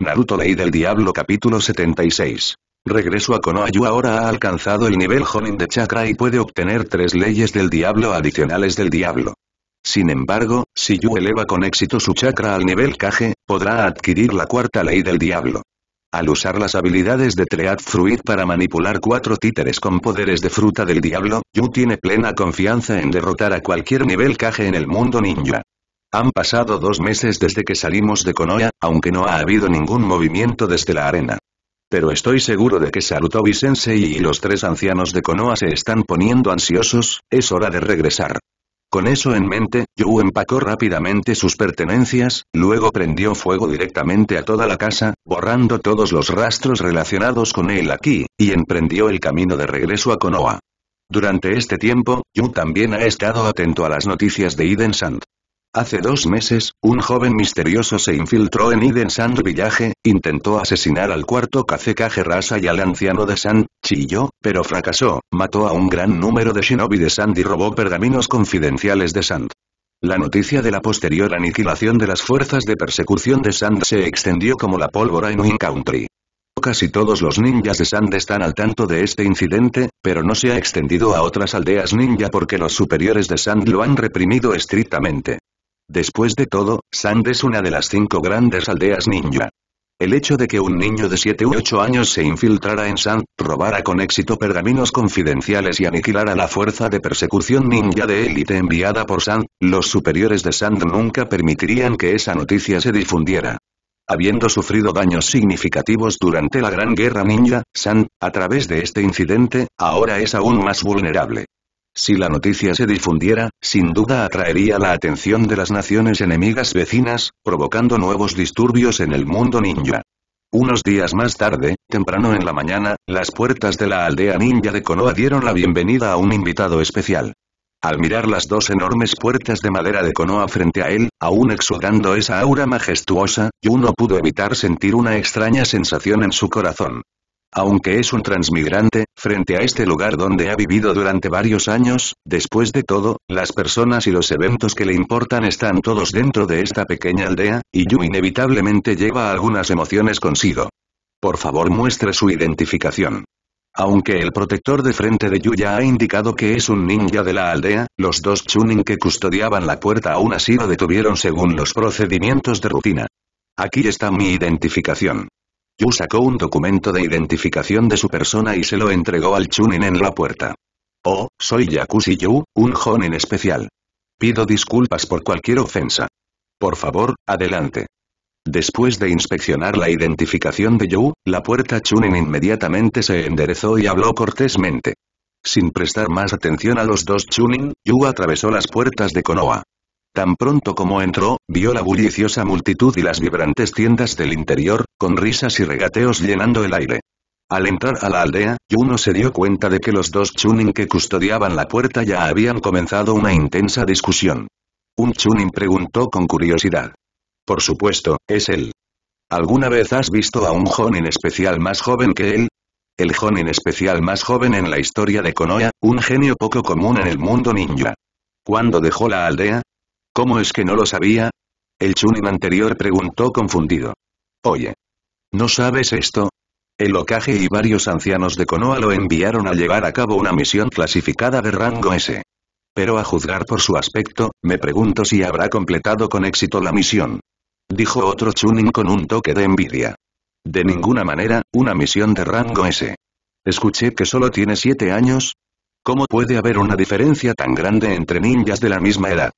Naruto Ley del Diablo capítulo 76. Regreso a Yu ahora ha alcanzado el nivel Jonin de Chakra y puede obtener tres leyes del diablo adicionales del diablo. Sin embargo, si Yu eleva con éxito su chakra al nivel Kage, podrá adquirir la cuarta ley del diablo. Al usar las habilidades de Tread Fruit para manipular cuatro títeres con poderes de fruta del diablo, Yu tiene plena confianza en derrotar a cualquier nivel Kage en el mundo ninja. Han pasado dos meses desde que salimos de Konoha, aunque no ha habido ningún movimiento desde la arena. Pero estoy seguro de que Sarutobi Sensei y los tres ancianos de Konoha se están poniendo ansiosos, es hora de regresar. Con eso en mente, Yu empacó rápidamente sus pertenencias, luego prendió fuego directamente a toda la casa, borrando todos los rastros relacionados con él aquí, y emprendió el camino de regreso a Konoha. Durante este tiempo, Yu también ha estado atento a las noticias de Iden Sand. Hace dos meses, un joven misterioso se infiltró en Eden Sand Village, intentó asesinar al cuarto Kazekage Rasa y al anciano de Sand, Chillo, pero fracasó, mató a un gran número de shinobi de Sand y robó pergaminos confidenciales de Sand. La noticia de la posterior aniquilación de las fuerzas de persecución de Sand se extendió como la pólvora en Wing Country. Casi todos los ninjas de Sand están al tanto de este incidente, pero no se ha extendido a otras aldeas ninja porque los superiores de Sand lo han reprimido estrictamente. Después de todo, Sand es una de las cinco grandes aldeas ninja. El hecho de que un niño de 7 u 8 años se infiltrara en Sand, robara con éxito pergaminos confidenciales y aniquilara la fuerza de persecución ninja de élite enviada por Sand, los superiores de Sand nunca permitirían que esa noticia se difundiera. Habiendo sufrido daños significativos durante la Gran Guerra Ninja, Sand, a través de este incidente, ahora es aún más vulnerable. Si la noticia se difundiera, sin duda atraería la atención de las naciones enemigas vecinas, provocando nuevos disturbios en el mundo ninja. Unos días más tarde, temprano en la mañana, las puertas de la aldea ninja de Konoha dieron la bienvenida a un invitado especial. Al mirar las dos enormes puertas de madera de Konoha frente a él, aún exudando esa aura majestuosa, Yuno pudo evitar sentir una extraña sensación en su corazón. Aunque es un transmigrante, frente a este lugar donde ha vivido durante varios años, después de todo, las personas y los eventos que le importan están todos dentro de esta pequeña aldea, y Yu inevitablemente lleva algunas emociones consigo. Por favor muestre su identificación. Aunque el protector de frente de Yu ya ha indicado que es un ninja de la aldea, los dos Chunin que custodiaban la puerta aún así lo detuvieron según los procedimientos de rutina. Aquí está mi identificación. Yu sacó un documento de identificación de su persona y se lo entregó al Chunin en la puerta. Oh, soy Yakushi Yu, un en especial. Pido disculpas por cualquier ofensa. Por favor, adelante. Después de inspeccionar la identificación de Yu, la puerta Chunin inmediatamente se enderezó y habló cortésmente. Sin prestar más atención a los dos Chunin, Yu atravesó las puertas de Konoha. Tan pronto como entró, vio la bulliciosa multitud y las vibrantes tiendas del interior, con risas y regateos llenando el aire. Al entrar a la aldea, Yuno se dio cuenta de que los dos chunin que custodiaban la puerta ya habían comenzado una intensa discusión. Un chunin preguntó con curiosidad. Por supuesto, es él. ¿Alguna vez has visto a un jonin especial más joven que él? El jonin especial más joven en la historia de Konoha, un genio poco común en el mundo ninja. Cuando dejó la aldea, ¿Cómo es que no lo sabía? El Chunin anterior preguntó confundido. Oye. ¿No sabes esto? El Okage y varios ancianos de Konoha lo enviaron a llevar a cabo una misión clasificada de rango S. Pero a juzgar por su aspecto, me pregunto si habrá completado con éxito la misión. Dijo otro Chunin con un toque de envidia. De ninguna manera, una misión de rango S. Escuché que solo tiene siete años. ¿Cómo puede haber una diferencia tan grande entre ninjas de la misma edad?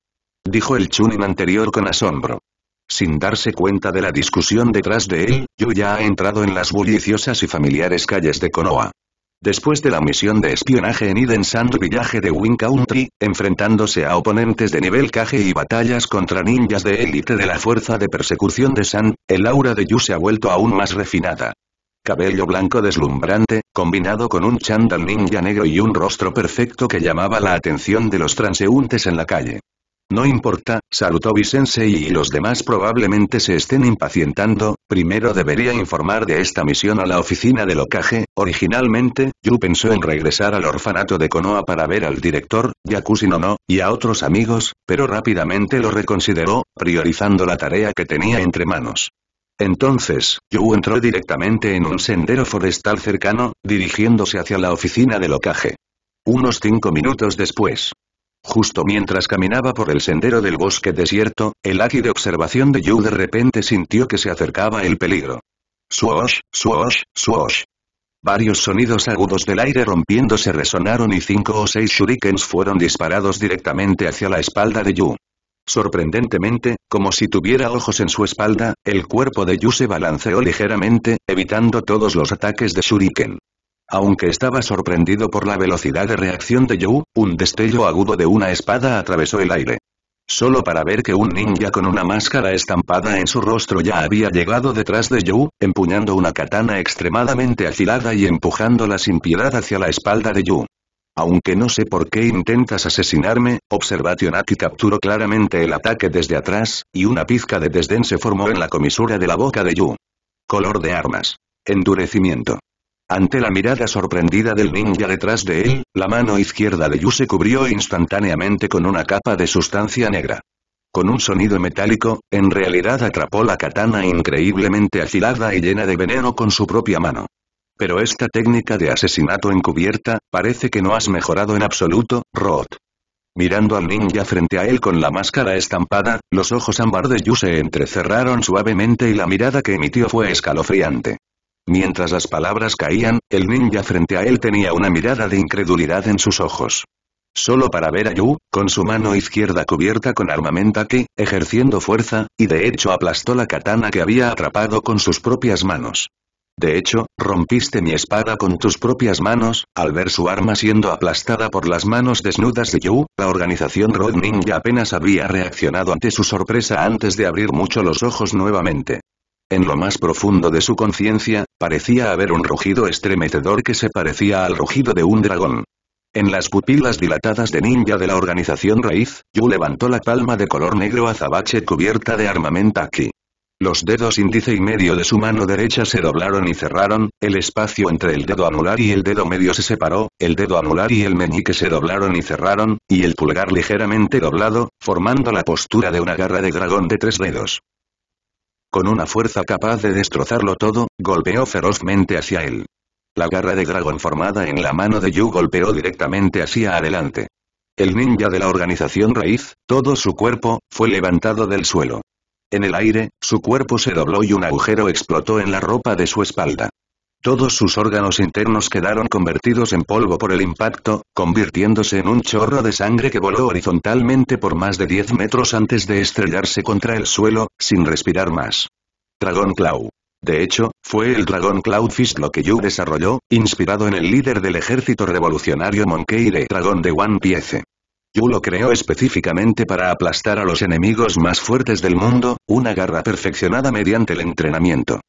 Dijo el Chunin anterior con asombro. Sin darse cuenta de la discusión detrás de él, ya ha entrado en las bulliciosas y familiares calles de Konoha. Después de la misión de espionaje en Iden Sand Villaje de Wing Country, enfrentándose a oponentes de nivel Kage y batallas contra ninjas de élite de la fuerza de persecución de Sand, el aura de Yu se ha vuelto aún más refinada. Cabello blanco deslumbrante, combinado con un chandal ninja negro y un rostro perfecto que llamaba la atención de los transeúntes en la calle. No importa, saludó Vicensei y los demás probablemente se estén impacientando, primero debería informar de esta misión a la oficina de locaje, Originalmente, Yu pensó en regresar al orfanato de Konoha para ver al director, Yakusino no, y a otros amigos, pero rápidamente lo reconsideró, priorizando la tarea que tenía entre manos. Entonces, Yu entró directamente en un sendero forestal cercano, dirigiéndose hacia la oficina de locaje. Unos cinco minutos después, Justo mientras caminaba por el sendero del bosque desierto, el águila de observación de Yu de repente sintió que se acercaba el peligro. Suosh, suosh, suosh. Varios sonidos agudos del aire rompiéndose resonaron y cinco o seis shurikens fueron disparados directamente hacia la espalda de Yu. Sorprendentemente, como si tuviera ojos en su espalda, el cuerpo de Yu se balanceó ligeramente, evitando todos los ataques de shuriken. Aunque estaba sorprendido por la velocidad de reacción de Yu, un destello agudo de una espada atravesó el aire. Solo para ver que un ninja con una máscara estampada en su rostro ya había llegado detrás de Yu, empuñando una katana extremadamente afilada y empujándola sin piedad hacia la espalda de Yu. Aunque no sé por qué intentas asesinarme, Tionaki capturó claramente el ataque desde atrás, y una pizca de desdén se formó en la comisura de la boca de Yu. Color de armas. Endurecimiento. Ante la mirada sorprendida del ninja detrás de él, la mano izquierda de Yu se cubrió instantáneamente con una capa de sustancia negra. Con un sonido metálico, en realidad atrapó la katana increíblemente afilada y llena de veneno con su propia mano. Pero esta técnica de asesinato encubierta, parece que no has mejorado en absoluto, Roth. Mirando al ninja frente a él con la máscara estampada, los ojos ámbar de Yu se entrecerraron suavemente y la mirada que emitió fue escalofriante. Mientras las palabras caían, el ninja frente a él tenía una mirada de incredulidad en sus ojos. Solo para ver a Yu, con su mano izquierda cubierta con armamenta que, ejerciendo fuerza, y de hecho aplastó la katana que había atrapado con sus propias manos. De hecho, rompiste mi espada con tus propias manos, al ver su arma siendo aplastada por las manos desnudas de Yu, la organización Rod Ninja apenas había reaccionado ante su sorpresa antes de abrir mucho los ojos nuevamente. En lo más profundo de su conciencia, parecía haber un rugido estremecedor que se parecía al rugido de un dragón. En las pupilas dilatadas de ninja de la organización Raíz, Yu levantó la palma de color negro azabache cubierta de armamento aquí. Los dedos índice y medio de su mano derecha se doblaron y cerraron, el espacio entre el dedo anular y el dedo medio se separó, el dedo anular y el meñique se doblaron y cerraron, y el pulgar ligeramente doblado, formando la postura de una garra de dragón de tres dedos. Con una fuerza capaz de destrozarlo todo, golpeó ferozmente hacia él. La garra de dragón formada en la mano de Yu golpeó directamente hacia adelante. El ninja de la organización raíz, todo su cuerpo, fue levantado del suelo. En el aire, su cuerpo se dobló y un agujero explotó en la ropa de su espalda. Todos sus órganos internos quedaron convertidos en polvo por el impacto, convirtiéndose en un chorro de sangre que voló horizontalmente por más de 10 metros antes de estrellarse contra el suelo, sin respirar más. Dragon Claw. De hecho, fue el Dragon Claw Fist lo que Yu desarrolló, inspirado en el líder del ejército revolucionario Monkey de Dragón de One Piece. Yu lo creó específicamente para aplastar a los enemigos más fuertes del mundo, una garra perfeccionada mediante el entrenamiento.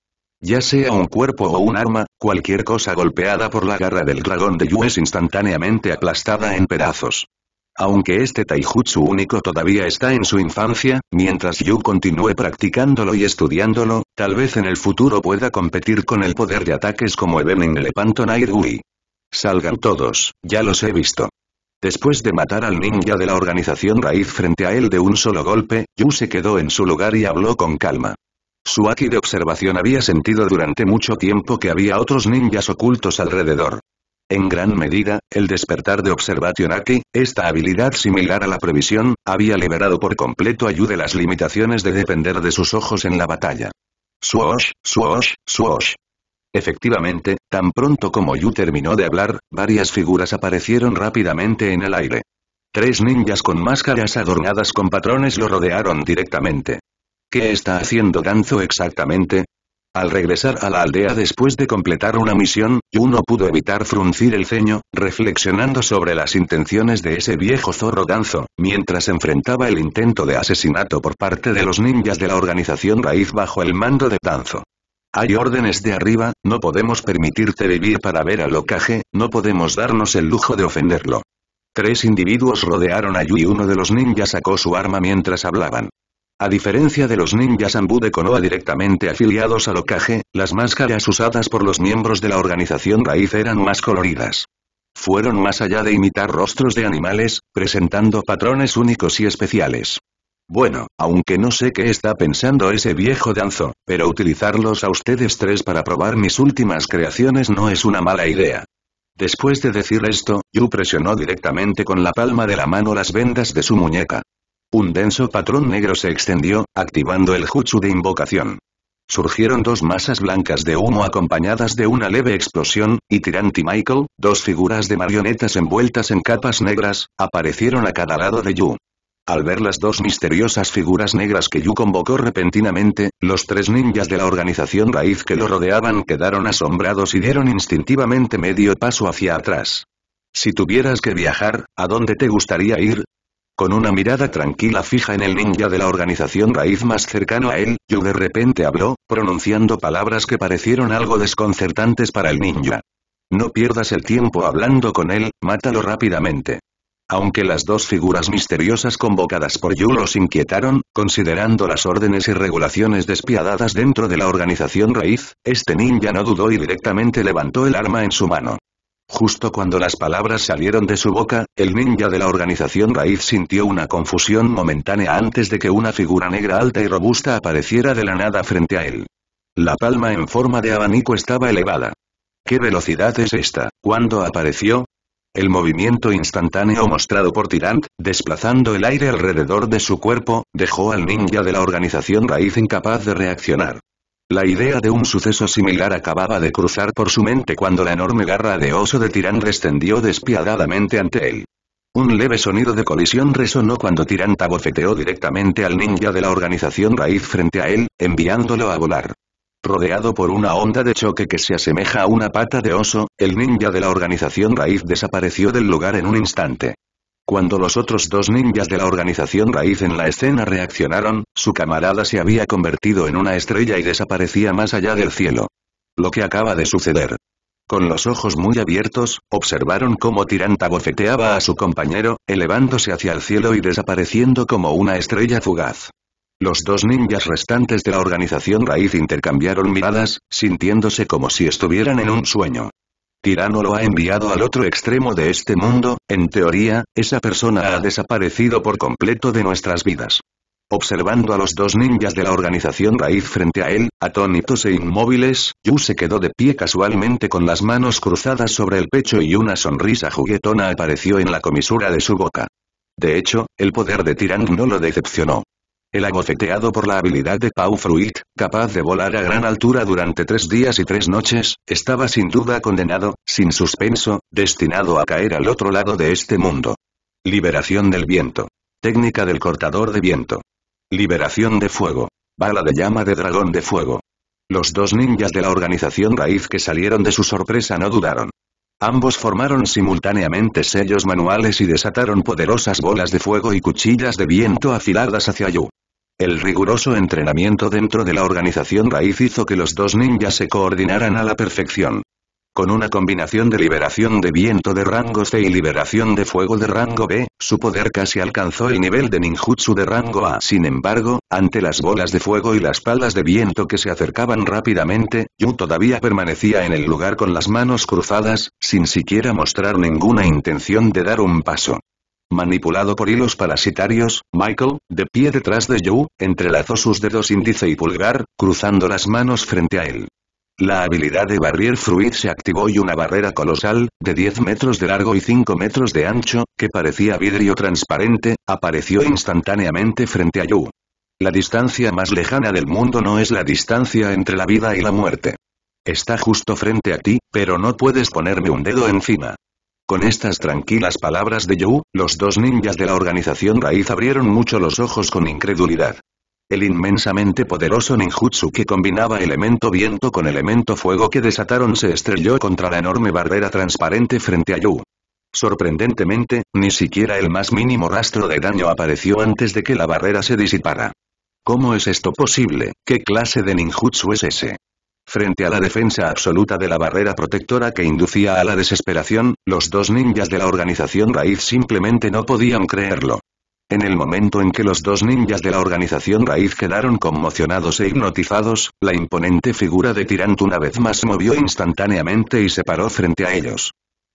Ya sea un cuerpo o un arma, cualquier cosa golpeada por la garra del dragón de Yu es instantáneamente aplastada en pedazos. Aunque este taijutsu único todavía está en su infancia, mientras Yu continúe practicándolo y estudiándolo, tal vez en el futuro pueda competir con el poder de ataques como el Lepanto Nairui. Salgan todos, ya los he visto. Después de matar al ninja de la organización raíz frente a él de un solo golpe, Yu se quedó en su lugar y habló con calma. Su Aki de observación había sentido durante mucho tiempo que había otros ninjas ocultos alrededor. En gran medida, el despertar de Observation Aki, esta habilidad similar a la previsión, había liberado por completo a Yu de las limitaciones de depender de sus ojos en la batalla. Suosh, suosh, suosh. Efectivamente, tan pronto como Yu terminó de hablar, varias figuras aparecieron rápidamente en el aire. Tres ninjas con máscaras adornadas con patrones lo rodearon directamente. ¿Qué está haciendo Danzo exactamente? Al regresar a la aldea después de completar una misión, no pudo evitar fruncir el ceño, reflexionando sobre las intenciones de ese viejo zorro Danzo, mientras enfrentaba el intento de asesinato por parte de los ninjas de la organización Raíz bajo el mando de Danzo. Hay órdenes de arriba, no podemos permitirte vivir para ver al locaje, no podemos darnos el lujo de ofenderlo. Tres individuos rodearon a Yu y uno de los ninjas sacó su arma mientras hablaban. A diferencia de los ninjas Ambu de Konoha directamente afiliados al Okage, las máscaras usadas por los miembros de la organización Raíz eran más coloridas. Fueron más allá de imitar rostros de animales, presentando patrones únicos y especiales. Bueno, aunque no sé qué está pensando ese viejo danzo, pero utilizarlos a ustedes tres para probar mis últimas creaciones no es una mala idea. Después de decir esto, Yu presionó directamente con la palma de la mano las vendas de su muñeca. Un denso patrón negro se extendió, activando el jutsu de invocación. Surgieron dos masas blancas de humo acompañadas de una leve explosión, y y Michael, dos figuras de marionetas envueltas en capas negras, aparecieron a cada lado de Yu. Al ver las dos misteriosas figuras negras que Yu convocó repentinamente, los tres ninjas de la organización raíz que lo rodeaban quedaron asombrados y dieron instintivamente medio paso hacia atrás. Si tuvieras que viajar, ¿a dónde te gustaría ir? Con una mirada tranquila fija en el ninja de la organización raíz más cercano a él, Yu de repente habló, pronunciando palabras que parecieron algo desconcertantes para el ninja. No pierdas el tiempo hablando con él, mátalo rápidamente. Aunque las dos figuras misteriosas convocadas por Yu los inquietaron, considerando las órdenes y regulaciones despiadadas dentro de la organización raíz, este ninja no dudó y directamente levantó el arma en su mano. Justo cuando las palabras salieron de su boca, el ninja de la organización Raíz sintió una confusión momentánea antes de que una figura negra alta y robusta apareciera de la nada frente a él. La palma en forma de abanico estaba elevada. ¿Qué velocidad es esta? cuando apareció? El movimiento instantáneo mostrado por Tirant, desplazando el aire alrededor de su cuerpo, dejó al ninja de la organización Raíz incapaz de reaccionar. La idea de un suceso similar acababa de cruzar por su mente cuando la enorme garra de oso de Tirán descendió despiadadamente ante él. Un leve sonido de colisión resonó cuando Tirán abofeteó directamente al ninja de la organización Raíz frente a él, enviándolo a volar. Rodeado por una onda de choque que se asemeja a una pata de oso, el ninja de la organización Raíz desapareció del lugar en un instante. Cuando los otros dos ninjas de la organización raíz en la escena reaccionaron, su camarada se había convertido en una estrella y desaparecía más allá del cielo. Lo que acaba de suceder. Con los ojos muy abiertos, observaron cómo Tiranta bofeteaba a su compañero, elevándose hacia el cielo y desapareciendo como una estrella fugaz. Los dos ninjas restantes de la organización raíz intercambiaron miradas, sintiéndose como si estuvieran en un sueño. Tirano lo ha enviado al otro extremo de este mundo, en teoría, esa persona ha desaparecido por completo de nuestras vidas. Observando a los dos ninjas de la organización Raíz frente a él, atónitos e inmóviles, Yu se quedó de pie casualmente con las manos cruzadas sobre el pecho y una sonrisa juguetona apareció en la comisura de su boca. De hecho, el poder de Tirano no lo decepcionó. El abofeteado por la habilidad de Pau Fruit, capaz de volar a gran altura durante tres días y tres noches, estaba sin duda condenado, sin suspenso, destinado a caer al otro lado de este mundo. Liberación del viento. Técnica del cortador de viento. Liberación de fuego. Bala de llama de dragón de fuego. Los dos ninjas de la organización Raíz que salieron de su sorpresa no dudaron. Ambos formaron simultáneamente sellos manuales y desataron poderosas bolas de fuego y cuchillas de viento afiladas hacia Yu. El riguroso entrenamiento dentro de la organización raíz hizo que los dos ninjas se coordinaran a la perfección. Con una combinación de liberación de viento de rango C y liberación de fuego de rango B, su poder casi alcanzó el nivel de ninjutsu de rango A. Sin embargo, ante las bolas de fuego y las palas de viento que se acercaban rápidamente, Yu todavía permanecía en el lugar con las manos cruzadas, sin siquiera mostrar ninguna intención de dar un paso. Manipulado por hilos parasitarios, Michael, de pie detrás de Yu, entrelazó sus dedos índice y pulgar, cruzando las manos frente a él. La habilidad de Barrier Fruit se activó y una barrera colosal, de 10 metros de largo y 5 metros de ancho, que parecía vidrio transparente, apareció instantáneamente frente a Yu. La distancia más lejana del mundo no es la distancia entre la vida y la muerte. Está justo frente a ti, pero no puedes ponerme un dedo encima. Con estas tranquilas palabras de Yu, los dos ninjas de la organización Raíz abrieron mucho los ojos con incredulidad. El inmensamente poderoso ninjutsu que combinaba elemento viento con elemento fuego que desataron se estrelló contra la enorme barrera transparente frente a Yu. Sorprendentemente, ni siquiera el más mínimo rastro de daño apareció antes de que la barrera se disipara. ¿Cómo es esto posible? ¿Qué clase de ninjutsu es ese? Frente a la defensa absoluta de la barrera protectora que inducía a la desesperación, los dos ninjas de la organización Raíz simplemente no podían creerlo. En el momento en que los dos ninjas de la organización Raíz quedaron conmocionados e hipnotizados, la imponente figura de Tirant una vez más movió instantáneamente y se paró frente a ellos.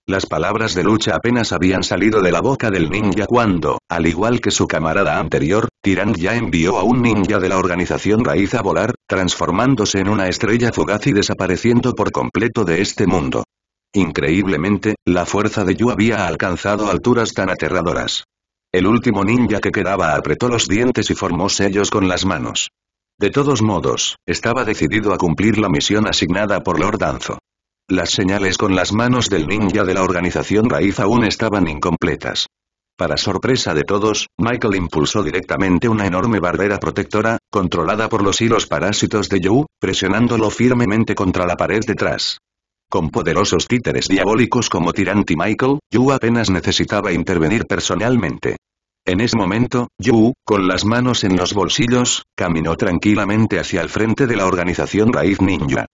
Las palabras de lucha apenas habían salido de la boca del ninja cuando, al igual que su camarada anterior, Tirant ya envió a un ninja de la organización Raíz a volar, transformándose en una estrella fugaz y desapareciendo por completo de este mundo. Increíblemente, la fuerza de Yu había alcanzado alturas tan aterradoras. El último ninja que quedaba apretó los dientes y formó sellos con las manos. De todos modos, estaba decidido a cumplir la misión asignada por Lord Danzo. Las señales con las manos del ninja de la organización raíz aún estaban incompletas. Para sorpresa de todos, Michael impulsó directamente una enorme barrera protectora, controlada por los hilos parásitos de Yu, presionándolo firmemente contra la pared detrás. Con poderosos títeres diabólicos como tirante Michael, Yu apenas necesitaba intervenir personalmente. En ese momento, Yu, con las manos en los bolsillos, caminó tranquilamente hacia el frente de la organización Raíz Ninja.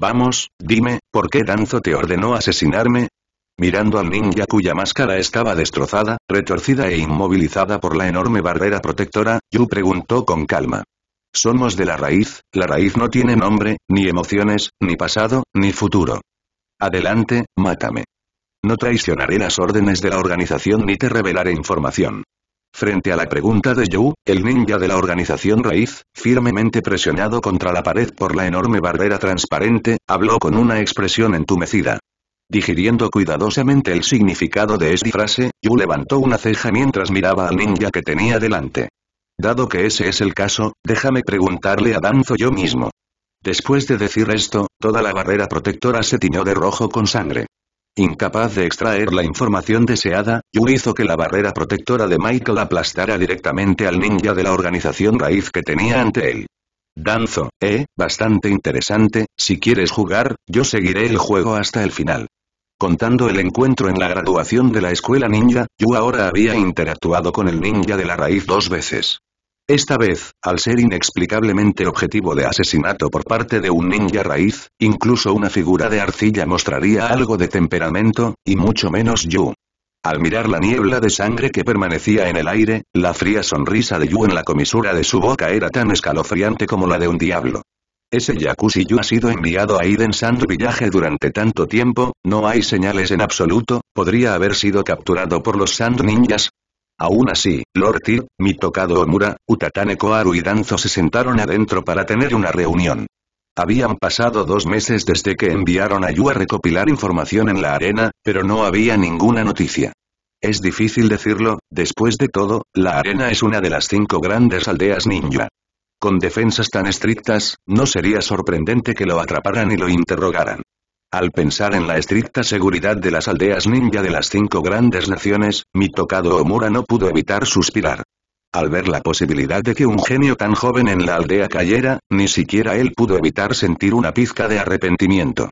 Vamos, dime, ¿por qué Danzo te ordenó asesinarme? Mirando al ninja cuya máscara estaba destrozada, retorcida e inmovilizada por la enorme barrera protectora, Yu preguntó con calma. Somos de la raíz, la raíz no tiene nombre, ni emociones, ni pasado, ni futuro. Adelante, mátame. No traicionaré las órdenes de la organización ni te revelaré información. Frente a la pregunta de Yu, el ninja de la organización Raíz, firmemente presionado contra la pared por la enorme barrera transparente, habló con una expresión entumecida. Digiriendo cuidadosamente el significado de esta frase, Yu levantó una ceja mientras miraba al ninja que tenía delante. Dado que ese es el caso, déjame preguntarle a Danzo yo mismo. Después de decir esto, toda la barrera protectora se tiñó de rojo con sangre. Incapaz de extraer la información deseada, Yu hizo que la barrera protectora de Michael aplastara directamente al ninja de la organización raíz que tenía ante él. Danzo, eh, bastante interesante, si quieres jugar, yo seguiré el juego hasta el final. Contando el encuentro en la graduación de la escuela ninja, Yu ahora había interactuado con el ninja de la raíz dos veces. Esta vez, al ser inexplicablemente objetivo de asesinato por parte de un ninja raíz, incluso una figura de arcilla mostraría algo de temperamento, y mucho menos Yu. Al mirar la niebla de sangre que permanecía en el aire, la fría sonrisa de Yu en la comisura de su boca era tan escalofriante como la de un diablo. Ese Yakushi Yu ha sido enviado a Iden Sand Village durante tanto tiempo, no hay señales en absoluto, podría haber sido capturado por los Sand Ninjas, Aún así, Lord Tyr, Mitokado Omura, Utatane Koharu y Danzo se sentaron adentro para tener una reunión. Habían pasado dos meses desde que enviaron a Yu a recopilar información en la arena, pero no había ninguna noticia. Es difícil decirlo, después de todo, la arena es una de las cinco grandes aldeas ninja. Con defensas tan estrictas, no sería sorprendente que lo atraparan y lo interrogaran. Al pensar en la estricta seguridad de las aldeas ninja de las cinco grandes naciones, mi tocado Omura no pudo evitar suspirar. Al ver la posibilidad de que un genio tan joven en la aldea cayera, ni siquiera él pudo evitar sentir una pizca de arrepentimiento.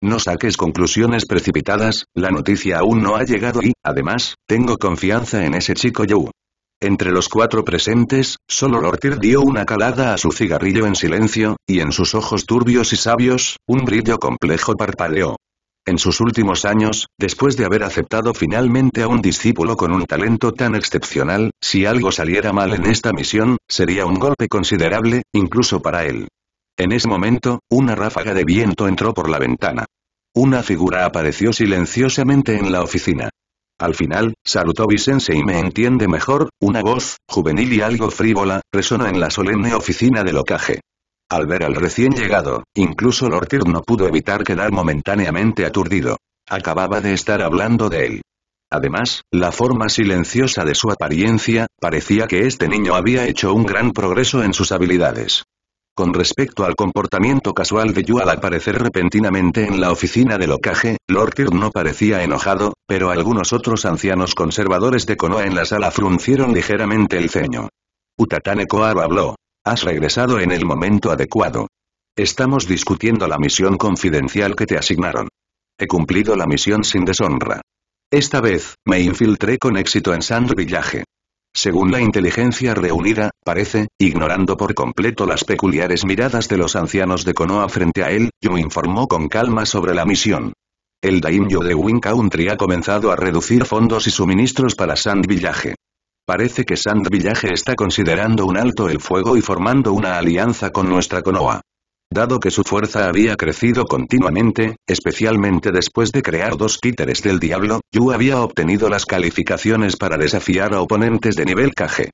No saques conclusiones precipitadas, la noticia aún no ha llegado y, además, tengo confianza en ese chico Yu. Entre los cuatro presentes, solo Lortir dio una calada a su cigarrillo en silencio, y en sus ojos turbios y sabios, un brillo complejo parpadeó. En sus últimos años, después de haber aceptado finalmente a un discípulo con un talento tan excepcional, si algo saliera mal en esta misión, sería un golpe considerable, incluso para él. En ese momento, una ráfaga de viento entró por la ventana. Una figura apareció silenciosamente en la oficina. Al final, Vicense y me entiende mejor, una voz, juvenil y algo frívola, resonó en la solemne oficina del ocaje. Al ver al recién llegado, incluso Lortir no pudo evitar quedar momentáneamente aturdido. Acababa de estar hablando de él. Además, la forma silenciosa de su apariencia, parecía que este niño había hecho un gran progreso en sus habilidades. Con respecto al comportamiento casual de Yu al aparecer repentinamente en la oficina de ocaje, Lord no parecía enojado, pero algunos otros ancianos conservadores de Konoha en la sala fruncieron ligeramente el ceño. Utatane Koaro habló. Has regresado en el momento adecuado. Estamos discutiendo la misión confidencial que te asignaron. He cumplido la misión sin deshonra. Esta vez, me infiltré con éxito en Sand Village. Según la inteligencia reunida, parece, ignorando por completo las peculiares miradas de los ancianos de Konoha frente a él, Yu informó con calma sobre la misión. El Daimyo de Wing Country ha comenzado a reducir fondos y suministros para Sand Village. Parece que Sand Village está considerando un alto el fuego y formando una alianza con nuestra Konoha. Dado que su fuerza había crecido continuamente, especialmente después de crear dos títeres del diablo, Yu había obtenido las calificaciones para desafiar a oponentes de nivel KG.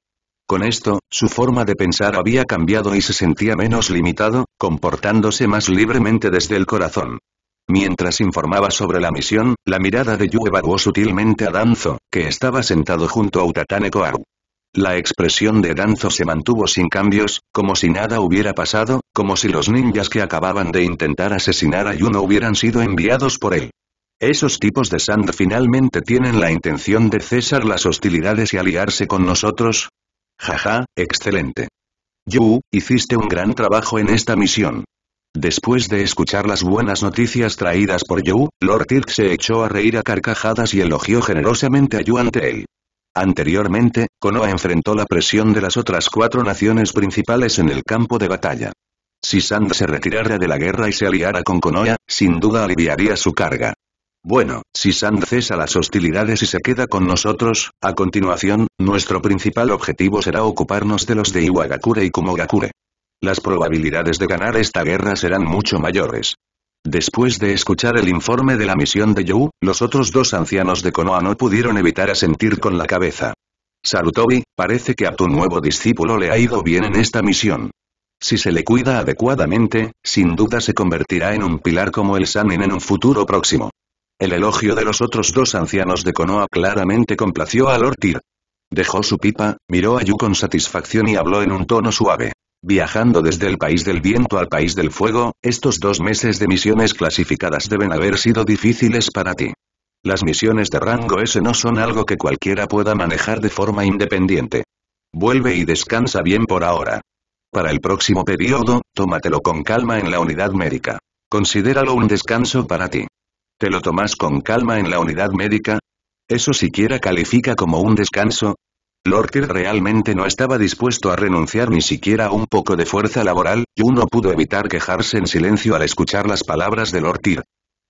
Con esto, su forma de pensar había cambiado y se sentía menos limitado, comportándose más libremente desde el corazón. Mientras informaba sobre la misión, la mirada de Yu evaluó sutilmente a Danzo, que estaba sentado junto a Utatane La expresión de Danzo se mantuvo sin cambios, como si nada hubiera pasado, como si los ninjas que acababan de intentar asesinar a no hubieran sido enviados por él. Esos tipos de Sand finalmente tienen la intención de cesar las hostilidades y aliarse con nosotros. Jaja, excelente. Yu, hiciste un gran trabajo en esta misión. Después de escuchar las buenas noticias traídas por Yu, Lord Tirk se echó a reír a carcajadas y elogió generosamente a Yu ante él. Anteriormente, Konoha enfrentó la presión de las otras cuatro naciones principales en el campo de batalla. Si Sand se retirara de la guerra y se aliara con Konoha, sin duda aliviaría su carga. Bueno, si Sand cesa las hostilidades y se queda con nosotros, a continuación, nuestro principal objetivo será ocuparnos de los de Iwagakure y Kumogakure. Las probabilidades de ganar esta guerra serán mucho mayores. Después de escuchar el informe de la misión de Yu, los otros dos ancianos de Konoha no pudieron evitar asentir con la cabeza. Sarutobi, parece que a tu nuevo discípulo le ha ido bien en esta misión. Si se le cuida adecuadamente, sin duda se convertirá en un pilar como el Sanin en un futuro próximo. El elogio de los otros dos ancianos de Konoha claramente complació a Lord Dejó su pipa, miró a Yu con satisfacción y habló en un tono suave. Viajando desde el país del viento al país del fuego, estos dos meses de misiones clasificadas deben haber sido difíciles para ti. Las misiones de rango S no son algo que cualquiera pueda manejar de forma independiente. Vuelve y descansa bien por ahora. Para el próximo periodo, tómatelo con calma en la unidad médica. Considéralo un descanso para ti. ¿Te lo tomas con calma en la unidad médica? ¿Eso siquiera califica como un descanso? Lortir realmente no estaba dispuesto a renunciar ni siquiera a un poco de fuerza laboral, y uno pudo evitar quejarse en silencio al escuchar las palabras de Lortir.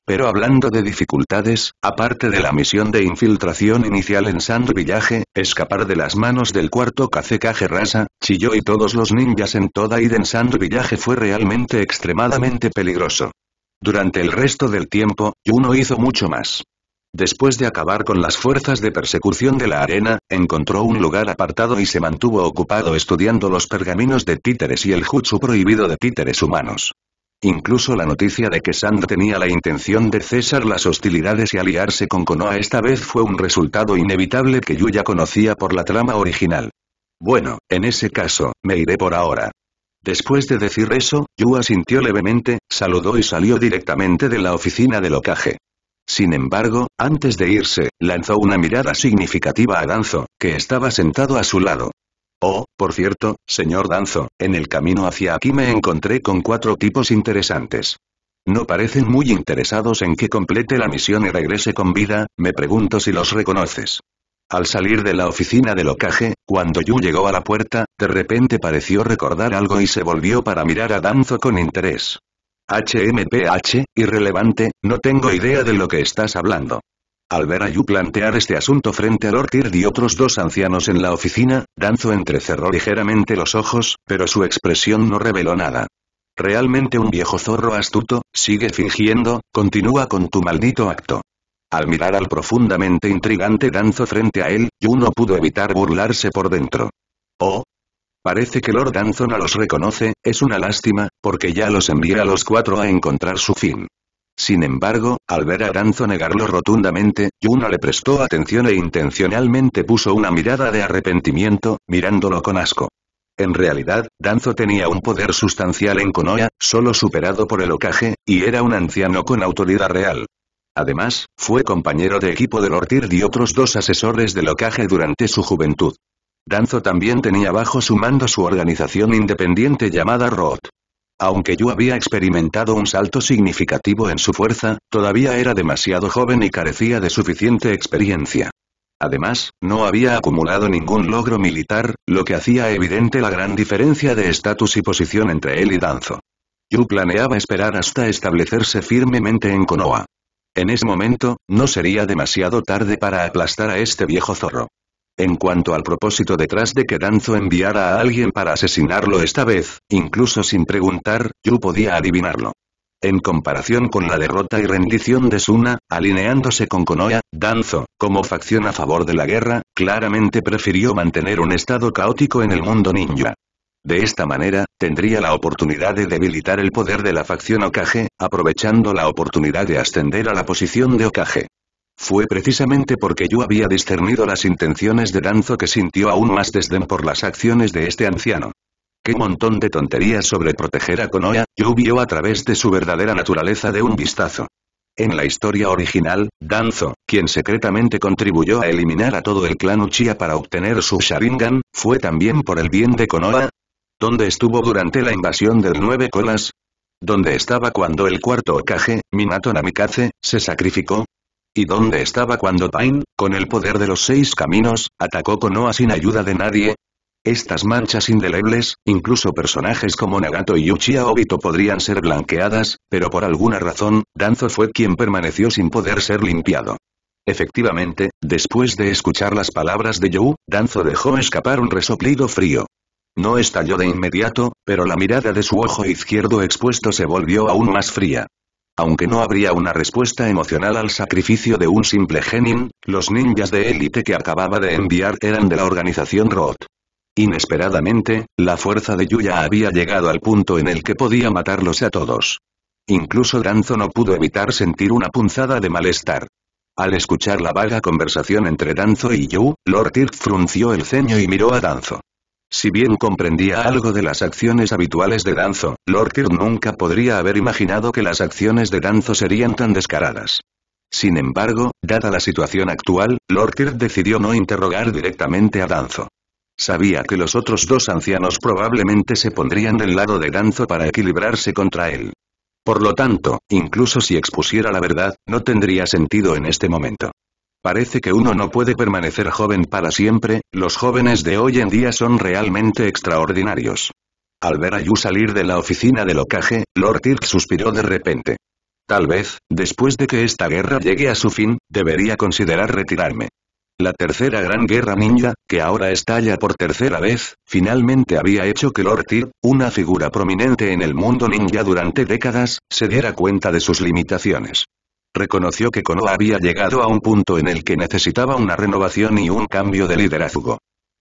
Pero hablando de dificultades, aparte de la misión de infiltración inicial en Sand Village, escapar de las manos del cuarto Kazekage Rasa, Chiyo y todos los ninjas en toda Iden Sand Village fue realmente extremadamente peligroso. Durante el resto del tiempo, Yuno hizo mucho más. Después de acabar con las fuerzas de persecución de la arena, encontró un lugar apartado y se mantuvo ocupado estudiando los pergaminos de títeres y el jutsu prohibido de títeres humanos. Incluso la noticia de que Sand tenía la intención de cesar las hostilidades y aliarse con Konoha esta vez fue un resultado inevitable que ya conocía por la trama original. Bueno, en ese caso, me iré por ahora. Después de decir eso, Yu asintió levemente, saludó y salió directamente de la oficina de ocaje. Sin embargo, antes de irse, lanzó una mirada significativa a Danzo, que estaba sentado a su lado. Oh, por cierto, señor Danzo, en el camino hacia aquí me encontré con cuatro tipos interesantes. No parecen muy interesados en que complete la misión y regrese con vida, me pregunto si los reconoces. Al salir de la oficina de locaje, cuando Yu llegó a la puerta, de repente pareció recordar algo y se volvió para mirar a Danzo con interés. HMPH, irrelevante, no tengo idea de lo que estás hablando. Al ver a Yu plantear este asunto frente a Lord Tird y otros dos ancianos en la oficina, Danzo entrecerró ligeramente los ojos, pero su expresión no reveló nada. Realmente un viejo zorro astuto, sigue fingiendo, continúa con tu maldito acto. Al mirar al profundamente intrigante Danzo frente a él, Yu no pudo evitar burlarse por dentro. Oh, Parece que Lord Danzo no los reconoce, es una lástima, porque ya los envía a los cuatro a encontrar su fin. Sin embargo, al ver a Danzo negarlo rotundamente, Yuna le prestó atención e intencionalmente puso una mirada de arrepentimiento, mirándolo con asco. En realidad, Danzo tenía un poder sustancial en Konoha, solo superado por el Okage, y era un anciano con autoridad real. Además, fue compañero de equipo del Lortir y otros dos asesores del Okage durante su juventud. Danzo también tenía bajo su mando su organización independiente llamada Roth. Aunque yo había experimentado un salto significativo en su fuerza, todavía era demasiado joven y carecía de suficiente experiencia. Además, no había acumulado ningún logro militar, lo que hacía evidente la gran diferencia de estatus y posición entre él y Danzo. Yu planeaba esperar hasta establecerse firmemente en Konoha. En ese momento, no sería demasiado tarde para aplastar a este viejo zorro. En cuanto al propósito detrás de que Danzo enviara a alguien para asesinarlo esta vez, incluso sin preguntar, Yu podía adivinarlo. En comparación con la derrota y rendición de Suna, alineándose con Konoha, Danzo, como facción a favor de la guerra, claramente prefirió mantener un estado caótico en el mundo ninja. De esta manera, tendría la oportunidad de debilitar el poder de la facción Okage, aprovechando la oportunidad de ascender a la posición de Okage. Fue precisamente porque yo había discernido las intenciones de Danzo que sintió aún más desdén por las acciones de este anciano. Qué montón de tonterías sobre proteger a Konoha, Yu vio a través de su verdadera naturaleza de un vistazo. En la historia original, Danzo, quien secretamente contribuyó a eliminar a todo el clan Uchiha para obtener su Sharingan, fue también por el bien de Konoha. ¿Dónde estuvo durante la invasión del Nueve Colas? ¿Dónde estaba cuando el cuarto Okage, Minato Namikaze, se sacrificó? ¿Y dónde estaba cuando Pain, con el poder de los seis caminos, atacó Konoa sin ayuda de nadie? Estas manchas indelebles, incluso personajes como Nagato y Uchiha Obito podrían ser blanqueadas, pero por alguna razón, Danzo fue quien permaneció sin poder ser limpiado. Efectivamente, después de escuchar las palabras de Yu, Danzo dejó escapar un resoplido frío. No estalló de inmediato, pero la mirada de su ojo izquierdo expuesto se volvió aún más fría. Aunque no habría una respuesta emocional al sacrificio de un simple genin, los ninjas de élite que acababa de enviar eran de la organización Roth. Inesperadamente, la fuerza de Yuya había llegado al punto en el que podía matarlos a todos. Incluso Danzo no pudo evitar sentir una punzada de malestar. Al escuchar la vaga conversación entre Danzo y Yu, Lord Tirk frunció el ceño y miró a Danzo. Si bien comprendía algo de las acciones habituales de Danzo, Lorker nunca podría haber imaginado que las acciones de Danzo serían tan descaradas. Sin embargo, dada la situación actual, Lorker decidió no interrogar directamente a Danzo. Sabía que los otros dos ancianos probablemente se pondrían del lado de Danzo para equilibrarse contra él. Por lo tanto, incluso si expusiera la verdad, no tendría sentido en este momento. Parece que uno no puede permanecer joven para siempre, los jóvenes de hoy en día son realmente extraordinarios. Al ver a Yu salir de la oficina de locaje, Lord suspiró de repente. Tal vez, después de que esta guerra llegue a su fin, debería considerar retirarme. La tercera gran guerra ninja, que ahora estalla por tercera vez, finalmente había hecho que Lord una figura prominente en el mundo ninja durante décadas, se diera cuenta de sus limitaciones reconoció que Konoha había llegado a un punto en el que necesitaba una renovación y un cambio de liderazgo.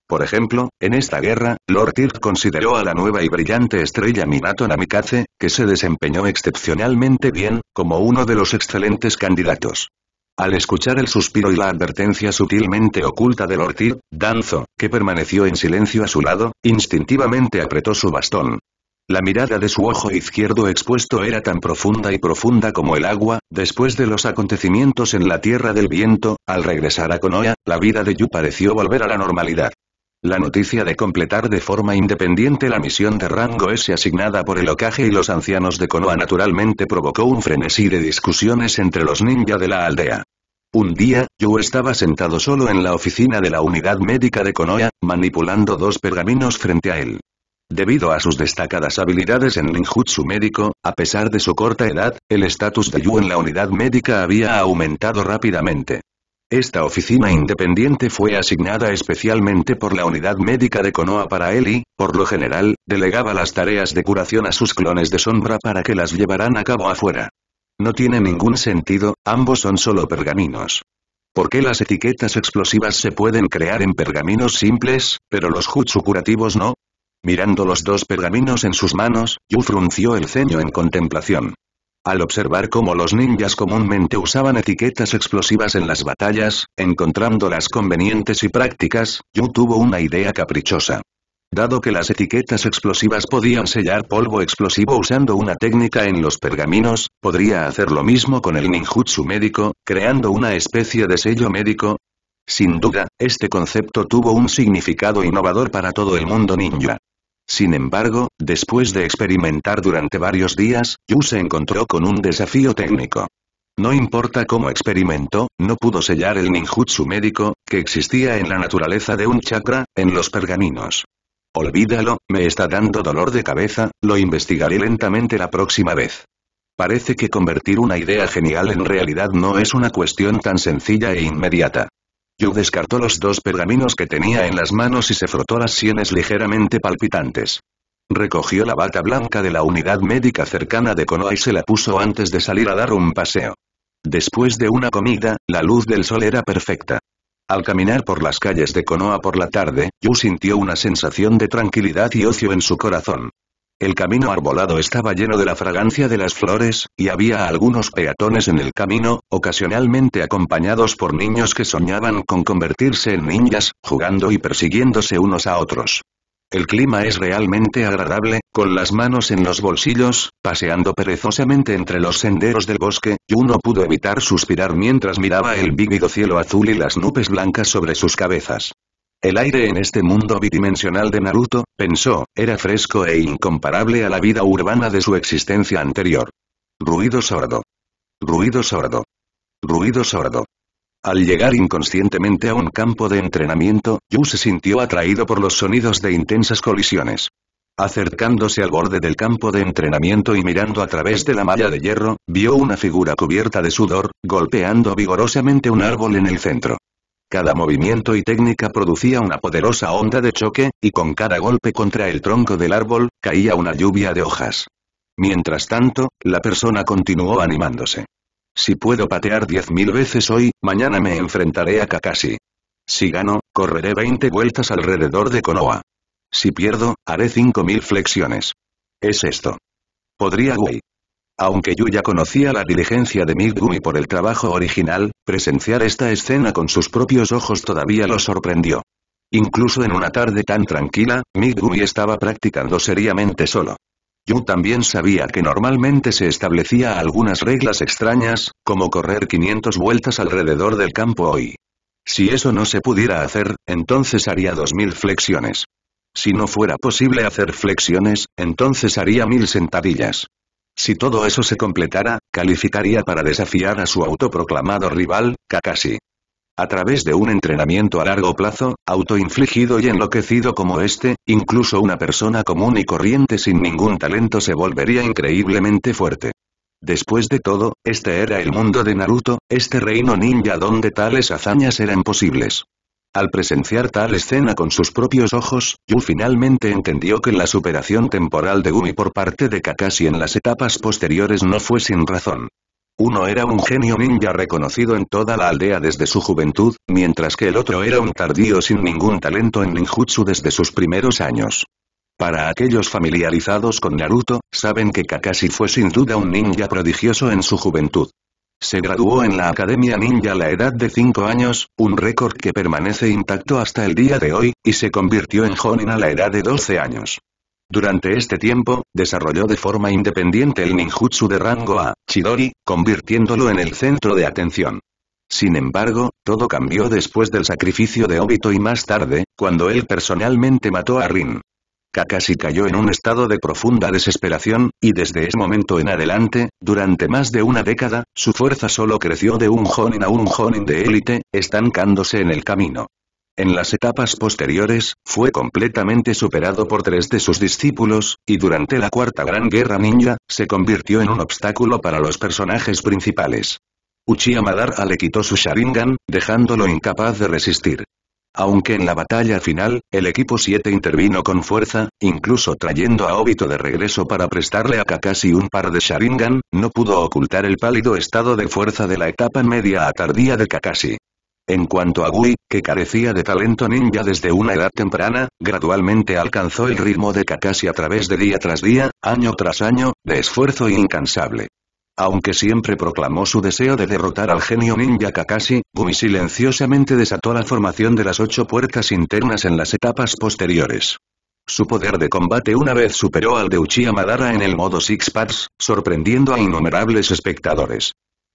Por ejemplo, en esta guerra, Lord consideró a la nueva y brillante estrella Minato Namikaze, que se desempeñó excepcionalmente bien, como uno de los excelentes candidatos. Al escuchar el suspiro y la advertencia sutilmente oculta de Lord Danzo, que permaneció en silencio a su lado, instintivamente apretó su bastón. La mirada de su ojo izquierdo expuesto era tan profunda y profunda como el agua, después de los acontecimientos en la Tierra del Viento, al regresar a Konoha, la vida de Yu pareció volver a la normalidad. La noticia de completar de forma independiente la misión de rango S asignada por el ocaje y los ancianos de Konoha naturalmente provocó un frenesí de discusiones entre los ninja de la aldea. Un día, Yu estaba sentado solo en la oficina de la unidad médica de Konoha, manipulando dos pergaminos frente a él. Debido a sus destacadas habilidades en ninjutsu médico, a pesar de su corta edad, el estatus de Yu en la unidad médica había aumentado rápidamente. Esta oficina independiente fue asignada especialmente por la unidad médica de Konoha para él y, por lo general, delegaba las tareas de curación a sus clones de sombra para que las llevaran a cabo afuera. No tiene ningún sentido, ambos son solo pergaminos. ¿Por qué las etiquetas explosivas se pueden crear en pergaminos simples, pero los jutsu curativos no? Mirando los dos pergaminos en sus manos, Yu frunció el ceño en contemplación. Al observar cómo los ninjas comúnmente usaban etiquetas explosivas en las batallas, encontrándolas convenientes y prácticas, Yu tuvo una idea caprichosa. Dado que las etiquetas explosivas podían sellar polvo explosivo usando una técnica en los pergaminos, podría hacer lo mismo con el ninjutsu médico, creando una especie de sello médico. Sin duda, este concepto tuvo un significado innovador para todo el mundo ninja. Sin embargo, después de experimentar durante varios días, Yu se encontró con un desafío técnico. No importa cómo experimentó, no pudo sellar el ninjutsu médico, que existía en la naturaleza de un chakra, en los pergaminos. Olvídalo, me está dando dolor de cabeza, lo investigaré lentamente la próxima vez. Parece que convertir una idea genial en realidad no es una cuestión tan sencilla e inmediata. Yu descartó los dos pergaminos que tenía en las manos y se frotó las sienes ligeramente palpitantes. Recogió la bata blanca de la unidad médica cercana de Konoha y se la puso antes de salir a dar un paseo. Después de una comida, la luz del sol era perfecta. Al caminar por las calles de Konoha por la tarde, Yu sintió una sensación de tranquilidad y ocio en su corazón. El camino arbolado estaba lleno de la fragancia de las flores, y había algunos peatones en el camino, ocasionalmente acompañados por niños que soñaban con convertirse en ninjas, jugando y persiguiéndose unos a otros. El clima es realmente agradable, con las manos en los bolsillos, paseando perezosamente entre los senderos del bosque, uno pudo evitar suspirar mientras miraba el vívido cielo azul y las nubes blancas sobre sus cabezas. El aire en este mundo bidimensional de Naruto, pensó, era fresco e incomparable a la vida urbana de su existencia anterior. Ruido sordo. Ruido sordo. Ruido sordo. Al llegar inconscientemente a un campo de entrenamiento, Yu se sintió atraído por los sonidos de intensas colisiones. Acercándose al borde del campo de entrenamiento y mirando a través de la malla de hierro, vio una figura cubierta de sudor, golpeando vigorosamente un árbol en el centro. Cada movimiento y técnica producía una poderosa onda de choque, y con cada golpe contra el tronco del árbol, caía una lluvia de hojas. Mientras tanto, la persona continuó animándose. Si puedo patear diez mil veces hoy, mañana me enfrentaré a Kakashi. Si gano, correré veinte vueltas alrededor de Konoha. Si pierdo, haré cinco mil flexiones. Es esto. Podría Wei. Aunque yo ya conocía la diligencia de Migumi por el trabajo original, Presenciar esta escena con sus propios ojos todavía lo sorprendió. Incluso en una tarde tan tranquila, Migui estaba practicando seriamente solo. Yu también sabía que normalmente se establecía algunas reglas extrañas, como correr 500 vueltas alrededor del campo hoy. Si eso no se pudiera hacer, entonces haría 2000 flexiones. Si no fuera posible hacer flexiones, entonces haría 1000 sentadillas. Si todo eso se completara, calificaría para desafiar a su autoproclamado rival, Kakashi. A través de un entrenamiento a largo plazo, autoinfligido y enloquecido como este, incluso una persona común y corriente sin ningún talento se volvería increíblemente fuerte. Después de todo, este era el mundo de Naruto, este reino ninja donde tales hazañas eran posibles. Al presenciar tal escena con sus propios ojos, Yu finalmente entendió que la superación temporal de Gumi por parte de Kakashi en las etapas posteriores no fue sin razón. Uno era un genio ninja reconocido en toda la aldea desde su juventud, mientras que el otro era un tardío sin ningún talento en ninjutsu desde sus primeros años. Para aquellos familiarizados con Naruto, saben que Kakashi fue sin duda un ninja prodigioso en su juventud se graduó en la Academia Ninja a la edad de 5 años, un récord que permanece intacto hasta el día de hoy, y se convirtió en Jonin a la edad de 12 años. Durante este tiempo, desarrolló de forma independiente el ninjutsu de rango A, Chidori, convirtiéndolo en el centro de atención. Sin embargo, todo cambió después del sacrificio de Obito y más tarde, cuando él personalmente mató a Rin. Kakashi cayó en un estado de profunda desesperación, y desde ese momento en adelante, durante más de una década, su fuerza solo creció de un Jonin a un Jonin de élite, estancándose en el camino. En las etapas posteriores, fue completamente superado por tres de sus discípulos, y durante la Cuarta Gran Guerra Ninja, se convirtió en un obstáculo para los personajes principales. Uchiha Madara le quitó su Sharingan, dejándolo incapaz de resistir. Aunque en la batalla final, el equipo 7 intervino con fuerza, incluso trayendo a Obito de regreso para prestarle a Kakashi un par de Sharingan, no pudo ocultar el pálido estado de fuerza de la etapa media a tardía de Kakashi. En cuanto a Gui, que carecía de talento ninja desde una edad temprana, gradualmente alcanzó el ritmo de Kakashi a través de día tras día, año tras año, de esfuerzo incansable. Aunque siempre proclamó su deseo de derrotar al genio ninja Kakashi, Gumi silenciosamente desató la formación de las ocho puertas internas en las etapas posteriores. Su poder de combate una vez superó al de Uchiha Madara en el modo Six Pads, sorprendiendo a innumerables espectadores.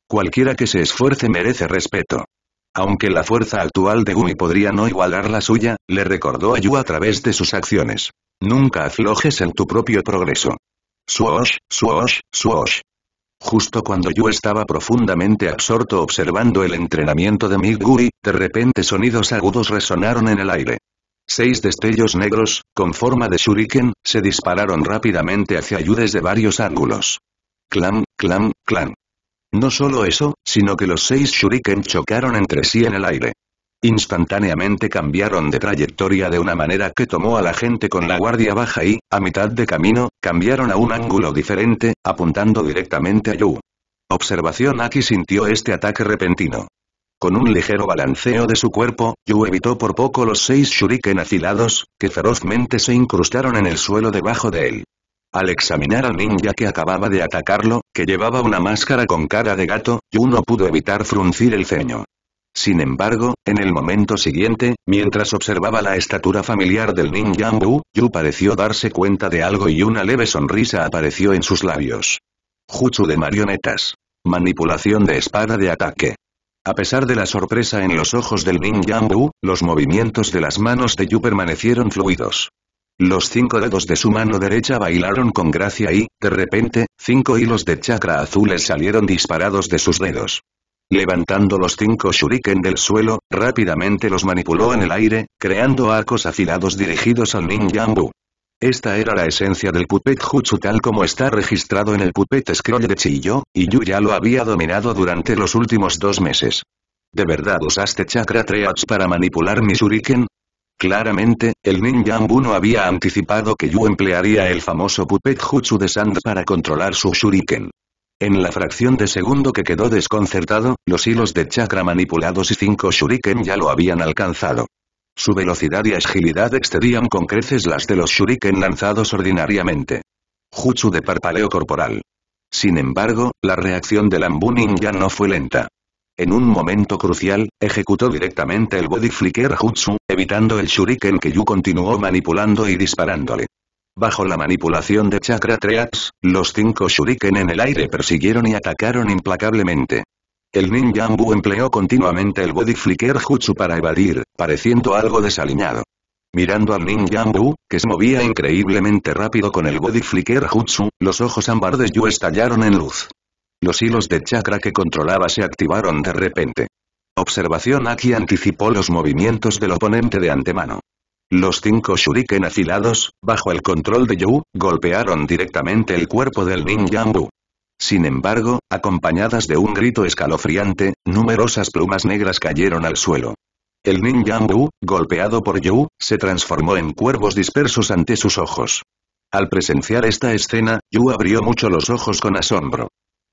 Cualquiera que se esfuerce merece respeto. Aunque la fuerza actual de Gumi podría no igualar la suya, le recordó a Yu a través de sus acciones. Nunca aflojes en tu propio progreso. Suosh, suosh, suosh. Justo cuando yo estaba profundamente absorto observando el entrenamiento de Midguri, de repente sonidos agudos resonaron en el aire. Seis destellos negros, con forma de shuriken, se dispararon rápidamente hacia Yu desde varios ángulos. Clam, clam, clam. No solo eso, sino que los seis shuriken chocaron entre sí en el aire. Instantáneamente cambiaron de trayectoria de una manera que tomó a la gente con la guardia baja y, a mitad de camino, cambiaron a un ángulo diferente, apuntando directamente a Yu. Observación Aki sintió este ataque repentino. Con un ligero balanceo de su cuerpo, Yu evitó por poco los seis shuriken afilados, que ferozmente se incrustaron en el suelo debajo de él. Al examinar al ninja que acababa de atacarlo, que llevaba una máscara con cara de gato, Yu no pudo evitar fruncir el ceño. Sin embargo, en el momento siguiente, mientras observaba la estatura familiar del Nin Yu pareció darse cuenta de algo y una leve sonrisa apareció en sus labios. Juchu de marionetas. Manipulación de espada de ataque. A pesar de la sorpresa en los ojos del Nin los movimientos de las manos de Yu permanecieron fluidos. Los cinco dedos de su mano derecha bailaron con gracia y, de repente, cinco hilos de chakra azules salieron disparados de sus dedos. Levantando los cinco shuriken del suelo, rápidamente los manipuló en el aire, creando arcos afilados dirigidos al ninjambu. Esta era la esencia del Puppet Jutsu tal como está registrado en el Puppet Scroll de Chiyo, y Yu ya lo había dominado durante los últimos dos meses. ¿De verdad usaste Chakra Triads para manipular mi shuriken? Claramente, el Ninjambu no había anticipado que Yu emplearía el famoso Puppet Jutsu de Sand para controlar su shuriken. En la fracción de segundo que quedó desconcertado, los hilos de chakra manipulados y cinco shuriken ya lo habían alcanzado. Su velocidad y agilidad excedían con creces las de los shuriken lanzados ordinariamente. Jutsu de parpaleo corporal. Sin embargo, la reacción de Lambunin ya no fue lenta. En un momento crucial, ejecutó directamente el Body Flicker Jutsu, evitando el Shuriken que Yu continuó manipulando y disparándole. Bajo la manipulación de Chakra Treats, los cinco shuriken en el aire persiguieron y atacaron implacablemente. El ninjambu empleó continuamente el Body Flicker Jutsu para evadir, pareciendo algo desaliñado. Mirando al ninjambu, que se movía increíblemente rápido con el Body Flicker Jutsu, los ojos ámbar de Yu estallaron en luz. Los hilos de chakra que controlaba se activaron de repente. Observación aquí anticipó los movimientos del oponente de antemano. Los cinco shuriken afilados, bajo el control de Yu, golpearon directamente el cuerpo del ninja Sin embargo, acompañadas de un grito escalofriante, numerosas plumas negras cayeron al suelo. El ninja golpeado por Yu, se transformó en cuervos dispersos ante sus ojos. Al presenciar esta escena, Yu abrió mucho los ojos con asombro.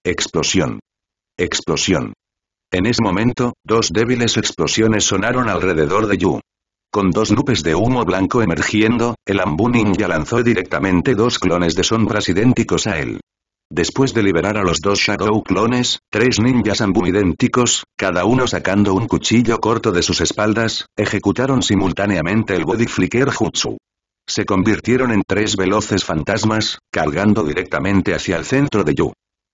Explosión. Explosión. En ese momento, dos débiles explosiones sonaron alrededor de Yu. Con dos nubes de humo blanco emergiendo, el Ambu Ninja lanzó directamente dos clones de sombras idénticos a él. Después de liberar a los dos Shadow clones, tres ninjas Ambu idénticos, cada uno sacando un cuchillo corto de sus espaldas, ejecutaron simultáneamente el Body Flicker Jutsu. Se convirtieron en tres veloces fantasmas, cargando directamente hacia el centro de Yu.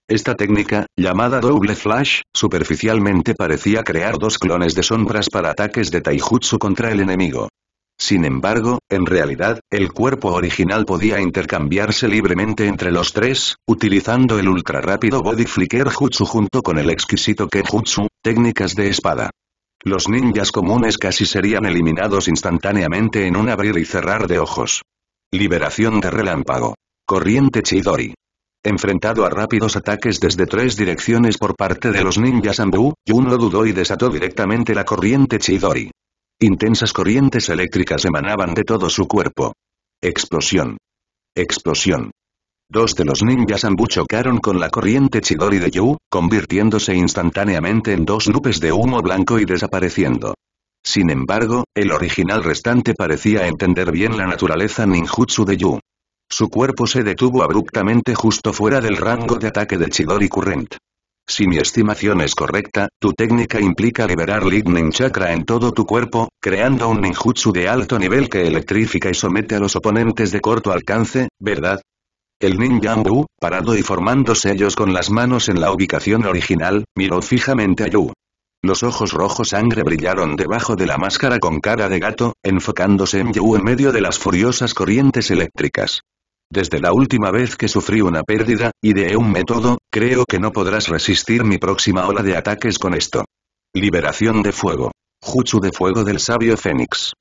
Esta técnica, llamada Double Flash, superficialmente parecía crear dos clones de sombras para ataques de taijutsu contra el enemigo. Sin embargo, en realidad, el cuerpo original podía intercambiarse libremente entre los tres, utilizando el ultra rápido Body Flicker Jutsu junto con el exquisito Kenjutsu, técnicas de espada. Los ninjas comunes casi serían eliminados instantáneamente en un abrir y cerrar de ojos. Liberación de relámpago. Corriente Chidori enfrentado a rápidos ataques desde tres direcciones por parte de los ninjas Ambu, Yu no dudó y desató directamente la corriente Chidori. Intensas corrientes eléctricas emanaban de todo su cuerpo. Explosión. Explosión. Dos de los ninjas Ambu chocaron con la corriente Chidori de Yu, convirtiéndose instantáneamente en dos nubes de humo blanco y desapareciendo. Sin embargo, el original restante parecía entender bien la naturaleza ninjutsu de Yu. Su cuerpo se detuvo abruptamente justo fuera del rango de ataque de Chidori Current. Si mi estimación es correcta, tu técnica implica liberar Lightning Chakra en todo tu cuerpo, creando un ninjutsu de alto nivel que electrifica y somete a los oponentes de corto alcance, ¿verdad? El Ninjambu, parado y formando sellos con las manos en la ubicación original, miró fijamente a Yu. Los ojos rojos sangre brillaron debajo de la máscara con cara de gato, enfocándose en Yu en medio de las furiosas corrientes eléctricas. Desde la última vez que sufrí una pérdida, y de un método, creo que no podrás resistir mi próxima ola de ataques con esto. Liberación de fuego. Jutsu de fuego del sabio Fénix.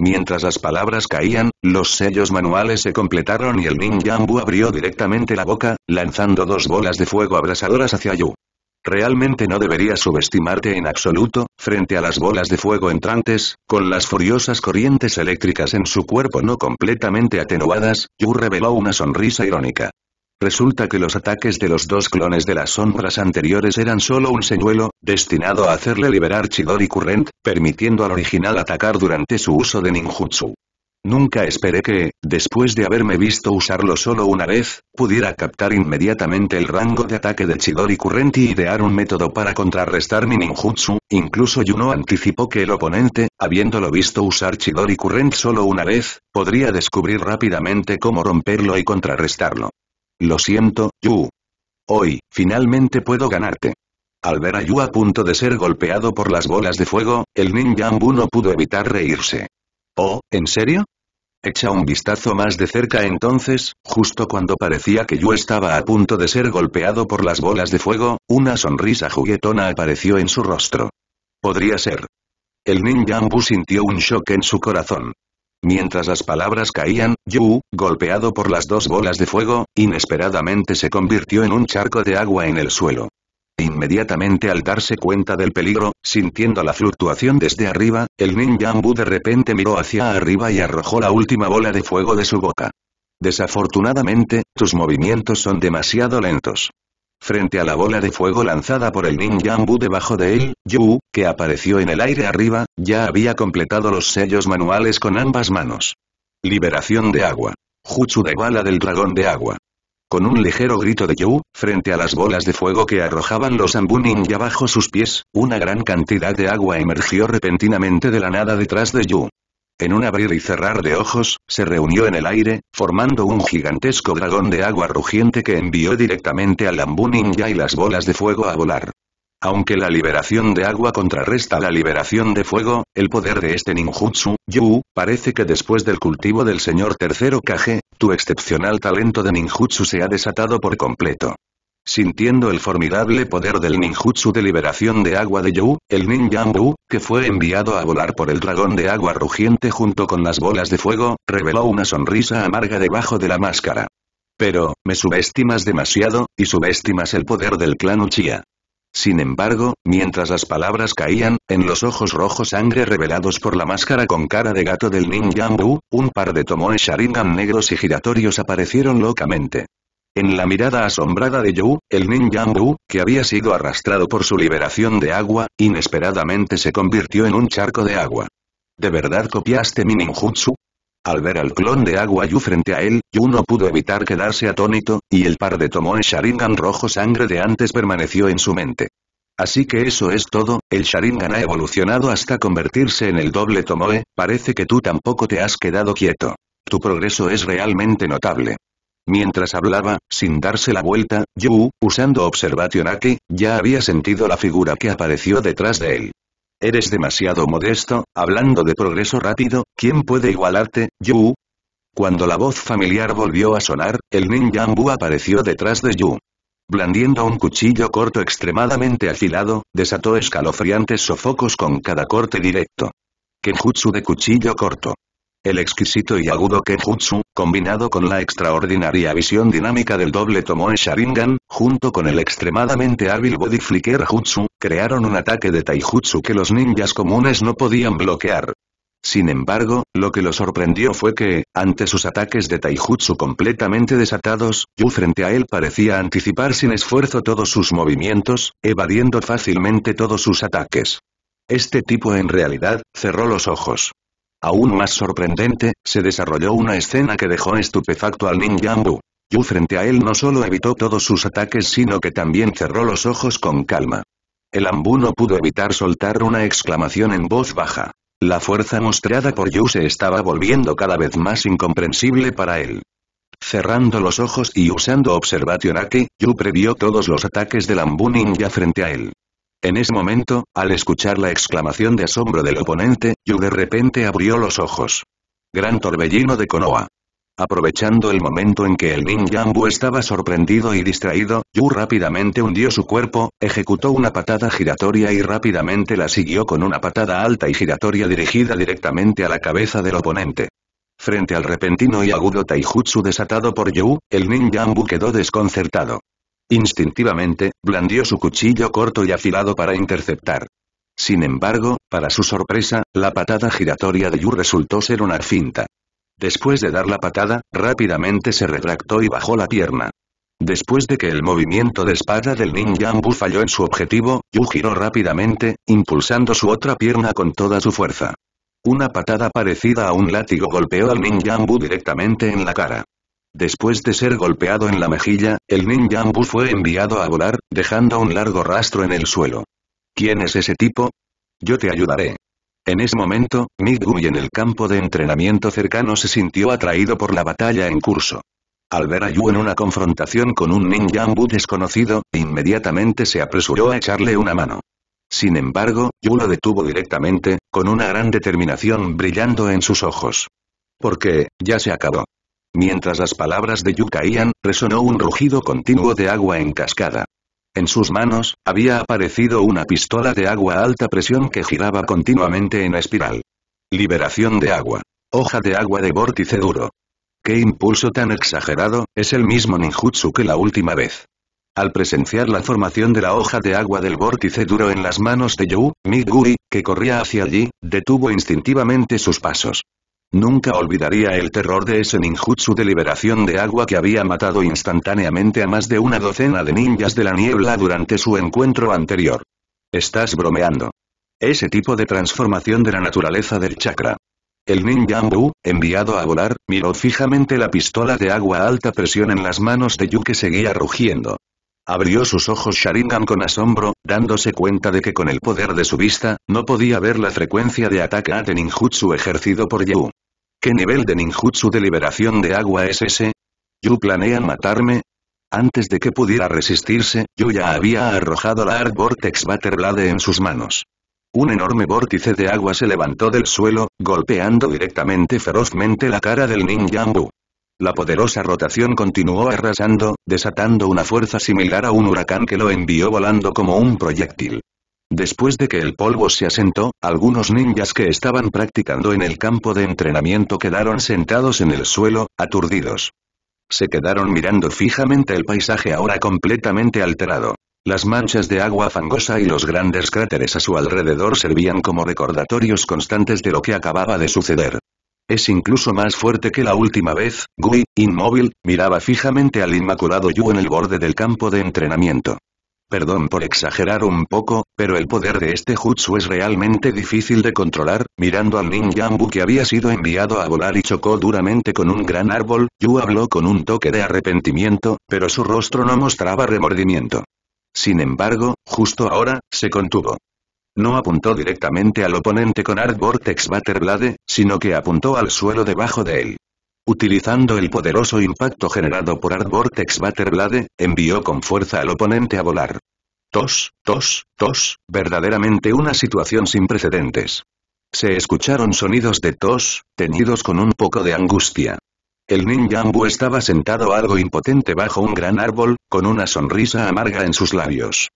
Mientras las palabras caían, los sellos manuales se completaron y el ninjambu abrió directamente la boca, lanzando dos bolas de fuego abrasadoras hacia Yu. Realmente no debería subestimarte en absoluto, frente a las bolas de fuego entrantes, con las furiosas corrientes eléctricas en su cuerpo no completamente atenuadas, Yu reveló una sonrisa irónica. Resulta que los ataques de los dos clones de las sombras anteriores eran solo un señuelo, destinado a hacerle liberar Chidori Current, permitiendo al original atacar durante su uso de ninjutsu. Nunca esperé que, después de haberme visto usarlo solo una vez, pudiera captar inmediatamente el rango de ataque de Chidori Current y idear un método para contrarrestar mi ninjutsu, incluso Yu no anticipó que el oponente, habiéndolo visto usar Chidori Current solo una vez, podría descubrir rápidamente cómo romperlo y contrarrestarlo. Lo siento, Yu. Hoy, finalmente puedo ganarte. Al ver a Yu a punto de ser golpeado por las bolas de fuego, el ninja no pudo evitar reírse. Oh, ¿en serio? Echa un vistazo más de cerca entonces, justo cuando parecía que yo estaba a punto de ser golpeado por las bolas de fuego, una sonrisa juguetona apareció en su rostro. Podría ser. El ninjambu sintió un shock en su corazón. Mientras las palabras caían, Yu, golpeado por las dos bolas de fuego, inesperadamente se convirtió en un charco de agua en el suelo. Inmediatamente al darse cuenta del peligro, sintiendo la fluctuación desde arriba, el ninjambu de repente miró hacia arriba y arrojó la última bola de fuego de su boca. Desafortunadamente, tus movimientos son demasiado lentos. Frente a la bola de fuego lanzada por el ninjambu debajo de él, Yu, que apareció en el aire arriba, ya había completado los sellos manuales con ambas manos. Liberación de agua. Jutsu de bala del dragón de agua con un ligero grito de Yu, frente a las bolas de fuego que arrojaban los Ambunin ya bajo sus pies, una gran cantidad de agua emergió repentinamente de la nada detrás de Yu. En un abrir y cerrar de ojos, se reunió en el aire, formando un gigantesco dragón de agua rugiente que envió directamente al Ambunin y las bolas de fuego a volar. Aunque la liberación de agua contrarresta la liberación de fuego, el poder de este ninjutsu, Yu, parece que después del cultivo del señor tercero Kage, tu excepcional talento de ninjutsu se ha desatado por completo. Sintiendo el formidable poder del ninjutsu de liberación de agua de Yu, el ninjambu, que fue enviado a volar por el dragón de agua rugiente junto con las bolas de fuego, reveló una sonrisa amarga debajo de la máscara. Pero, me subestimas demasiado, y subestimas el poder del clan Uchiha. Sin embargo, mientras las palabras caían, en los ojos rojos sangre revelados por la máscara con cara de gato del ninja Wu, un par de tomoe Sharingan negros y giratorios aparecieron locamente. En la mirada asombrada de Yu, el ninja Wu, que había sido arrastrado por su liberación de agua, inesperadamente se convirtió en un charco de agua. ¿De verdad copiaste mi ninjutsu? Al ver al clon de agua Yu frente a él, Yu no pudo evitar quedarse atónito, y el par de Tomoe Sharingan rojo sangre de antes permaneció en su mente. Así que eso es todo, el Sharingan ha evolucionado hasta convertirse en el doble Tomoe, parece que tú tampoco te has quedado quieto. Tu progreso es realmente notable. Mientras hablaba, sin darse la vuelta, Yu, usando Observation Aki, ya había sentido la figura que apareció detrás de él. Eres demasiado modesto, hablando de progreso rápido, ¿quién puede igualarte, Yu? Cuando la voz familiar volvió a sonar, el ninjambu apareció detrás de Yu. Blandiendo un cuchillo corto extremadamente afilado, desató escalofriantes sofocos con cada corte directo. Kenjutsu de cuchillo corto. El exquisito y agudo Kenjutsu, combinado con la extraordinaria visión dinámica del doble Tomoe Sharingan, junto con el extremadamente hábil Body Flicker Jutsu, crearon un ataque de Taijutsu que los ninjas comunes no podían bloquear. Sin embargo, lo que lo sorprendió fue que, ante sus ataques de taijutsu completamente desatados, Yu frente a él parecía anticipar sin esfuerzo todos sus movimientos, evadiendo fácilmente todos sus ataques. Este tipo en realidad, cerró los ojos. Aún más sorprendente, se desarrolló una escena que dejó estupefacto al Ambu. Yu frente a él no solo evitó todos sus ataques sino que también cerró los ojos con calma. El Ambu no pudo evitar soltar una exclamación en voz baja. La fuerza mostrada por Yu se estaba volviendo cada vez más incomprensible para él. Cerrando los ojos y usando Observation Aki, Yu previó todos los ataques del Ambu Ninja frente a él. En ese momento, al escuchar la exclamación de asombro del oponente, Yu de repente abrió los ojos. Gran torbellino de Konoha. Aprovechando el momento en que el ninjambu estaba sorprendido y distraído, Yu rápidamente hundió su cuerpo, ejecutó una patada giratoria y rápidamente la siguió con una patada alta y giratoria dirigida directamente a la cabeza del oponente. Frente al repentino y agudo taijutsu desatado por Yu, el ninjambu quedó desconcertado. Instintivamente, blandió su cuchillo corto y afilado para interceptar. Sin embargo, para su sorpresa, la patada giratoria de Yu resultó ser una finta. Después de dar la patada, rápidamente se retractó y bajó la pierna. Después de que el movimiento de espada del ninja Jambu falló en su objetivo, Yu giró rápidamente, impulsando su otra pierna con toda su fuerza. Una patada parecida a un látigo golpeó al ninja Jambu directamente en la cara. Después de ser golpeado en la mejilla, el ninjambu fue enviado a volar, dejando un largo rastro en el suelo. ¿Quién es ese tipo? Yo te ayudaré. En ese momento, y en el campo de entrenamiento cercano se sintió atraído por la batalla en curso. Al ver a Yu en una confrontación con un ninjambu desconocido, inmediatamente se apresuró a echarle una mano. Sin embargo, Yu lo detuvo directamente, con una gran determinación brillando en sus ojos. Porque, ya se acabó. Mientras las palabras de Yu caían, resonó un rugido continuo de agua en cascada. En sus manos, había aparecido una pistola de agua a alta presión que giraba continuamente en espiral. Liberación de agua. Hoja de agua de vórtice duro. ¡Qué impulso tan exagerado! Es el mismo ninjutsu que la última vez. Al presenciar la formación de la hoja de agua del vórtice duro en las manos de Yu, Miguri, que corría hacia allí, detuvo instintivamente sus pasos. Nunca olvidaría el terror de ese ninjutsu de liberación de agua que había matado instantáneamente a más de una docena de ninjas de la niebla durante su encuentro anterior. Estás bromeando. Ese tipo de transformación de la naturaleza del chakra. El ninja enviado a volar, miró fijamente la pistola de agua a alta presión en las manos de Yu que seguía rugiendo. Abrió sus ojos Sharingan con asombro, dándose cuenta de que con el poder de su vista, no podía ver la frecuencia de ataque a ninjutsu ejercido por Yu. ¿Qué nivel de ninjutsu de liberación de agua es ese? ¿Yu planea matarme? Antes de que pudiera resistirse, Yu ya había arrojado la Art Vortex blade en sus manos. Un enorme vórtice de agua se levantó del suelo, golpeando directamente ferozmente la cara del ninjambu. La poderosa rotación continuó arrasando, desatando una fuerza similar a un huracán que lo envió volando como un proyectil. Después de que el polvo se asentó, algunos ninjas que estaban practicando en el campo de entrenamiento quedaron sentados en el suelo, aturdidos. Se quedaron mirando fijamente el paisaje ahora completamente alterado. Las manchas de agua fangosa y los grandes cráteres a su alrededor servían como recordatorios constantes de lo que acababa de suceder. Es incluso más fuerte que la última vez, Gui, inmóvil, miraba fijamente al inmaculado Yu en el borde del campo de entrenamiento. Perdón por exagerar un poco, pero el poder de este jutsu es realmente difícil de controlar, mirando al ninjambu que había sido enviado a volar y chocó duramente con un gran árbol, Yu habló con un toque de arrepentimiento, pero su rostro no mostraba remordimiento. Sin embargo, justo ahora, se contuvo. No apuntó directamente al oponente con Art Vortex Butterblade, sino que apuntó al suelo debajo de él. Utilizando el poderoso impacto generado por Art Vortex Butterblade, envió con fuerza al oponente a volar. Tos, tos, tos, verdaderamente una situación sin precedentes. Se escucharon sonidos de tos, teñidos con un poco de angustia. El ninjambu estaba sentado algo impotente bajo un gran árbol, con una sonrisa amarga en sus labios.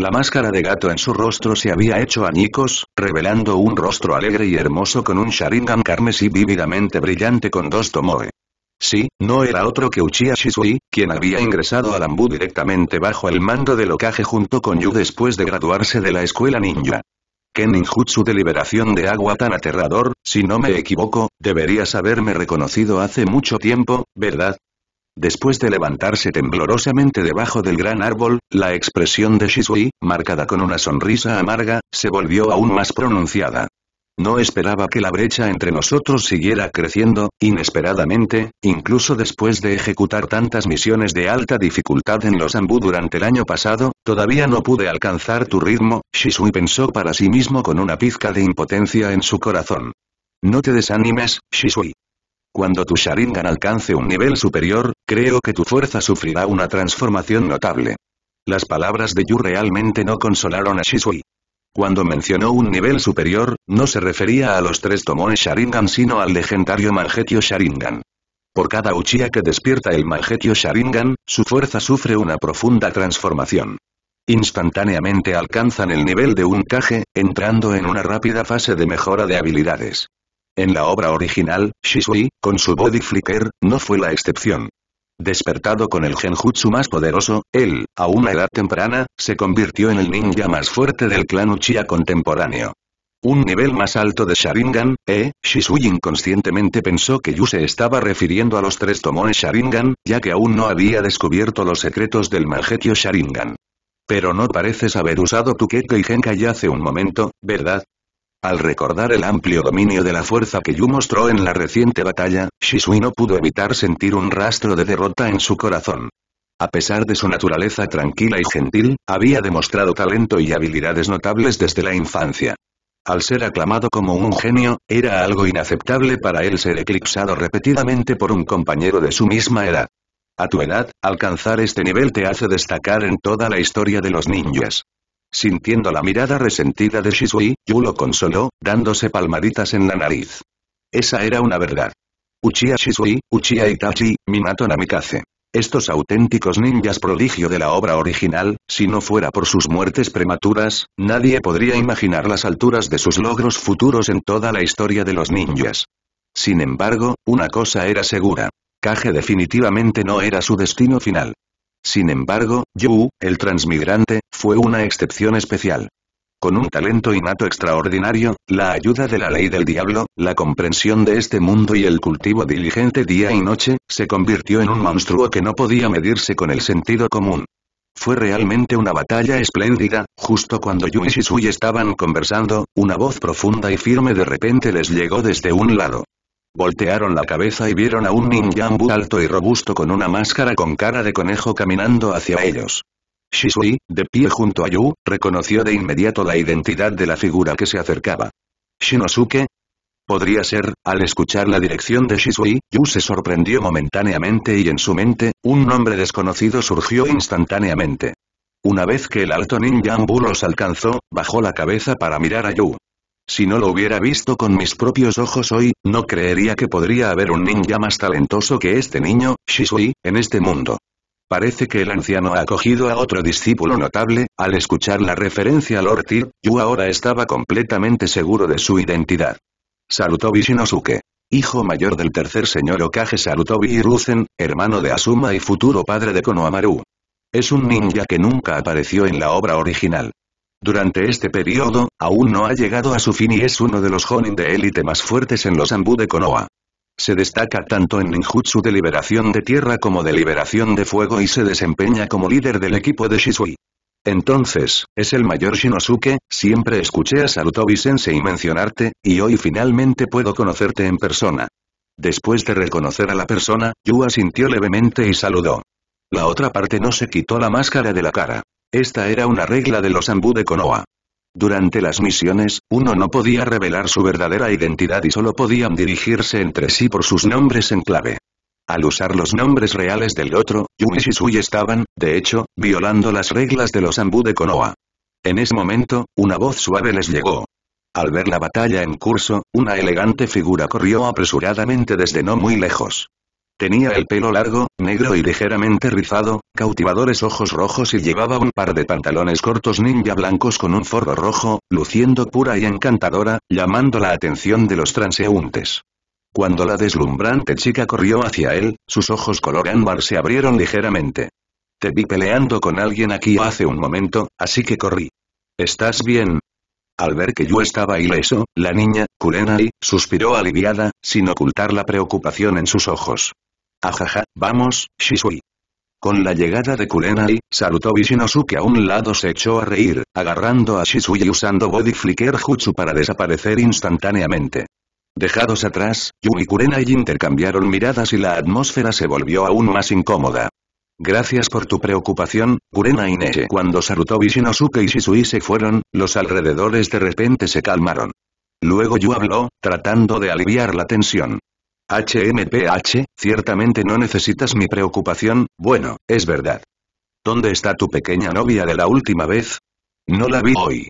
La máscara de gato en su rostro se había hecho añicos, revelando un rostro alegre y hermoso con un Sharingan carmesí vívidamente brillante con dos tomoe. Sí, no era otro que Uchiha Shisui, quien había ingresado a Lambu directamente bajo el mando del locaje junto con Yu después de graduarse de la escuela ninja. ¿Qué ninjutsu de liberación de agua tan aterrador, si no me equivoco, deberías haberme reconocido hace mucho tiempo, ¿verdad? Después de levantarse temblorosamente debajo del gran árbol, la expresión de Shisui, marcada con una sonrisa amarga, se volvió aún más pronunciada. No esperaba que la brecha entre nosotros siguiera creciendo, inesperadamente, incluso después de ejecutar tantas misiones de alta dificultad en los ambú durante el año pasado, todavía no pude alcanzar tu ritmo, Shisui pensó para sí mismo con una pizca de impotencia en su corazón. No te desanimes, Shisui. Cuando tu Sharingan alcance un nivel superior, creo que tu fuerza sufrirá una transformación notable. Las palabras de Yu realmente no consolaron a Shisui. Cuando mencionó un nivel superior, no se refería a los tres tomones Sharingan sino al legendario Mangetio Sharingan. Por cada Uchiha que despierta el Mangetio Sharingan, su fuerza sufre una profunda transformación. Instantáneamente alcanzan el nivel de un Kage, entrando en una rápida fase de mejora de habilidades. En la obra original, Shisui, con su Body Flicker, no fue la excepción. Despertado con el genjutsu más poderoso, él, a una edad temprana, se convirtió en el ninja más fuerte del clan Uchiha contemporáneo. Un nivel más alto de Sharingan, eh, Shisui inconscientemente pensó que Yu se estaba refiriendo a los tres tomones Sharingan, ya que aún no había descubierto los secretos del magetio Sharingan. Pero no pareces haber usado tu Keke y Genkai hace un momento, ¿verdad? Al recordar el amplio dominio de la fuerza que Yu mostró en la reciente batalla, Shisui no pudo evitar sentir un rastro de derrota en su corazón. A pesar de su naturaleza tranquila y gentil, había demostrado talento y habilidades notables desde la infancia. Al ser aclamado como un genio, era algo inaceptable para él ser eclipsado repetidamente por un compañero de su misma edad. A tu edad, alcanzar este nivel te hace destacar en toda la historia de los ninjas. Sintiendo la mirada resentida de Shisui, Yu lo consoló, dándose palmaditas en la nariz. Esa era una verdad. Uchiha Shisui, Uchiha Itachi, Minato Namikaze. Estos auténticos ninjas prodigio de la obra original, si no fuera por sus muertes prematuras, nadie podría imaginar las alturas de sus logros futuros en toda la historia de los ninjas. Sin embargo, una cosa era segura. Kage definitivamente no era su destino final. Sin embargo, Yu, el transmigrante, fue una excepción especial. Con un talento innato extraordinario, la ayuda de la ley del diablo, la comprensión de este mundo y el cultivo diligente día y noche, se convirtió en un monstruo que no podía medirse con el sentido común. Fue realmente una batalla espléndida, justo cuando Yu y Shisui estaban conversando, una voz profunda y firme de repente les llegó desde un lado. Voltearon la cabeza y vieron a un ninjambu alto y robusto con una máscara con cara de conejo caminando hacia ellos. Shisui, de pie junto a Yu, reconoció de inmediato la identidad de la figura que se acercaba. ¿Shinosuke? Podría ser, al escuchar la dirección de Shisui, Yu se sorprendió momentáneamente y en su mente, un nombre desconocido surgió instantáneamente. Una vez que el alto ninjambu los alcanzó, bajó la cabeza para mirar a Yu. Si no lo hubiera visto con mis propios ojos hoy, no creería que podría haber un ninja más talentoso que este niño, Shisui, en este mundo. Parece que el anciano ha acogido a otro discípulo notable, al escuchar la referencia a Lord Yu ahora estaba completamente seguro de su identidad. Sarutobi Shinosuke. Hijo mayor del tercer señor Okage Sarutobi Hiruzen, hermano de Asuma y futuro padre de Konohamaru. Es un ninja que nunca apareció en la obra original. Durante este periodo, aún no ha llegado a su fin y es uno de los Honin de élite más fuertes en los Ambu de Konoha. Se destaca tanto en ninjutsu de liberación de tierra como de liberación de fuego y se desempeña como líder del equipo de Shisui. Entonces, es el mayor Shinosuke, siempre escuché a Sarutobi Sensei mencionarte, y hoy finalmente puedo conocerte en persona. Después de reconocer a la persona, Yu asintió levemente y saludó. La otra parte no se quitó la máscara de la cara. Esta era una regla de los Ambu de Konoha. Durante las misiones, uno no podía revelar su verdadera identidad y solo podían dirigirse entre sí por sus nombres en clave. Al usar los nombres reales del otro, Yumi y estaban, de hecho, violando las reglas de los Ambu de Konoha. En ese momento, una voz suave les llegó. Al ver la batalla en curso, una elegante figura corrió apresuradamente desde no muy lejos. Tenía el pelo largo, negro y ligeramente rizado, cautivadores ojos rojos y llevaba un par de pantalones cortos ninja blancos con un forro rojo, luciendo pura y encantadora, llamando la atención de los transeúntes. Cuando la deslumbrante chica corrió hacia él, sus ojos color ámbar se abrieron ligeramente. Te vi peleando con alguien aquí hace un momento, así que corrí. ¿Estás bien? Al ver que yo estaba ileso, la niña, Kurenai, suspiró aliviada, sin ocultar la preocupación en sus ojos. Ajaja, vamos, Shisui. Con la llegada de Kurenai, Sarutobi Shinosuke a un lado se echó a reír, agarrando a Shisui y usando Body Flicker Jutsu para desaparecer instantáneamente. Dejados atrás, Yu y Kurenai intercambiaron miradas y la atmósfera se volvió aún más incómoda. Gracias por tu preocupación, Kurenai Neche. Cuando Sarutobi Shinosuke y Shisui se fueron, los alrededores de repente se calmaron. Luego Yu habló, tratando de aliviar la tensión. HMPH, ciertamente no necesitas mi preocupación, bueno, es verdad. ¿Dónde está tu pequeña novia de la última vez? No la vi hoy.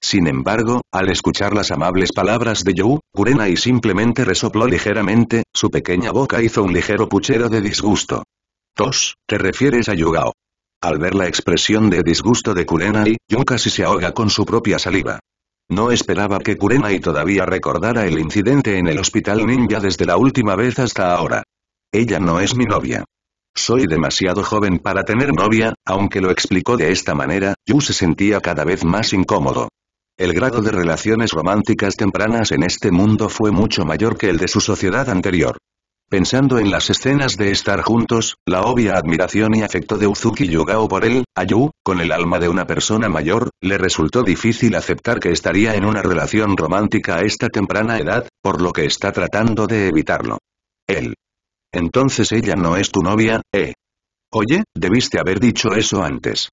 Sin embargo, al escuchar las amables palabras de Yu, Kurenai simplemente resopló ligeramente, su pequeña boca hizo un ligero puchero de disgusto. Tos, ¿te refieres a Yugao? Al ver la expresión de disgusto de Kurenai, Yu casi se ahoga con su propia saliva. No esperaba que Kurenai todavía recordara el incidente en el hospital ninja desde la última vez hasta ahora. Ella no es mi novia. Soy demasiado joven para tener novia, aunque lo explicó de esta manera, Yu se sentía cada vez más incómodo. El grado de relaciones románticas tempranas en este mundo fue mucho mayor que el de su sociedad anterior. Pensando en las escenas de estar juntos, la obvia admiración y afecto de Uzuki Yugao por él, Yu, con el alma de una persona mayor, le resultó difícil aceptar que estaría en una relación romántica a esta temprana edad, por lo que está tratando de evitarlo. Él. Entonces ella no es tu novia, ¿eh? Oye, debiste haber dicho eso antes.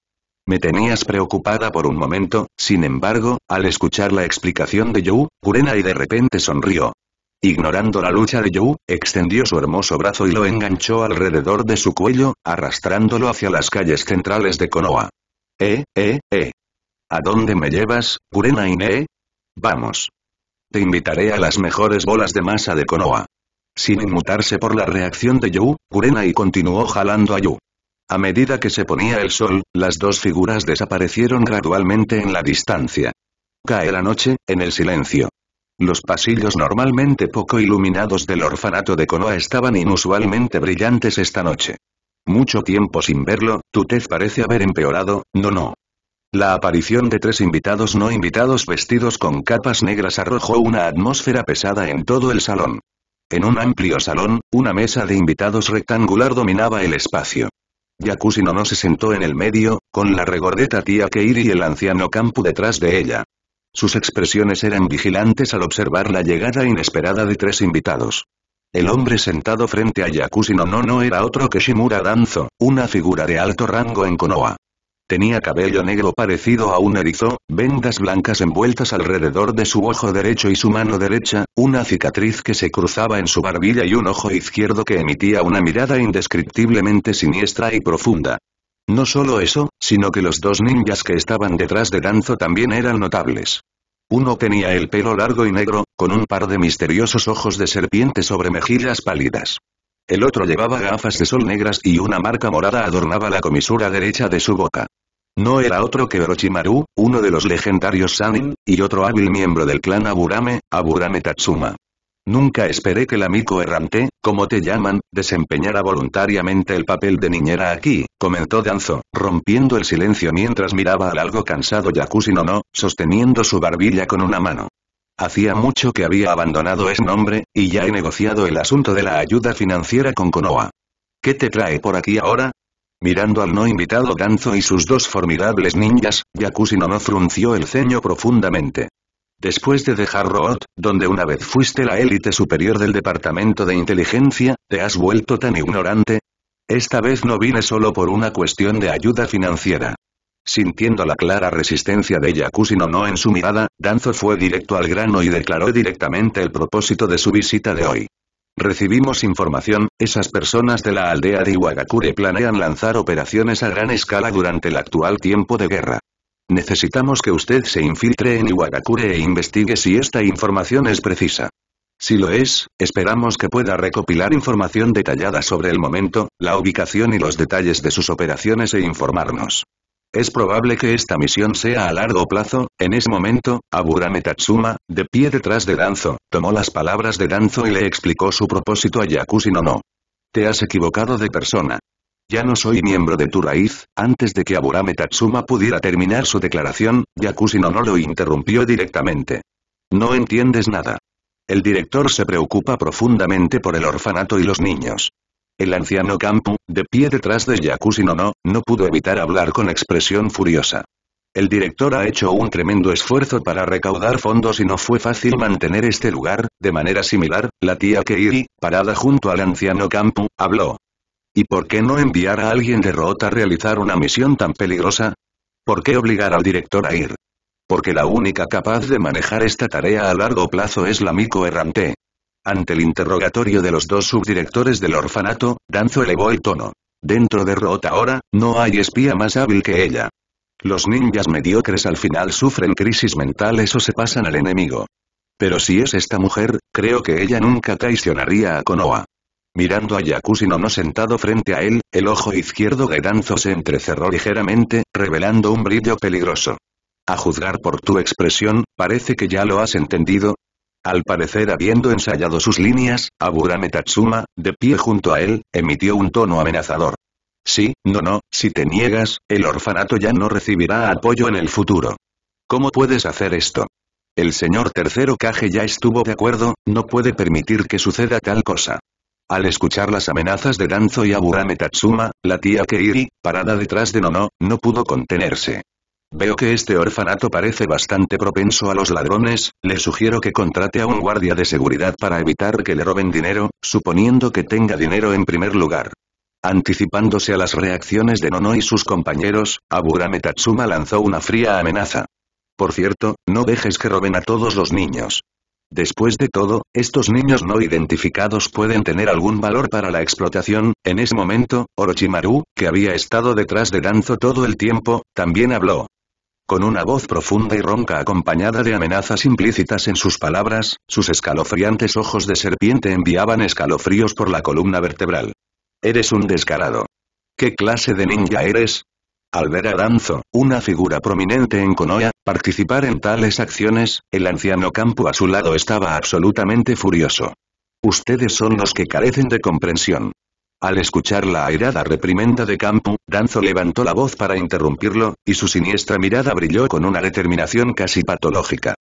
Me tenías preocupada por un momento, sin embargo, al escuchar la explicación de Yu, Kurena y de repente sonrió. Ignorando la lucha de Yu, extendió su hermoso brazo y lo enganchó alrededor de su cuello, arrastrándolo hacia las calles centrales de Konoha. Eh, eh, eh. ¿A dónde me llevas, kurenai Ine? Vamos. Te invitaré a las mejores bolas de masa de Konoha. Sin inmutarse por la reacción de Yu, Kurenai continuó jalando a Yu. A medida que se ponía el sol, las dos figuras desaparecieron gradualmente en la distancia. Cae la noche, en el silencio. Los pasillos normalmente poco iluminados del orfanato de Konoha estaban inusualmente brillantes esta noche. Mucho tiempo sin verlo, tu tez parece haber empeorado, no no. La aparición de tres invitados no invitados vestidos con capas negras arrojó una atmósfera pesada en todo el salón. En un amplio salón, una mesa de invitados rectangular dominaba el espacio. Yakusino no se sentó en el medio, con la regordeta tía Keiri y el anciano Kampu detrás de ella. Sus expresiones eran vigilantes al observar la llegada inesperada de tres invitados. El hombre sentado frente a Yakusino no no era otro que Shimura Danzo, una figura de alto rango en Konoha. Tenía cabello negro parecido a un erizo, vendas blancas envueltas alrededor de su ojo derecho y su mano derecha, una cicatriz que se cruzaba en su barbilla y un ojo izquierdo que emitía una mirada indescriptiblemente siniestra y profunda. No solo eso, sino que los dos ninjas que estaban detrás de Danzo también eran notables. Uno tenía el pelo largo y negro, con un par de misteriosos ojos de serpiente sobre mejillas pálidas. El otro llevaba gafas de sol negras y una marca morada adornaba la comisura derecha de su boca. No era otro que Orochimaru, uno de los legendarios Sanin, y otro hábil miembro del clan Aburame, Aburame Tatsuma. Nunca esperé que la amigo errante, como te llaman, desempeñara voluntariamente el papel de niñera aquí, comentó Danzo, rompiendo el silencio mientras miraba al algo cansado Yakushinono, no sosteniendo su barbilla con una mano. Hacía mucho que había abandonado ese nombre, y ya he negociado el asunto de la ayuda financiera con Konoha. ¿Qué te trae por aquí ahora? Mirando al no invitado Danzo y sus dos formidables ninjas, Yakushi no frunció el ceño profundamente. Después de dejar Root, donde una vez fuiste la élite superior del Departamento de Inteligencia, ¿te has vuelto tan ignorante? Esta vez no vine solo por una cuestión de ayuda financiera. Sintiendo la clara resistencia de Yakusino no en su mirada, Danzo fue directo al grano y declaró directamente el propósito de su visita de hoy. Recibimos información, esas personas de la aldea de Iwagakure planean lanzar operaciones a gran escala durante el actual tiempo de guerra. Necesitamos que usted se infiltre en Iwagakure e investigue si esta información es precisa. Si lo es, esperamos que pueda recopilar información detallada sobre el momento, la ubicación y los detalles de sus operaciones e informarnos. Es probable que esta misión sea a largo plazo, en ese momento, Aburame Tatsuma, de pie detrás de Danzo, tomó las palabras de Danzo y le explicó su propósito a Yakushi no. Te has equivocado de persona. Ya no soy miembro de tu raíz. Antes de que Aburame Tatsuma pudiera terminar su declaración, Yakusino no lo interrumpió directamente. No entiendes nada. El director se preocupa profundamente por el orfanato y los niños. El anciano Kampu, de pie detrás de Yakusino no, no pudo evitar hablar con expresión furiosa. El director ha hecho un tremendo esfuerzo para recaudar fondos y no fue fácil mantener este lugar, de manera similar, la tía Keiri, parada junto al anciano Kampu, habló. ¿Y por qué no enviar a alguien de Rota a realizar una misión tan peligrosa? ¿Por qué obligar al director a ir? Porque la única capaz de manejar esta tarea a largo plazo es la Miko errante. Ante el interrogatorio de los dos subdirectores del orfanato, Danzo elevó el tono. Dentro de Rota ahora, no hay espía más hábil que ella. Los ninjas mediocres al final sufren crisis mentales o se pasan al enemigo. Pero si es esta mujer, creo que ella nunca traicionaría a Konoha. Mirando a Yakusino no sentado frente a él, el ojo izquierdo de Danzo se entrecerró ligeramente, revelando un brillo peligroso. A juzgar por tu expresión, parece que ya lo has entendido. Al parecer habiendo ensayado sus líneas, Aburame Tatsuma, de pie junto a él, emitió un tono amenazador. Sí, no no, si te niegas, el orfanato ya no recibirá apoyo en el futuro. ¿Cómo puedes hacer esto? El señor tercero Kage ya estuvo de acuerdo, no puede permitir que suceda tal cosa. Al escuchar las amenazas de Danzo y Aburame Tatsuma, la tía Keiri, parada detrás de Nono, no pudo contenerse. Veo que este orfanato parece bastante propenso a los ladrones, le sugiero que contrate a un guardia de seguridad para evitar que le roben dinero, suponiendo que tenga dinero en primer lugar. Anticipándose a las reacciones de Nono y sus compañeros, Aburame Tatsuma lanzó una fría amenaza. Por cierto, no dejes que roben a todos los niños. Después de todo, estos niños no identificados pueden tener algún valor para la explotación. En ese momento, Orochimaru, que había estado detrás de Danzo todo el tiempo, también habló. Con una voz profunda y ronca acompañada de amenazas implícitas en sus palabras, sus escalofriantes ojos de serpiente enviaban escalofríos por la columna vertebral. Eres un descarado. ¿Qué clase de ninja eres? Al ver a Danzo, una figura prominente en Konoha, participar en tales acciones, el anciano campo a su lado estaba absolutamente furioso. Ustedes son los que carecen de comprensión. Al escuchar la airada reprimenda de campo, Danzo levantó la voz para interrumpirlo, y su siniestra mirada brilló con una determinación casi patológica.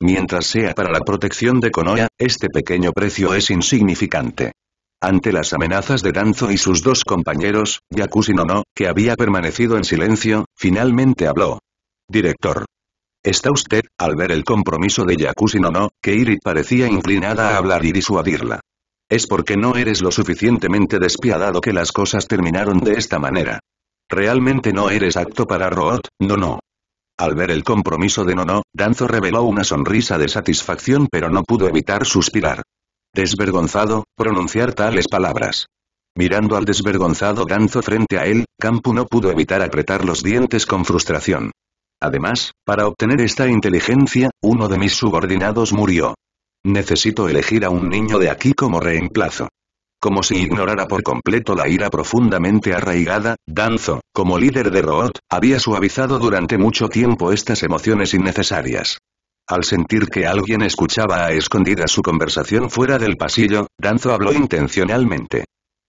Mientras sea para la protección de Konoha, este pequeño precio es insignificante. Ante las amenazas de Danzo y sus dos compañeros, Yakushi Nono, que había permanecido en silencio, finalmente habló. Director. Está usted, al ver el compromiso de Yakushi Nono, que Irit parecía inclinada a hablar y disuadirla. Es porque no eres lo suficientemente despiadado que las cosas terminaron de esta manera. Realmente no eres apto para Root, no no. Al ver el compromiso de Nono, Danzo reveló una sonrisa de satisfacción pero no pudo evitar suspirar desvergonzado, pronunciar tales palabras. Mirando al desvergonzado Danzo frente a él, Campu no pudo evitar apretar los dientes con frustración. Además, para obtener esta inteligencia, uno de mis subordinados murió. Necesito elegir a un niño de aquí como reemplazo. Como si ignorara por completo la ira profundamente arraigada, Danzo, como líder de Root, había suavizado durante mucho tiempo estas emociones innecesarias. Al sentir que alguien escuchaba a escondida su conversación fuera del pasillo, Danzo habló intencionalmente.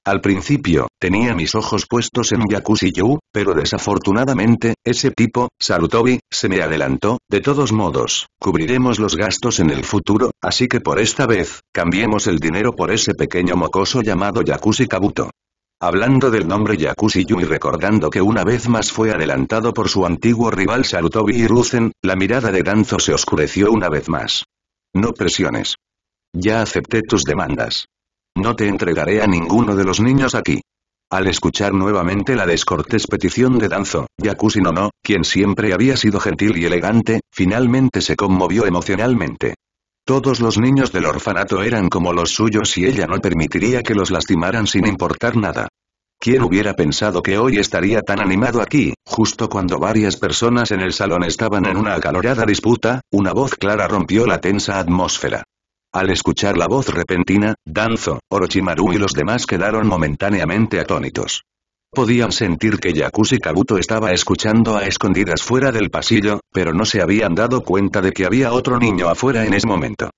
Al principio, tenía mis ojos puestos en y Yu, pero desafortunadamente, ese tipo, Sarutobi, se me adelantó, de todos modos, cubriremos los gastos en el futuro, así que por esta vez, cambiemos el dinero por ese pequeño mocoso llamado Yakushi Kabuto. Hablando del nombre Yakushi Yu y recordando que una vez más fue adelantado por su antiguo rival Sarutobi Hiruzen, la mirada de Danzo se oscureció una vez más. No presiones. Ya acepté tus demandas. No te entregaré a ninguno de los niños aquí. Al escuchar nuevamente la descortés petición de Danzo, Yakushi Nono, quien siempre había sido gentil y elegante, finalmente se conmovió emocionalmente. Todos los niños del orfanato eran como los suyos y ella no permitiría que los lastimaran sin importar nada. ¿Quién hubiera pensado que hoy estaría tan animado aquí, justo cuando varias personas en el salón estaban en una acalorada disputa? Una voz clara rompió la tensa atmósfera. Al escuchar la voz repentina, Danzo, Orochimaru y los demás quedaron momentáneamente atónitos. Podían sentir que Yakushi Kabuto estaba escuchando a escondidas fuera del pasillo, pero no se habían dado cuenta de que había otro niño afuera en ese momento.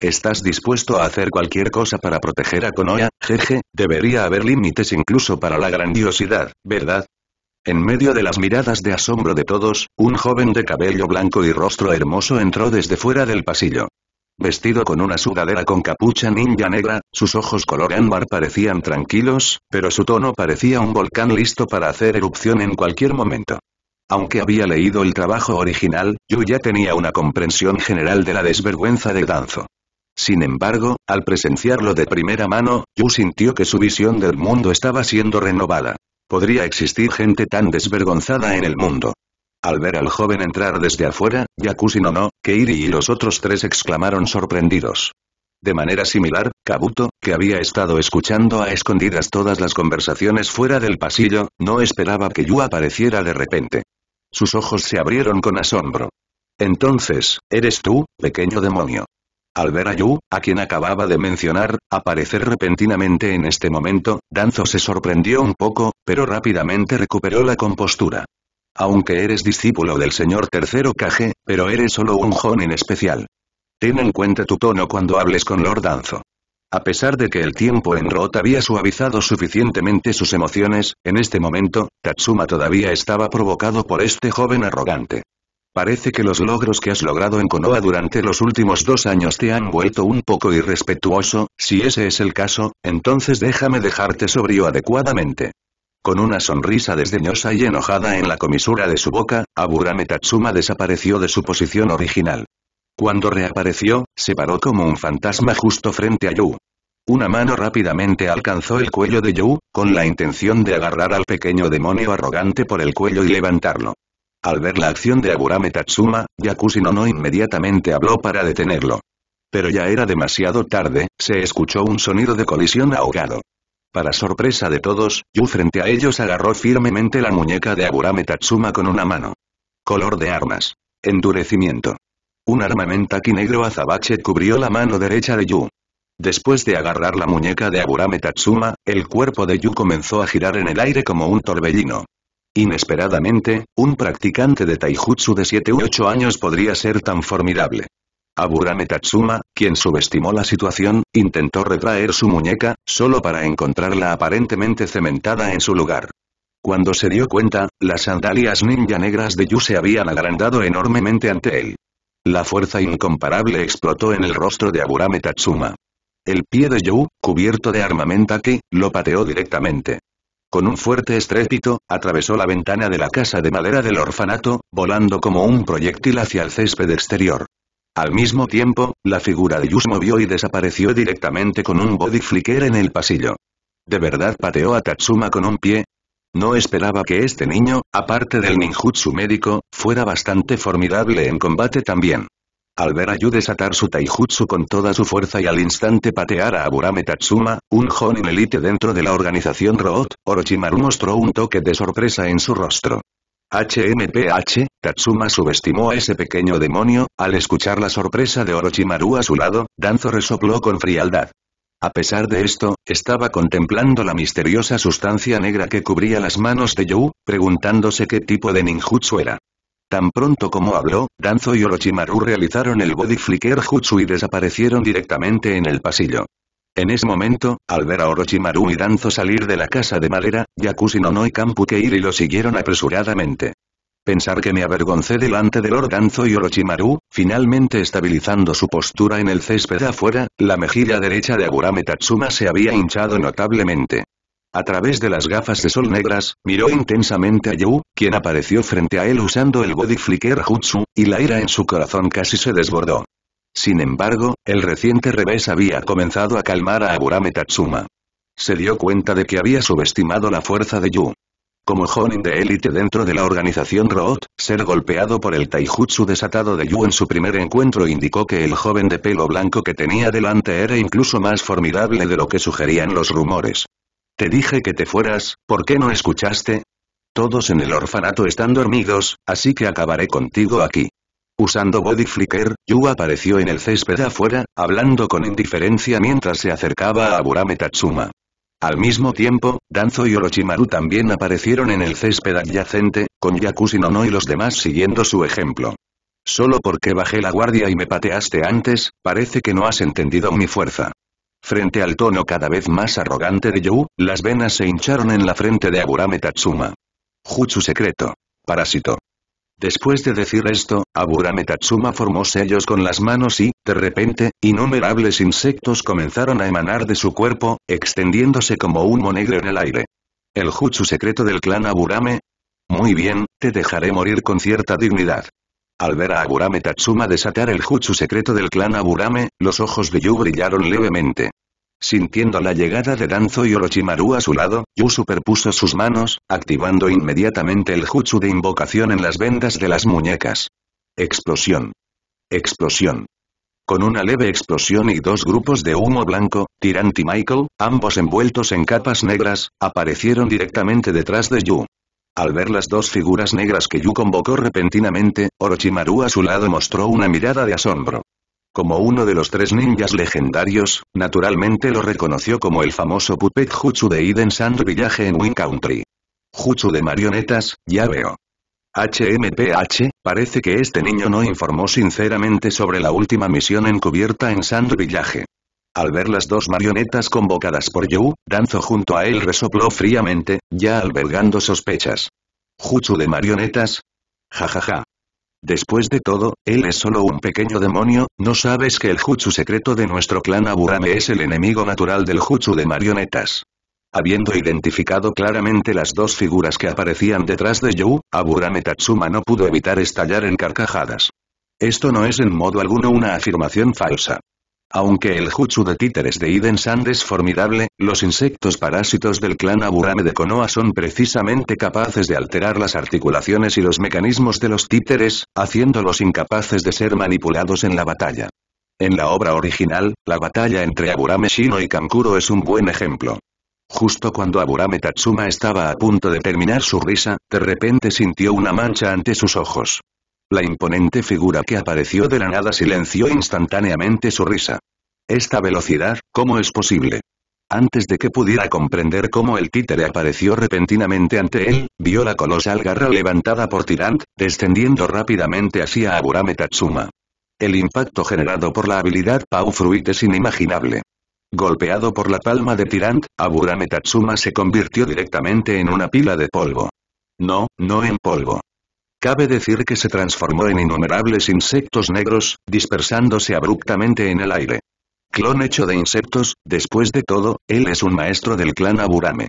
¿Estás dispuesto a hacer cualquier cosa para proteger a Konoha, jeje? Debería haber límites incluso para la grandiosidad, ¿verdad? En medio de las miradas de asombro de todos, un joven de cabello blanco y rostro hermoso entró desde fuera del pasillo. Vestido con una sudadera con capucha ninja negra, sus ojos color ámbar parecían tranquilos, pero su tono parecía un volcán listo para hacer erupción en cualquier momento. Aunque había leído el trabajo original, Yu ya tenía una comprensión general de la desvergüenza de Danzo. Sin embargo, al presenciarlo de primera mano, Yu sintió que su visión del mundo estaba siendo renovada. Podría existir gente tan desvergonzada en el mundo. Al ver al joven entrar desde afuera, Yakushi no no, Keiri y los otros tres exclamaron sorprendidos. De manera similar, Kabuto, que había estado escuchando a escondidas todas las conversaciones fuera del pasillo, no esperaba que Yu apareciera de repente. Sus ojos se abrieron con asombro. Entonces, ¿eres tú, pequeño demonio? Al ver a Yu, a quien acababa de mencionar, aparecer repentinamente en este momento, Danzo se sorprendió un poco, pero rápidamente recuperó la compostura aunque eres discípulo del señor tercero Kage, pero eres solo un en especial. Ten en cuenta tu tono cuando hables con Lord Danzo. A pesar de que el tiempo en Rot había suavizado suficientemente sus emociones, en este momento, Tatsuma todavía estaba provocado por este joven arrogante. Parece que los logros que has logrado en Konoha durante los últimos dos años te han vuelto un poco irrespetuoso, si ese es el caso, entonces déjame dejarte sobrio adecuadamente. Con una sonrisa desdeñosa y enojada en la comisura de su boca, Aburame Tatsuma desapareció de su posición original. Cuando reapareció, se paró como un fantasma justo frente a Yu. Una mano rápidamente alcanzó el cuello de Yu, con la intención de agarrar al pequeño demonio arrogante por el cuello y levantarlo. Al ver la acción de Aburame Tatsuma, Yakushino no inmediatamente habló para detenerlo. Pero ya era demasiado tarde, se escuchó un sonido de colisión ahogado. Para sorpresa de todos, Yu frente a ellos agarró firmemente la muñeca de Aburame Tatsuma con una mano. Color de armas. Endurecimiento. Un armamentaki negro azabache cubrió la mano derecha de Yu. Después de agarrar la muñeca de Aburame Tatsuma, el cuerpo de Yu comenzó a girar en el aire como un torbellino. Inesperadamente, un practicante de taijutsu de 7 u 8 años podría ser tan formidable. Aburame Tatsuma, quien subestimó la situación, intentó retraer su muñeca, solo para encontrarla aparentemente cementada en su lugar. Cuando se dio cuenta, las sandalias ninja negras de Yu se habían agrandado enormemente ante él. La fuerza incomparable explotó en el rostro de Aburame Tatsuma. El pie de Yu, cubierto de que, lo pateó directamente. Con un fuerte estrépito, atravesó la ventana de la casa de madera del orfanato, volando como un proyectil hacia el césped exterior. Al mismo tiempo, la figura de Yus movió y desapareció directamente con un body flicker en el pasillo. ¿De verdad pateó a Tatsuma con un pie? No esperaba que este niño, aparte del ninjutsu médico, fuera bastante formidable en combate también. Al ver a Yu desatar su taijutsu con toda su fuerza y al instante patear a Aburame Tatsuma, un jonin elite dentro de la organización Root, Orochimaru mostró un toque de sorpresa en su rostro. HMPH, Tatsuma subestimó a ese pequeño demonio, al escuchar la sorpresa de Orochimaru a su lado, Danzo resopló con frialdad. A pesar de esto, estaba contemplando la misteriosa sustancia negra que cubría las manos de Yu, preguntándose qué tipo de ninjutsu era. Tan pronto como habló, Danzo y Orochimaru realizaron el body flicker jutsu y desaparecieron directamente en el pasillo. En ese momento, al ver a Orochimaru y Danzo salir de la casa de madera, Yakushi no y Kampukeiri lo siguieron apresuradamente. Pensar que me avergoncé delante de Lord Danzo y Orochimaru, finalmente estabilizando su postura en el césped afuera, la mejilla derecha de Aburame Tatsuma se había hinchado notablemente. A través de las gafas de sol negras, miró intensamente a Yu, quien apareció frente a él usando el Body Flicker Jutsu, y la ira en su corazón casi se desbordó. Sin embargo, el reciente revés había comenzado a calmar a Aburame Tatsuma. Se dio cuenta de que había subestimado la fuerza de Yu. Como joven de élite dentro de la organización Root, ser golpeado por el taijutsu desatado de Yu en su primer encuentro indicó que el joven de pelo blanco que tenía delante era incluso más formidable de lo que sugerían los rumores. Te dije que te fueras, ¿por qué no escuchaste? Todos en el orfanato están dormidos, así que acabaré contigo aquí. Usando Body Flicker, Yu apareció en el césped afuera, hablando con indiferencia mientras se acercaba a Aburame Tatsuma. Al mismo tiempo, Danzo y Orochimaru también aparecieron en el césped adyacente, con Yakushi Nono y los demás siguiendo su ejemplo. Solo porque bajé la guardia y me pateaste antes, parece que no has entendido mi fuerza. Frente al tono cada vez más arrogante de Yu, las venas se hincharon en la frente de Aburame Tatsuma. Jutsu secreto. Parásito. Después de decir esto, Aburame Tatsuma formó sellos con las manos y, de repente, innumerables insectos comenzaron a emanar de su cuerpo, extendiéndose como un negro en el aire. ¿El jutsu secreto del clan Aburame? Muy bien, te dejaré morir con cierta dignidad. Al ver a Aburame Tatsuma desatar el jutsu secreto del clan Aburame, los ojos de Yu brillaron levemente. Sintiendo la llegada de Danzo y Orochimaru a su lado, Yu superpuso sus manos, activando inmediatamente el jutsu de invocación en las vendas de las muñecas. Explosión. Explosión. Con una leve explosión y dos grupos de humo blanco, Tirant y Michael, ambos envueltos en capas negras, aparecieron directamente detrás de Yu. Al ver las dos figuras negras que Yu convocó repentinamente, Orochimaru a su lado mostró una mirada de asombro. Como uno de los tres ninjas legendarios, naturalmente lo reconoció como el famoso Puppet Jutsu de Eden Sand Village en Wing Country. Jutsu de marionetas, ya veo. HMPH, parece que este niño no informó sinceramente sobre la última misión encubierta en Sand Village. Al ver las dos marionetas convocadas por Yu, Danzo junto a él resopló fríamente, ya albergando sospechas. ¿Jutsu de marionetas? Jajaja. Ja, ja. Después de todo, él es solo un pequeño demonio, ¿no sabes que el Jutsu secreto de nuestro clan Aburame es el enemigo natural del Jutsu de marionetas? Habiendo identificado claramente las dos figuras que aparecían detrás de Yu, Aburame Tatsuma no pudo evitar estallar en carcajadas. Esto no es en modo alguno una afirmación falsa. Aunque el jutsu de títeres de Iden Sand es formidable, los insectos parásitos del clan Aburame de Konoha son precisamente capaces de alterar las articulaciones y los mecanismos de los títeres, haciéndolos incapaces de ser manipulados en la batalla. En la obra original, la batalla entre Aburame Shino y Kankuro es un buen ejemplo. Justo cuando Aburame Tatsuma estaba a punto de terminar su risa, de repente sintió una mancha ante sus ojos. La imponente figura que apareció de la nada silenció instantáneamente su risa. Esta velocidad, ¿cómo es posible? Antes de que pudiera comprender cómo el títere apareció repentinamente ante él, vio la colosal garra levantada por Tirant, descendiendo rápidamente hacia Aburame Tatsuma. El impacto generado por la habilidad Pau Fruit es inimaginable. Golpeado por la palma de Tirant, Aburame Tatsuma se convirtió directamente en una pila de polvo. No, no en polvo. Cabe decir que se transformó en innumerables insectos negros, dispersándose abruptamente en el aire. Clon hecho de insectos, después de todo, él es un maestro del clan Aburame.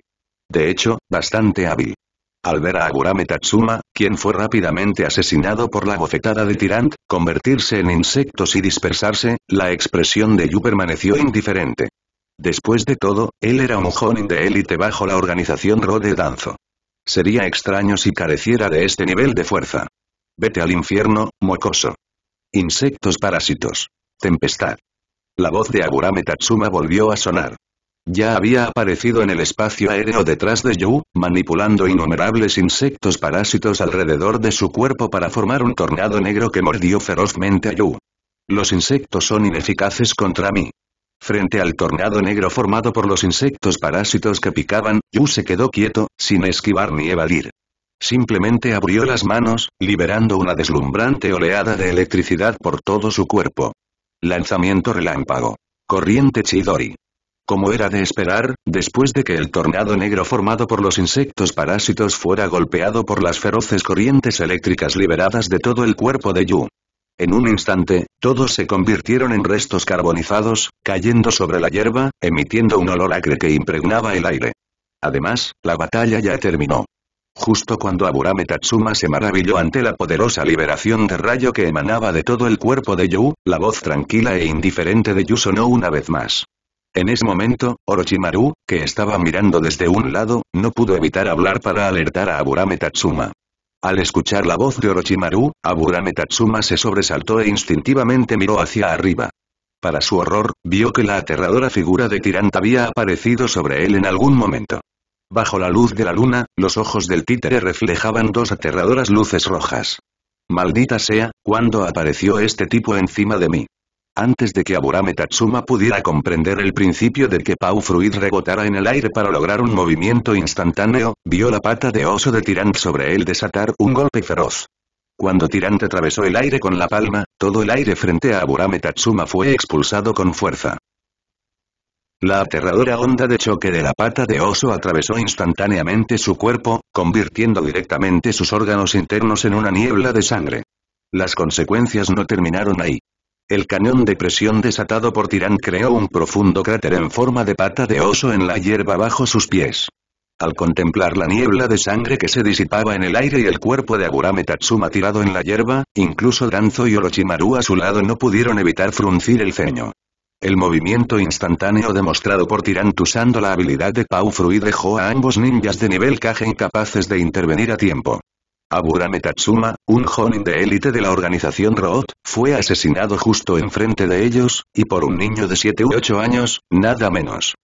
De hecho, bastante hábil. Al ver a Aburame Tatsuma, quien fue rápidamente asesinado por la bofetada de Tirant, convertirse en insectos y dispersarse, la expresión de Yu permaneció indiferente. Después de todo, él era un joven de élite bajo la organización Rode Danzo. Sería extraño si careciera de este nivel de fuerza. Vete al infierno, mocoso. Insectos parásitos. Tempestad. La voz de Agurame Tatsuma volvió a sonar. Ya había aparecido en el espacio aéreo detrás de Yu, manipulando innumerables insectos parásitos alrededor de su cuerpo para formar un tornado negro que mordió ferozmente a Yu. Los insectos son ineficaces contra mí. Frente al tornado negro formado por los insectos parásitos que picaban, Yu se quedó quieto, sin esquivar ni evadir. Simplemente abrió las manos, liberando una deslumbrante oleada de electricidad por todo su cuerpo. Lanzamiento relámpago. Corriente Chidori. Como era de esperar, después de que el tornado negro formado por los insectos parásitos fuera golpeado por las feroces corrientes eléctricas liberadas de todo el cuerpo de Yu, en un instante, todos se convirtieron en restos carbonizados, cayendo sobre la hierba, emitiendo un olor acre que impregnaba el aire. Además, la batalla ya terminó. Justo cuando Aburame Tatsuma se maravilló ante la poderosa liberación de rayo que emanaba de todo el cuerpo de Yu, la voz tranquila e indiferente de Yu sonó una vez más. En ese momento, Orochimaru, que estaba mirando desde un lado, no pudo evitar hablar para alertar a Aburame Tatsuma. Al escuchar la voz de Orochimaru, Aburame Tatsuma se sobresaltó e instintivamente miró hacia arriba. Para su horror, vio que la aterradora figura de Tirant había aparecido sobre él en algún momento. Bajo la luz de la luna, los ojos del títere reflejaban dos aterradoras luces rojas. Maldita sea, ¿cuándo apareció este tipo encima de mí? antes de que Aburame Tatsuma pudiera comprender el principio de que Pau Fruit rebotara en el aire para lograr un movimiento instantáneo, vio la pata de oso de Tirant sobre él desatar un golpe feroz. Cuando Tirant atravesó el aire con la palma, todo el aire frente a Aburame Tatsuma fue expulsado con fuerza. La aterradora onda de choque de la pata de oso atravesó instantáneamente su cuerpo, convirtiendo directamente sus órganos internos en una niebla de sangre. Las consecuencias no terminaron ahí. El cañón de presión desatado por Tirán creó un profundo cráter en forma de pata de oso en la hierba bajo sus pies. Al contemplar la niebla de sangre que se disipaba en el aire y el cuerpo de Agurame Tatsuma tirado en la hierba, incluso Danzo y Orochimaru a su lado no pudieron evitar fruncir el ceño. El movimiento instantáneo demostrado por Tirant usando la habilidad de Pau Frui dejó a ambos ninjas de nivel Kage incapaces de intervenir a tiempo. Aburame Tatsuma, un joven de élite de la organización Root, fue asesinado justo enfrente de ellos, y por un niño de 7 u 8 años, nada menos.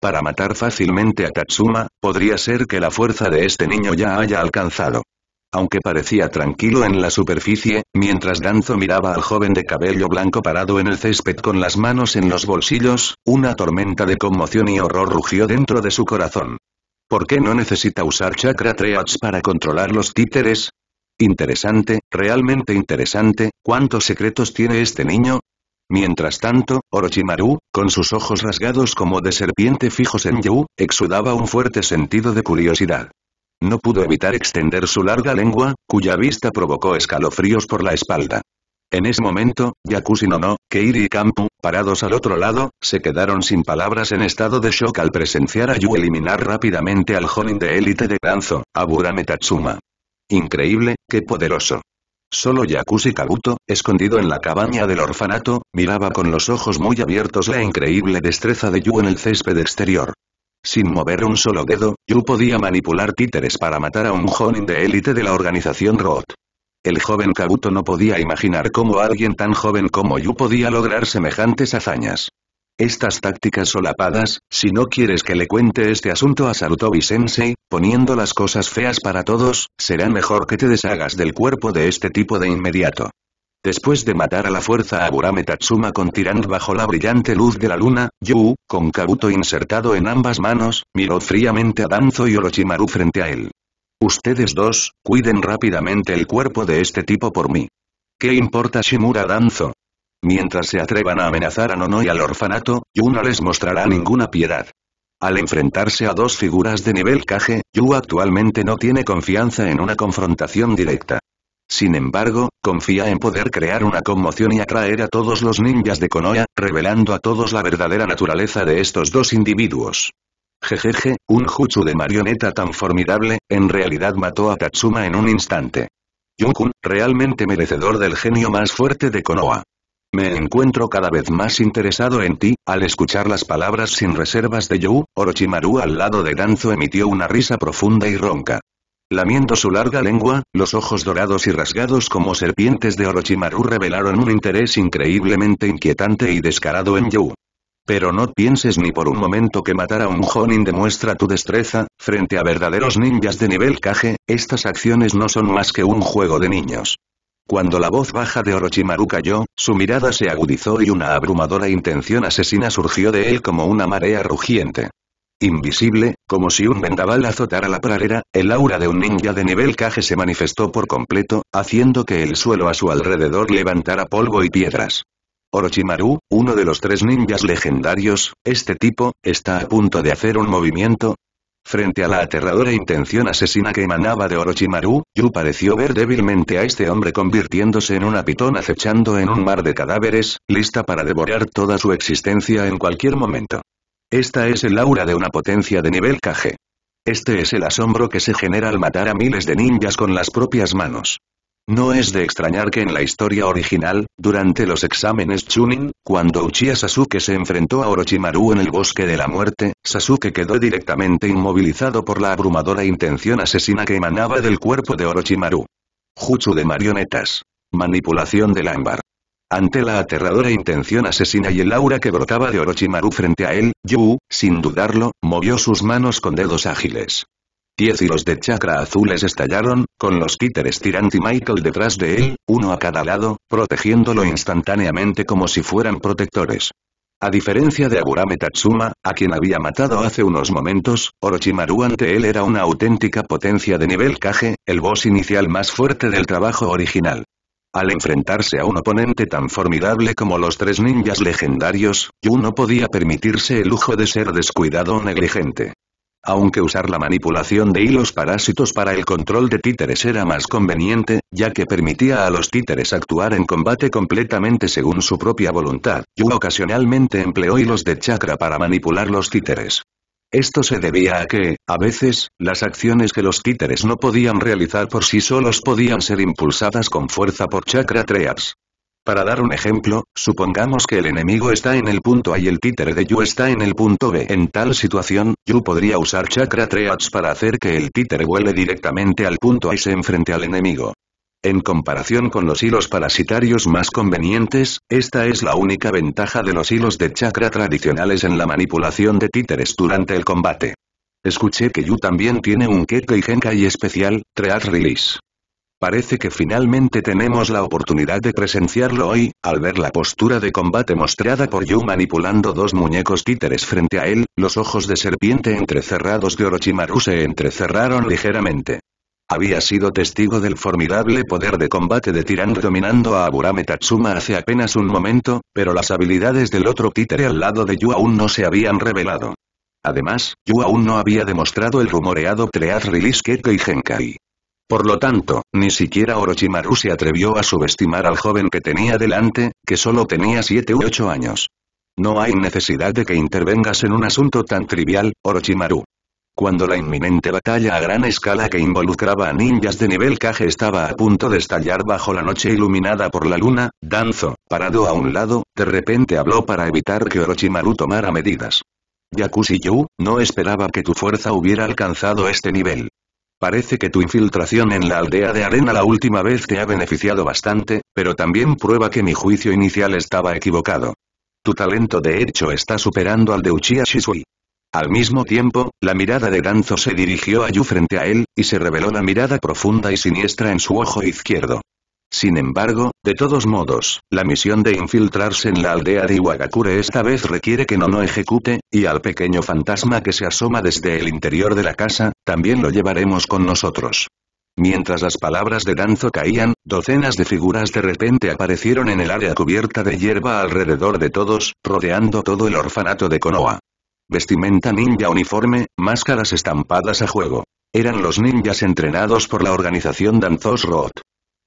Para matar fácilmente a Tatsuma, podría ser que la fuerza de este niño ya haya alcanzado. Aunque parecía tranquilo en la superficie, mientras Danzo miraba al joven de cabello blanco parado en el césped con las manos en los bolsillos, una tormenta de conmoción y horror rugió dentro de su corazón. ¿Por qué no necesita usar chakra Triads para controlar los títeres? Interesante, realmente interesante, ¿cuántos secretos tiene este niño? Mientras tanto, Orochimaru, con sus ojos rasgados como de serpiente fijos en Yu, exudaba un fuerte sentido de curiosidad. No pudo evitar extender su larga lengua, cuya vista provocó escalofríos por la espalda. En ese momento, no no, Keiri y Kampu, parados al otro lado, se quedaron sin palabras en estado de shock al presenciar a Yu eliminar rápidamente al Jonin de élite de Danzo, Aburame Increíble, qué poderoso. Solo Yakushi Kabuto, escondido en la cabaña del orfanato, miraba con los ojos muy abiertos la increíble destreza de Yu en el césped exterior. Sin mover un solo dedo, Yu podía manipular títeres para matar a un Jonin de élite de la organización R.O.T. El joven Kabuto no podía imaginar cómo alguien tan joven como Yu podía lograr semejantes hazañas. Estas tácticas solapadas, si no quieres que le cuente este asunto a Sarutobi-sensei, poniendo las cosas feas para todos, será mejor que te deshagas del cuerpo de este tipo de inmediato. Después de matar a la fuerza a Burame Tatsuma con Tirant bajo la brillante luz de la luna, Yu, con Kabuto insertado en ambas manos, miró fríamente a Danzo y Orochimaru frente a él. Ustedes dos, cuiden rápidamente el cuerpo de este tipo por mí. ¿Qué importa Shimura Danzo? Mientras se atrevan a amenazar a Nono y al orfanato, Yu no les mostrará ninguna piedad. Al enfrentarse a dos figuras de nivel Kage, Yu actualmente no tiene confianza en una confrontación directa. Sin embargo, confía en poder crear una conmoción y atraer a todos los ninjas de Konoha, revelando a todos la verdadera naturaleza de estos dos individuos. Jejeje, un jutsu de marioneta tan formidable, en realidad mató a Tatsuma en un instante. Yukun, realmente merecedor del genio más fuerte de Konoha. Me encuentro cada vez más interesado en ti, al escuchar las palabras sin reservas de Yu, Orochimaru al lado de Danzo emitió una risa profunda y ronca. Lamiendo su larga lengua, los ojos dorados y rasgados como serpientes de Orochimaru revelaron un interés increíblemente inquietante y descarado en Yu. Pero no pienses ni por un momento que matar a un Jonin demuestra tu destreza, frente a verdaderos ninjas de nivel Kage, estas acciones no son más que un juego de niños. Cuando la voz baja de Orochimaru cayó, su mirada se agudizó y una abrumadora intención asesina surgió de él como una marea rugiente. Invisible, como si un vendaval azotara la pradera, el aura de un ninja de nivel Kage se manifestó por completo, haciendo que el suelo a su alrededor levantara polvo y piedras. Orochimaru, uno de los tres ninjas legendarios, este tipo, está a punto de hacer un movimiento. Frente a la aterradora intención asesina que emanaba de Orochimaru, Yu pareció ver débilmente a este hombre convirtiéndose en una pitón acechando en un mar de cadáveres, lista para devorar toda su existencia en cualquier momento. Esta es el aura de una potencia de nivel KG. Este es el asombro que se genera al matar a miles de ninjas con las propias manos. No es de extrañar que en la historia original, durante los exámenes Chunin, cuando Uchiha Sasuke se enfrentó a Orochimaru en el Bosque de la Muerte, Sasuke quedó directamente inmovilizado por la abrumadora intención asesina que emanaba del cuerpo de Orochimaru. Juchu de marionetas. Manipulación del ámbar. Ante la aterradora intención asesina y el aura que brotaba de Orochimaru frente a él, Yu, sin dudarlo, movió sus manos con dedos ágiles. Diez hilos de chakra azules estallaron, con los títeres Tirant y Michael detrás de él, uno a cada lado, protegiéndolo instantáneamente como si fueran protectores. A diferencia de Aburame Tatsuma, a quien había matado hace unos momentos, Orochimaru ante él era una auténtica potencia de nivel Kage, el boss inicial más fuerte del trabajo original. Al enfrentarse a un oponente tan formidable como los tres ninjas legendarios, Yu no podía permitirse el lujo de ser descuidado o negligente. Aunque usar la manipulación de hilos parásitos para el control de títeres era más conveniente, ya que permitía a los títeres actuar en combate completamente según su propia voluntad, Yu ocasionalmente empleó hilos de chakra para manipular los títeres. Esto se debía a que, a veces, las acciones que los títeres no podían realizar por sí solos podían ser impulsadas con fuerza por chakra treas. Para dar un ejemplo, supongamos que el enemigo está en el punto A y el títere de Yu está en el punto B. En tal situación, Yu podría usar Chakra Treats para hacer que el títere vuele directamente al punto A y se enfrente al enemigo. En comparación con los hilos parasitarios más convenientes, esta es la única ventaja de los hilos de chakra tradicionales en la manipulación de títeres durante el combate. Escuché que Yu también tiene un Kekkei Genkai especial, Threads Release. Parece que finalmente tenemos la oportunidad de presenciarlo hoy, al ver la postura de combate mostrada por Yu manipulando dos muñecos títeres frente a él, los ojos de serpiente entrecerrados de Orochimaru se entrecerraron ligeramente. Había sido testigo del formidable poder de combate de tiran dominando a Aburame Tatsuma hace apenas un momento, pero las habilidades del otro títere al lado de Yu aún no se habían revelado. Además, Yu aún no había demostrado el rumoreado Treaz Release y Genkai. Por lo tanto, ni siquiera Orochimaru se atrevió a subestimar al joven que tenía delante, que solo tenía 7 u 8 años. No hay necesidad de que intervengas en un asunto tan trivial, Orochimaru. Cuando la inminente batalla a gran escala que involucraba a ninjas de nivel Kage estaba a punto de estallar bajo la noche iluminada por la luna, Danzo, parado a un lado, de repente habló para evitar que Orochimaru tomara medidas. Yakushi Yu, no esperaba que tu fuerza hubiera alcanzado este nivel. Parece que tu infiltración en la aldea de arena la última vez te ha beneficiado bastante, pero también prueba que mi juicio inicial estaba equivocado. Tu talento de hecho está superando al de Uchiha Shisui. Al mismo tiempo, la mirada de Danzo se dirigió a Yu frente a él, y se reveló la mirada profunda y siniestra en su ojo izquierdo. Sin embargo, de todos modos, la misión de infiltrarse en la aldea de Iwagakure esta vez requiere que no Nono ejecute, y al pequeño fantasma que se asoma desde el interior de la casa, también lo llevaremos con nosotros. Mientras las palabras de Danzo caían, docenas de figuras de repente aparecieron en el área cubierta de hierba alrededor de todos, rodeando todo el orfanato de Konoha. Vestimenta ninja uniforme, máscaras estampadas a juego. Eran los ninjas entrenados por la organización Danzos Roth.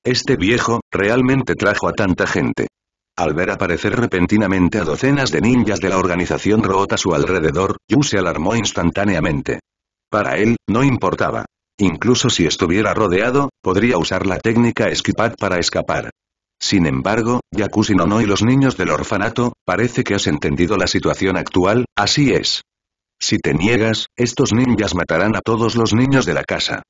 Este viejo, realmente trajo a tanta gente. Al ver aparecer repentinamente a docenas de ninjas de la organización rota a su alrededor, Yu se alarmó instantáneamente. Para él, no importaba. Incluso si estuviera rodeado, podría usar la técnica esquipad para escapar. Sin embargo, Yakushi no y los niños del orfanato, parece que has entendido la situación actual, así es. Si te niegas, estos ninjas matarán a todos los niños de la casa.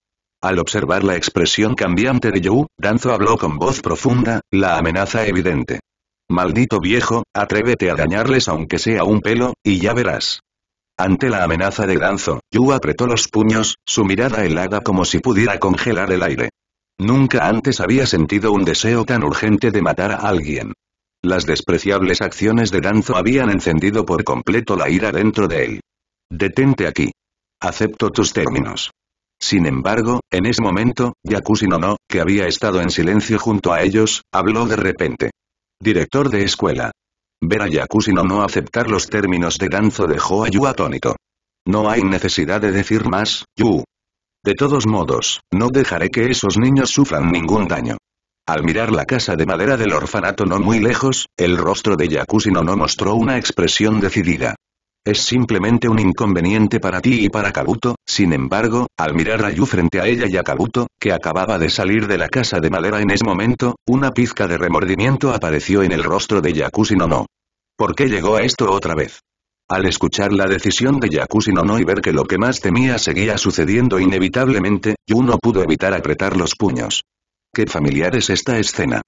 Al observar la expresión cambiante de Yu, Danzo habló con voz profunda, la amenaza evidente. Maldito viejo, atrévete a dañarles aunque sea un pelo, y ya verás. Ante la amenaza de Danzo, Yu apretó los puños, su mirada helada como si pudiera congelar el aire. Nunca antes había sentido un deseo tan urgente de matar a alguien. Las despreciables acciones de Danzo habían encendido por completo la ira dentro de él. Detente aquí. Acepto tus términos. Sin embargo, en ese momento, Yakushi no, que había estado en silencio junto a ellos, habló de repente. Director de escuela. Ver a Yakushi no aceptar los términos de Danzo dejó a Yu atónito. No hay necesidad de decir más, Yu. De todos modos, no dejaré que esos niños sufran ningún daño. Al mirar la casa de madera del orfanato no muy lejos, el rostro de Yakushi no mostró una expresión decidida. Es simplemente un inconveniente para ti y para Kabuto, sin embargo, al mirar a Yu frente a ella y a Kabuto, que acababa de salir de la casa de madera en ese momento, una pizca de remordimiento apareció en el rostro de Yakushi no. ¿Por qué llegó a esto otra vez? Al escuchar la decisión de Yakushi Nono y ver que lo que más temía seguía sucediendo inevitablemente, Yu no pudo evitar apretar los puños. Qué familiar es esta escena.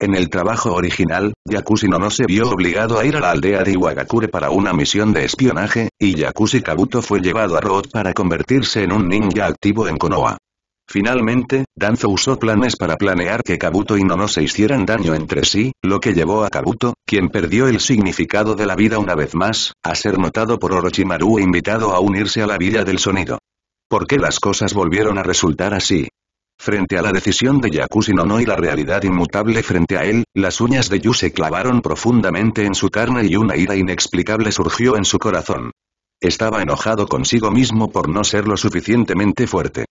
En el trabajo original, Yakusino no se vio obligado a ir a la aldea de Iwagakure para una misión de espionaje, y Yakushi Kabuto fue llevado a Rod para convertirse en un ninja activo en Konoha. Finalmente, Danzo usó planes para planear que Kabuto y Nono se hicieran daño entre sí, lo que llevó a Kabuto, quien perdió el significado de la vida una vez más, a ser notado por Orochimaru e invitado a unirse a la Villa del Sonido. ¿Por qué las cosas volvieron a resultar así? Frente a la decisión de Yakushi no y la realidad inmutable frente a él, las uñas de Yu se clavaron profundamente en su carne y una ira inexplicable surgió en su corazón. Estaba enojado consigo mismo por no ser lo suficientemente fuerte.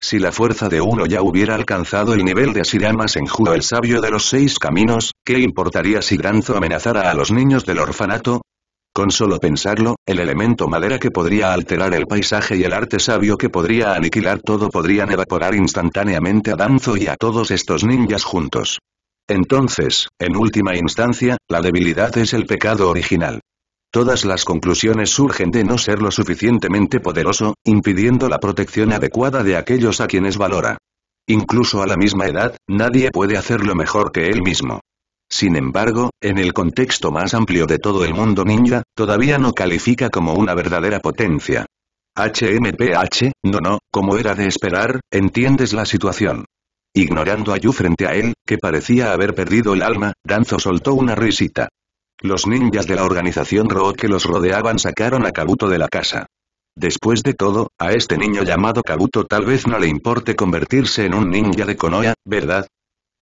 Si la fuerza de uno ya hubiera alcanzado el nivel de Asirama Senju el sabio de los seis caminos, ¿qué importaría si Granzo amenazara a los niños del orfanato? Con solo pensarlo, el elemento madera que podría alterar el paisaje y el arte sabio que podría aniquilar todo podrían evaporar instantáneamente a Danzo y a todos estos ninjas juntos. Entonces, en última instancia, la debilidad es el pecado original. Todas las conclusiones surgen de no ser lo suficientemente poderoso, impidiendo la protección adecuada de aquellos a quienes valora. Incluso a la misma edad, nadie puede hacerlo mejor que él mismo. Sin embargo, en el contexto más amplio de todo el mundo ninja, todavía no califica como una verdadera potencia. HMPH, no no, como era de esperar, entiendes la situación. Ignorando a Yu frente a él, que parecía haber perdido el alma, Danzo soltó una risita. Los ninjas de la organización Ro que los rodeaban sacaron a Kabuto de la casa. Después de todo, a este niño llamado Kabuto tal vez no le importe convertirse en un ninja de Konoha, ¿verdad?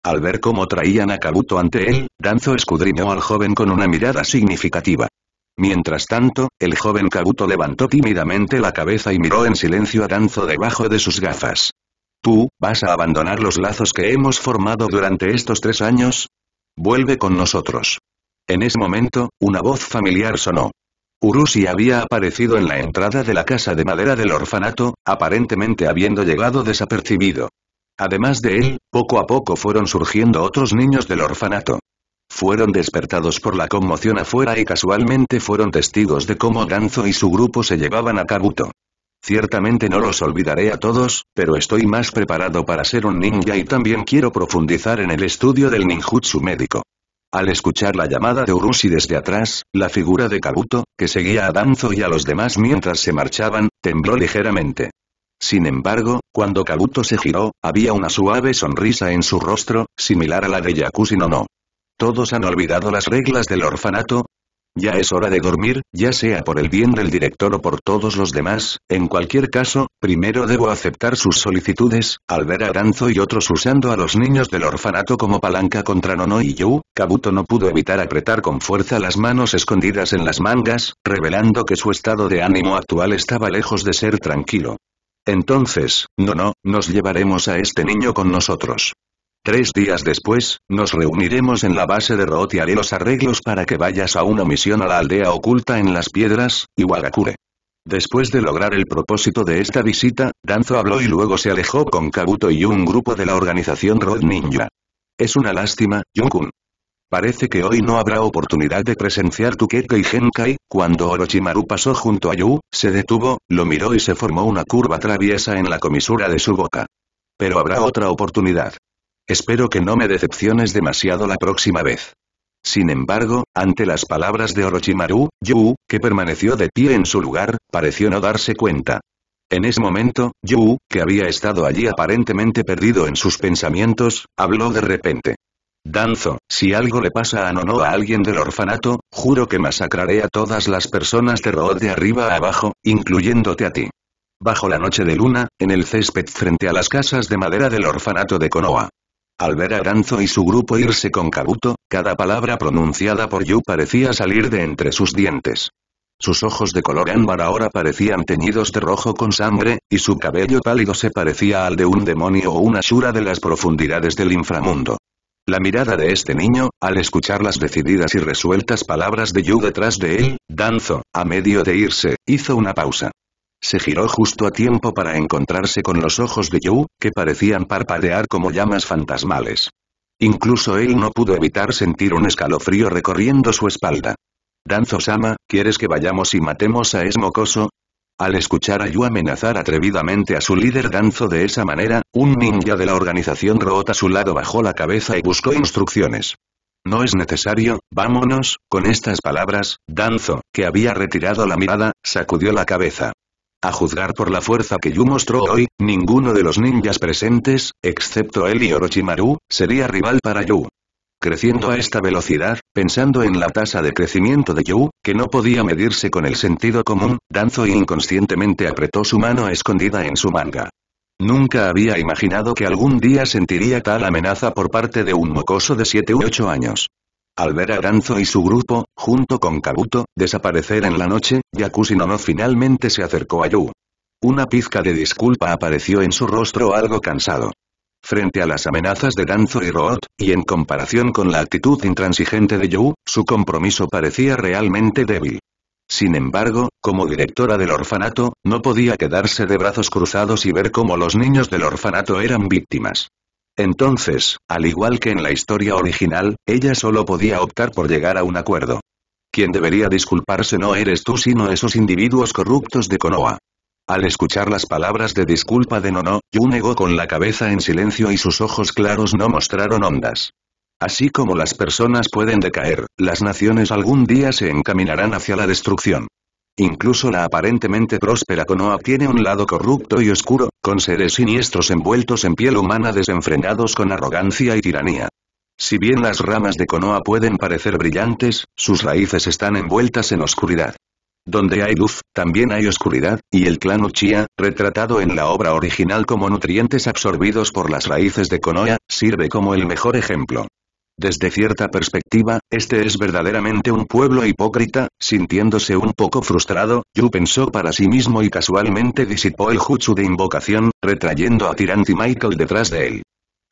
Al ver cómo traían a Kabuto ante él, Danzo escudriñó al joven con una mirada significativa. Mientras tanto, el joven Kabuto levantó tímidamente la cabeza y miró en silencio a Danzo debajo de sus gafas. ¿Tú, vas a abandonar los lazos que hemos formado durante estos tres años? Vuelve con nosotros. En ese momento, una voz familiar sonó. Urushi había aparecido en la entrada de la casa de madera del orfanato, aparentemente habiendo llegado desapercibido. Además de él, poco a poco fueron surgiendo otros niños del orfanato. Fueron despertados por la conmoción afuera y casualmente fueron testigos de cómo danzo y su grupo se llevaban a Kabuto. Ciertamente no los olvidaré a todos, pero estoy más preparado para ser un ninja y también quiero profundizar en el estudio del ninjutsu médico. Al escuchar la llamada de Urushi desde atrás, la figura de Kabuto, que seguía a Danzo y a los demás mientras se marchaban, tembló ligeramente. Sin embargo, cuando Kabuto se giró, había una suave sonrisa en su rostro, similar a la de Yakushi no ¿Todos han olvidado las reglas del orfanato? Ya es hora de dormir, ya sea por el bien del director o por todos los demás, en cualquier caso, primero debo aceptar sus solicitudes, al ver a Aranzo y otros usando a los niños del orfanato como palanca contra Nono y Yu, Kabuto no pudo evitar apretar con fuerza las manos escondidas en las mangas, revelando que su estado de ánimo actual estaba lejos de ser tranquilo. Entonces, no no, nos llevaremos a este niño con nosotros. Tres días después, nos reuniremos en la base de Roth y haré los arreglos para que vayas a una misión a la aldea oculta en las piedras, Iwagakure. Después de lograr el propósito de esta visita, Danzo habló y luego se alejó con Kabuto y un grupo de la organización Road Ninja. Es una lástima, Yunkun. Parece que hoy no habrá oportunidad de presenciar tu y Genkai, cuando Orochimaru pasó junto a Yu, se detuvo, lo miró y se formó una curva traviesa en la comisura de su boca. Pero habrá otra oportunidad. Espero que no me decepciones demasiado la próxima vez. Sin embargo, ante las palabras de Orochimaru, Yu, que permaneció de pie en su lugar, pareció no darse cuenta. En ese momento, Yu, que había estado allí aparentemente perdido en sus pensamientos, habló de repente. Danzo, si algo le pasa a Nono a alguien del orfanato, juro que masacraré a todas las personas de Rod de arriba a abajo, incluyéndote a ti. Bajo la noche de luna, en el césped frente a las casas de madera del orfanato de Konoha. Al ver a Danzo y su grupo irse con Kabuto, cada palabra pronunciada por Yu parecía salir de entre sus dientes. Sus ojos de color ámbar ahora parecían teñidos de rojo con sangre, y su cabello pálido se parecía al de un demonio o una shura de las profundidades del inframundo. La mirada de este niño, al escuchar las decididas y resueltas palabras de Yu detrás de él, Danzo, a medio de irse, hizo una pausa. Se giró justo a tiempo para encontrarse con los ojos de Yu, que parecían parpadear como llamas fantasmales. Incluso él no pudo evitar sentir un escalofrío recorriendo su espalda. Danzo-sama, ¿quieres que vayamos y matemos a ese mocoso? Al escuchar a Yu amenazar atrevidamente a su líder Danzo de esa manera, un ninja de la organización Rota a su lado bajó la cabeza y buscó instrucciones. No es necesario, vámonos, con estas palabras, Danzo, que había retirado la mirada, sacudió la cabeza. A juzgar por la fuerza que Yu mostró hoy, ninguno de los ninjas presentes, excepto él y Orochimaru, sería rival para Yu creciendo a esta velocidad, pensando en la tasa de crecimiento de Yu, que no podía medirse con el sentido común, Danzo inconscientemente apretó su mano escondida en su manga. Nunca había imaginado que algún día sentiría tal amenaza por parte de un mocoso de 7 u 8 años. Al ver a Danzo y su grupo, junto con Kabuto, desaparecer en la noche, no finalmente se acercó a Yu. Una pizca de disculpa apareció en su rostro algo cansado. Frente a las amenazas de Danzo y Root, y en comparación con la actitud intransigente de Yu, su compromiso parecía realmente débil. Sin embargo, como directora del orfanato, no podía quedarse de brazos cruzados y ver cómo los niños del orfanato eran víctimas. Entonces, al igual que en la historia original, ella solo podía optar por llegar a un acuerdo. Quien debería disculparse no eres tú sino esos individuos corruptos de Konoha. Al escuchar las palabras de disculpa de Nono, Yu negó con la cabeza en silencio y sus ojos claros no mostraron ondas. Así como las personas pueden decaer, las naciones algún día se encaminarán hacia la destrucción. Incluso la aparentemente próspera Konoha tiene un lado corrupto y oscuro, con seres siniestros envueltos en piel humana desenfrenados con arrogancia y tiranía. Si bien las ramas de Konoha pueden parecer brillantes, sus raíces están envueltas en oscuridad. Donde hay luz, también hay oscuridad, y el clan Uchiha, retratado en la obra original como nutrientes absorbidos por las raíces de Konoha, sirve como el mejor ejemplo. Desde cierta perspectiva, este es verdaderamente un pueblo hipócrita, sintiéndose un poco frustrado, Yu pensó para sí mismo y casualmente disipó el jutsu de invocación, retrayendo a Tirant y Michael detrás de él.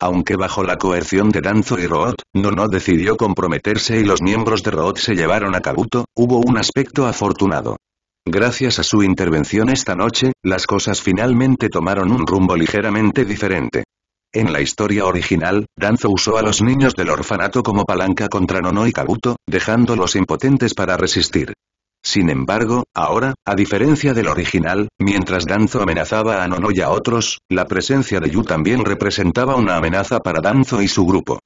Aunque bajo la coerción de Danzo y Root, Nono decidió comprometerse y los miembros de Root se llevaron a Kabuto, hubo un aspecto afortunado. Gracias a su intervención esta noche, las cosas finalmente tomaron un rumbo ligeramente diferente. En la historia original, Danzo usó a los niños del orfanato como palanca contra Nono y Kabuto, dejándolos impotentes para resistir. Sin embargo, ahora, a diferencia del original, mientras Danzo amenazaba a Nono y a otros, la presencia de Yu también representaba una amenaza para Danzo y su grupo.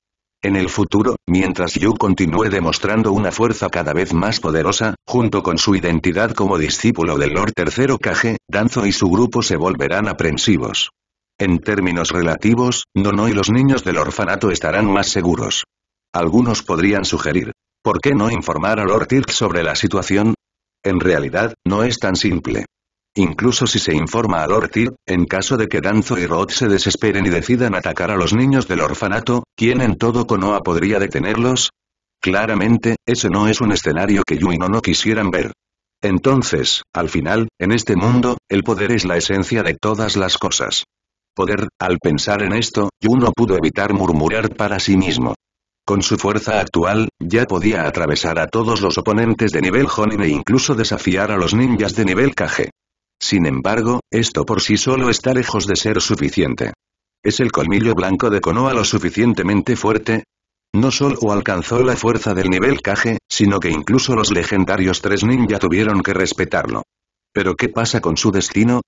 En el futuro, mientras Yu continúe demostrando una fuerza cada vez más poderosa, junto con su identidad como discípulo del Lord Tercero Kage, Danzo y su grupo se volverán aprensivos. En términos relativos, Nono y los niños del orfanato estarán más seguros. Algunos podrían sugerir, ¿por qué no informar a Lord Tirk sobre la situación? En realidad, no es tan simple. Incluso si se informa a Lord en caso de que Danzo y Roth se desesperen y decidan atacar a los niños del orfanato, ¿quién en todo Konoha podría detenerlos? Claramente, ese no es un escenario que Yuino no quisieran ver. Entonces, al final, en este mundo, el poder es la esencia de todas las cosas. Poder, al pensar en esto, no pudo evitar murmurar para sí mismo. Con su fuerza actual, ya podía atravesar a todos los oponentes de nivel Jonin e incluso desafiar a los ninjas de nivel Kage. Sin embargo, esto por sí solo está lejos de ser suficiente. ¿Es el colmillo blanco de Konoha lo suficientemente fuerte? No solo alcanzó la fuerza del nivel Kage, sino que incluso los legendarios tres ninja tuvieron que respetarlo. ¿Pero qué pasa con su destino?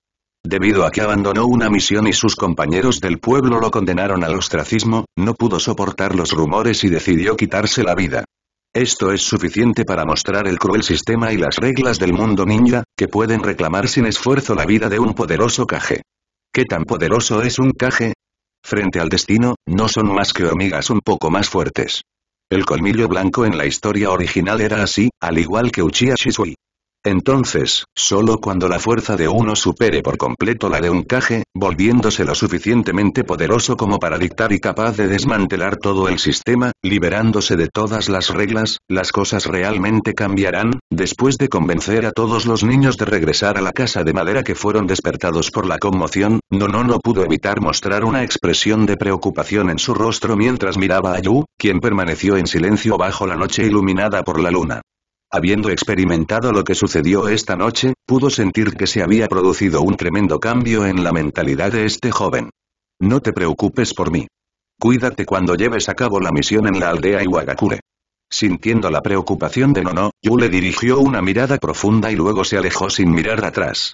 Debido a que abandonó una misión y sus compañeros del pueblo lo condenaron al ostracismo, no pudo soportar los rumores y decidió quitarse la vida. Esto es suficiente para mostrar el cruel sistema y las reglas del mundo ninja, que pueden reclamar sin esfuerzo la vida de un poderoso Kage. ¿Qué tan poderoso es un Kage? Frente al destino, no son más que hormigas un poco más fuertes. El colmillo blanco en la historia original era así, al igual que Uchiha Shisui. Entonces, solo cuando la fuerza de uno supere por completo la de un caje, volviéndose lo suficientemente poderoso como para dictar y capaz de desmantelar todo el sistema, liberándose de todas las reglas, las cosas realmente cambiarán, después de convencer a todos los niños de regresar a la casa de madera que fueron despertados por la conmoción, no no no pudo evitar mostrar una expresión de preocupación en su rostro mientras miraba a Yu, quien permaneció en silencio bajo la noche iluminada por la luna. Habiendo experimentado lo que sucedió esta noche, pudo sentir que se había producido un tremendo cambio en la mentalidad de este joven. No te preocupes por mí. Cuídate cuando lleves a cabo la misión en la aldea Iwagakure. Sintiendo la preocupación de Nono, Yu le dirigió una mirada profunda y luego se alejó sin mirar atrás.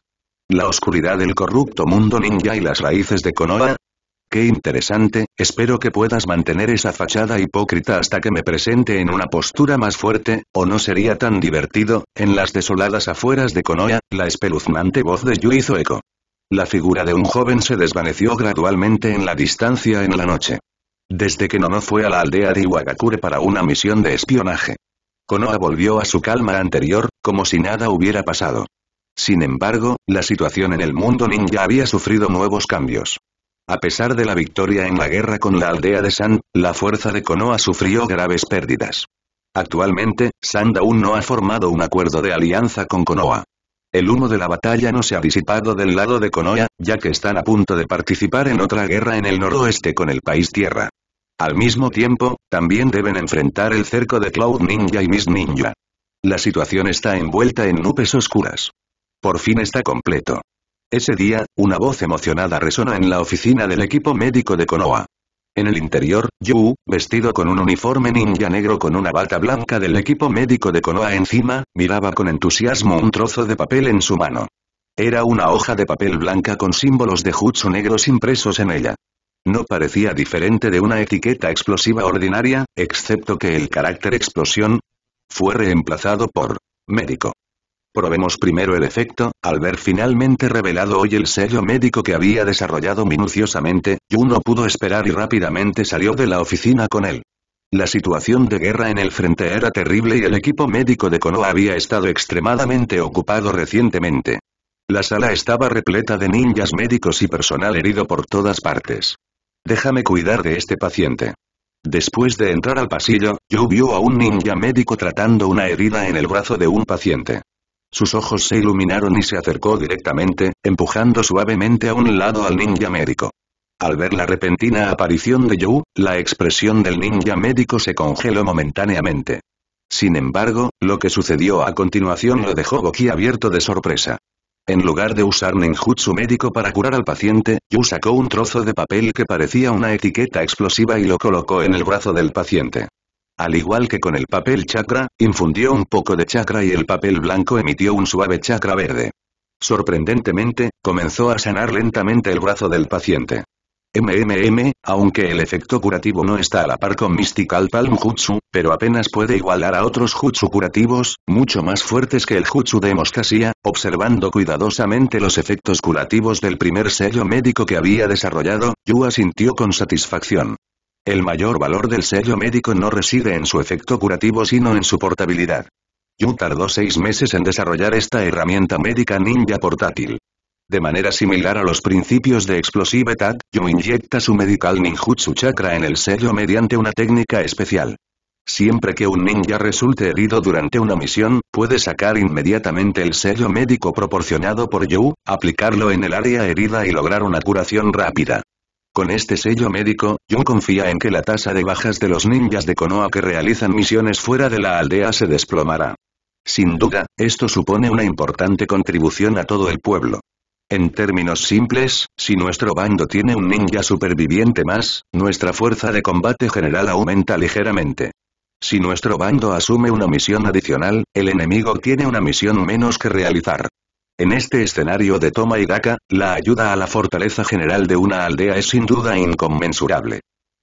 La oscuridad del corrupto mundo ninja y las raíces de Konoha, Qué interesante, espero que puedas mantener esa fachada hipócrita hasta que me presente en una postura más fuerte, o no sería tan divertido, en las desoladas afueras de Konoha, la espeluznante voz de Yu hizo eco. La figura de un joven se desvaneció gradualmente en la distancia en la noche. Desde que Nono fue a la aldea de Iwagakure para una misión de espionaje. Konoha volvió a su calma anterior, como si nada hubiera pasado. Sin embargo, la situación en el mundo ninja había sufrido nuevos cambios. A pesar de la victoria en la guerra con la aldea de Sand, la fuerza de Konoha sufrió graves pérdidas. Actualmente, Sand aún no ha formado un acuerdo de alianza con Konoha. El humo de la batalla no se ha disipado del lado de Konoha, ya que están a punto de participar en otra guerra en el noroeste con el país Tierra. Al mismo tiempo, también deben enfrentar el cerco de Cloud Ninja y Miss Ninja. La situación está envuelta en nubes oscuras. Por fin está completo. Ese día, una voz emocionada resonó en la oficina del equipo médico de Konoha. En el interior, Yu, vestido con un uniforme ninja negro con una bata blanca del equipo médico de Konoha encima, miraba con entusiasmo un trozo de papel en su mano. Era una hoja de papel blanca con símbolos de jutsu negros impresos en ella. No parecía diferente de una etiqueta explosiva ordinaria, excepto que el carácter explosión fue reemplazado por médico. Probemos primero el efecto, al ver finalmente revelado hoy el sello médico que había desarrollado minuciosamente, Juno no pudo esperar y rápidamente salió de la oficina con él. La situación de guerra en el frente era terrible y el equipo médico de Konoha había estado extremadamente ocupado recientemente. La sala estaba repleta de ninjas médicos y personal herido por todas partes. Déjame cuidar de este paciente. Después de entrar al pasillo, Yu vio a un ninja médico tratando una herida en el brazo de un paciente. Sus ojos se iluminaron y se acercó directamente, empujando suavemente a un lado al ninja médico. Al ver la repentina aparición de Yu, la expresión del ninja médico se congeló momentáneamente. Sin embargo, lo que sucedió a continuación lo dejó abierto de sorpresa. En lugar de usar ninjutsu médico para curar al paciente, Yu sacó un trozo de papel que parecía una etiqueta explosiva y lo colocó en el brazo del paciente. Al igual que con el papel chakra, infundió un poco de chakra y el papel blanco emitió un suave chakra verde. Sorprendentemente, comenzó a sanar lentamente el brazo del paciente. MMM, aunque el efecto curativo no está a la par con Mystical Palm Jutsu, pero apenas puede igualar a otros Jutsu curativos, mucho más fuertes que el Jutsu de Moscasia, observando cuidadosamente los efectos curativos del primer sello médico que había desarrollado, Yua sintió con satisfacción. El mayor valor del sello médico no reside en su efecto curativo sino en su portabilidad. Yu tardó seis meses en desarrollar esta herramienta médica ninja portátil. De manera similar a los principios de Explosive Yu inyecta su medical ninjutsu chakra en el sello mediante una técnica especial. Siempre que un ninja resulte herido durante una misión, puede sacar inmediatamente el sello médico proporcionado por Yu, aplicarlo en el área herida y lograr una curación rápida. Con este sello médico, yo confía en que la tasa de bajas de los ninjas de Konoha que realizan misiones fuera de la aldea se desplomará. Sin duda, esto supone una importante contribución a todo el pueblo. En términos simples, si nuestro bando tiene un ninja superviviente más, nuestra fuerza de combate general aumenta ligeramente. Si nuestro bando asume una misión adicional, el enemigo tiene una misión menos que realizar. En este escenario de toma y daca, la ayuda a la fortaleza general de una aldea es sin duda inconmensurable.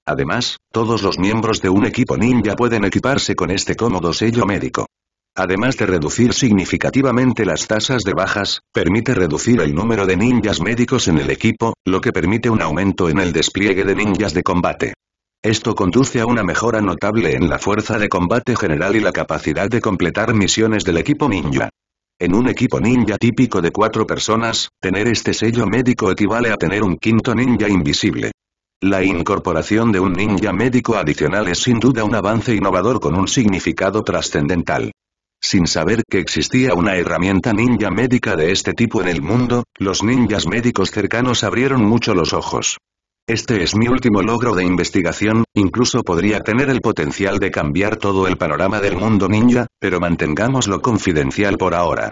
Además, todos los miembros de un equipo ninja pueden equiparse con este cómodo sello médico. Además de reducir significativamente las tasas de bajas, permite reducir el número de ninjas médicos en el equipo, lo que permite un aumento en el despliegue de ninjas de combate. Esto conduce a una mejora notable en la fuerza de combate general y la capacidad de completar misiones del equipo ninja. En un equipo ninja típico de cuatro personas, tener este sello médico equivale a tener un quinto ninja invisible. La incorporación de un ninja médico adicional es sin duda un avance innovador con un significado trascendental. Sin saber que existía una herramienta ninja médica de este tipo en el mundo, los ninjas médicos cercanos abrieron mucho los ojos. Este es mi último logro de investigación, incluso podría tener el potencial de cambiar todo el panorama del mundo ninja, pero mantengámoslo confidencial por ahora.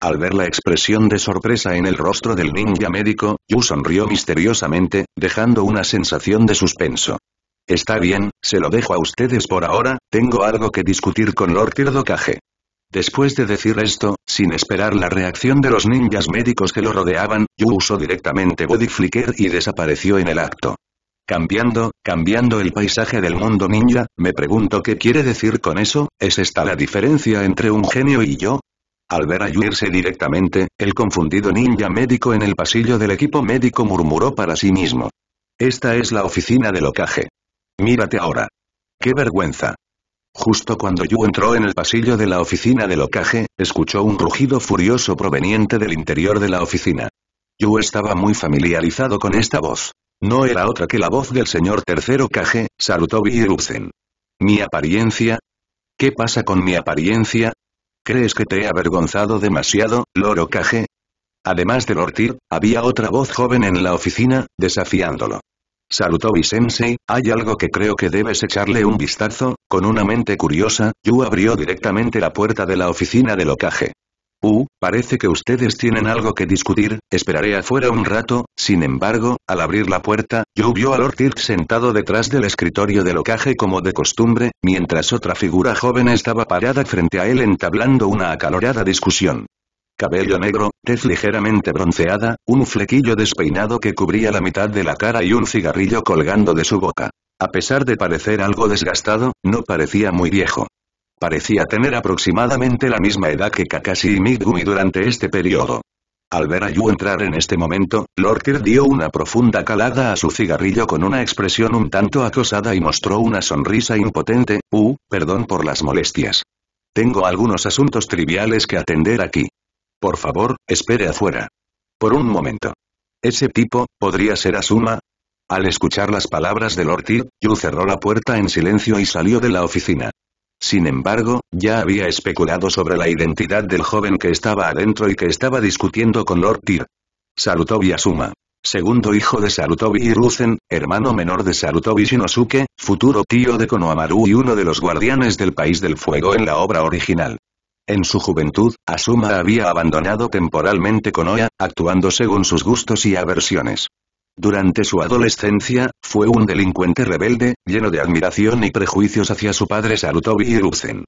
Al ver la expresión de sorpresa en el rostro del ninja médico, Yu sonrió misteriosamente, dejando una sensación de suspenso. Está bien, se lo dejo a ustedes por ahora, tengo algo que discutir con Lord Kage. Después de decir esto, sin esperar la reacción de los ninjas médicos que lo rodeaban, Yu usó directamente Body Flicker y desapareció en el acto. Cambiando, cambiando el paisaje del mundo ninja, me pregunto qué quiere decir con eso, ¿es esta la diferencia entre un genio y yo? Al ver a Yu irse directamente, el confundido ninja médico en el pasillo del equipo médico murmuró para sí mismo. Esta es la oficina de locaje. Mírate ahora. ¡Qué vergüenza! Justo cuando Yu entró en el pasillo de la oficina de ocaje, escuchó un rugido furioso proveniente del interior de la oficina. Yu estaba muy familiarizado con esta voz. No era otra que la voz del señor tercero Kage, Sarutobi Virusen. ¿Mi apariencia? ¿Qué pasa con mi apariencia? ¿Crees que te he avergonzado demasiado, Loro ocaje? Además de Lortir, había otra voz joven en la oficina, desafiándolo. Salutó sensei hay algo que creo que debes echarle un vistazo, con una mente curiosa, Yu abrió directamente la puerta de la oficina de locaje. Uh, parece que ustedes tienen algo que discutir, esperaré afuera un rato, sin embargo, al abrir la puerta, Yu vio a Lord sentado detrás del escritorio de locaje como de costumbre, mientras otra figura joven estaba parada frente a él entablando una acalorada discusión cabello negro, tez ligeramente bronceada, un flequillo despeinado que cubría la mitad de la cara y un cigarrillo colgando de su boca. A pesar de parecer algo desgastado, no parecía muy viejo. Parecía tener aproximadamente la misma edad que Kakashi y Migumi durante este periodo. Al ver a Yu entrar en este momento, Lorker dio una profunda calada a su cigarrillo con una expresión un tanto acosada y mostró una sonrisa impotente, uh, perdón por las molestias. Tengo algunos asuntos triviales que atender aquí. Por favor, espere afuera. Por un momento. ¿Ese tipo, podría ser Asuma? Al escuchar las palabras de Lord Tyr, Yu cerró la puerta en silencio y salió de la oficina. Sin embargo, ya había especulado sobre la identidad del joven que estaba adentro y que estaba discutiendo con Lord Tyr. Sarutobi Asuma. Segundo hijo de Sarutobi Hiruzen, hermano menor de Sarutobi Shinosuke, futuro tío de Konohamaru y uno de los guardianes del País del Fuego en la obra original. En su juventud, Asuma había abandonado temporalmente Konoha, actuando según sus gustos y aversiones. Durante su adolescencia, fue un delincuente rebelde, lleno de admiración y prejuicios hacia su padre Sarutobi Hiruzen.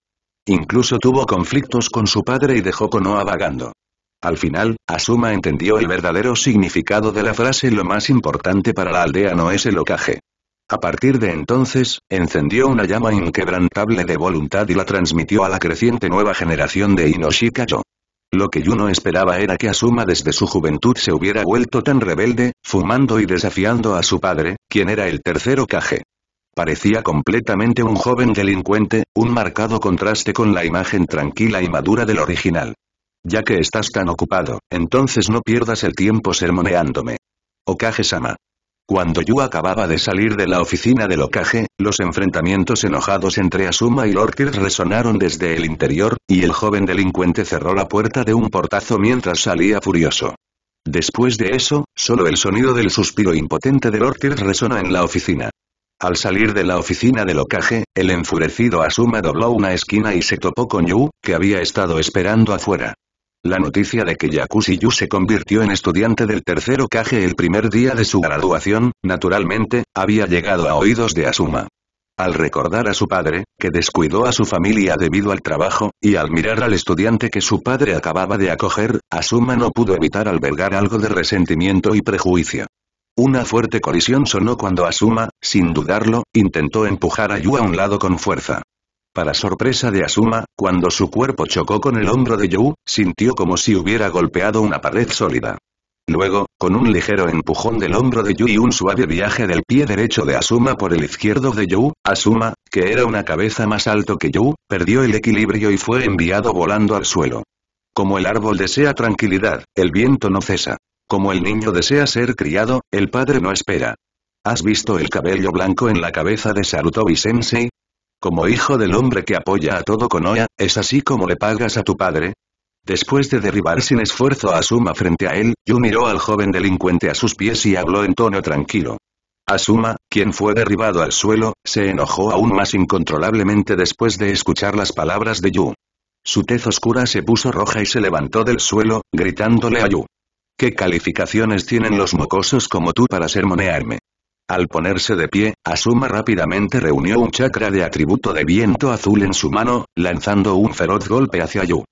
Incluso tuvo conflictos con su padre y dejó Konoha vagando. Al final, Asuma entendió el verdadero significado de la frase lo más importante para la aldea no es el ocaje. A partir de entonces, encendió una llama inquebrantable de voluntad y la transmitió a la creciente nueva generación de yo Lo que Yuno esperaba era que Asuma desde su juventud se hubiera vuelto tan rebelde, fumando y desafiando a su padre, quien era el tercero Kage. Parecía completamente un joven delincuente, un marcado contraste con la imagen tranquila y madura del original. Ya que estás tan ocupado, entonces no pierdas el tiempo sermoneándome. Okage-sama. Cuando Yu acababa de salir de la oficina de Okage, los enfrentamientos enojados entre Asuma y Lorker resonaron desde el interior, y el joven delincuente cerró la puerta de un portazo mientras salía furioso. Después de eso, solo el sonido del suspiro impotente de Lord resonó en la oficina. Al salir de la oficina de locaje, el enfurecido Asuma dobló una esquina y se topó con Yu, que había estado esperando afuera. La noticia de que Yakushi Yu se convirtió en estudiante del tercero Kage el primer día de su graduación, naturalmente, había llegado a oídos de Asuma. Al recordar a su padre, que descuidó a su familia debido al trabajo, y al mirar al estudiante que su padre acababa de acoger, Asuma no pudo evitar albergar algo de resentimiento y prejuicio. Una fuerte colisión sonó cuando Asuma, sin dudarlo, intentó empujar a Yu a un lado con fuerza. Para sorpresa de Asuma, cuando su cuerpo chocó con el hombro de Yu, sintió como si hubiera golpeado una pared sólida. Luego, con un ligero empujón del hombro de Yu y un suave viaje del pie derecho de Asuma por el izquierdo de Yu, Asuma, que era una cabeza más alto que Yu, perdió el equilibrio y fue enviado volando al suelo. Como el árbol desea tranquilidad, el viento no cesa. Como el niño desea ser criado, el padre no espera. ¿Has visto el cabello blanco en la cabeza de Sarutobi Sensei? Como hijo del hombre que apoya a todo con Konoha, ¿es así como le pagas a tu padre? Después de derribar sin esfuerzo a Asuma frente a él, Yu miró al joven delincuente a sus pies y habló en tono tranquilo. Asuma, quien fue derribado al suelo, se enojó aún más incontrolablemente después de escuchar las palabras de Yu. Su tez oscura se puso roja y se levantó del suelo, gritándole a Yu. ¿Qué calificaciones tienen los mocosos como tú para sermonearme? Al ponerse de pie, Asuma rápidamente reunió un chakra de atributo de viento azul en su mano, lanzando un feroz golpe hacia Yu.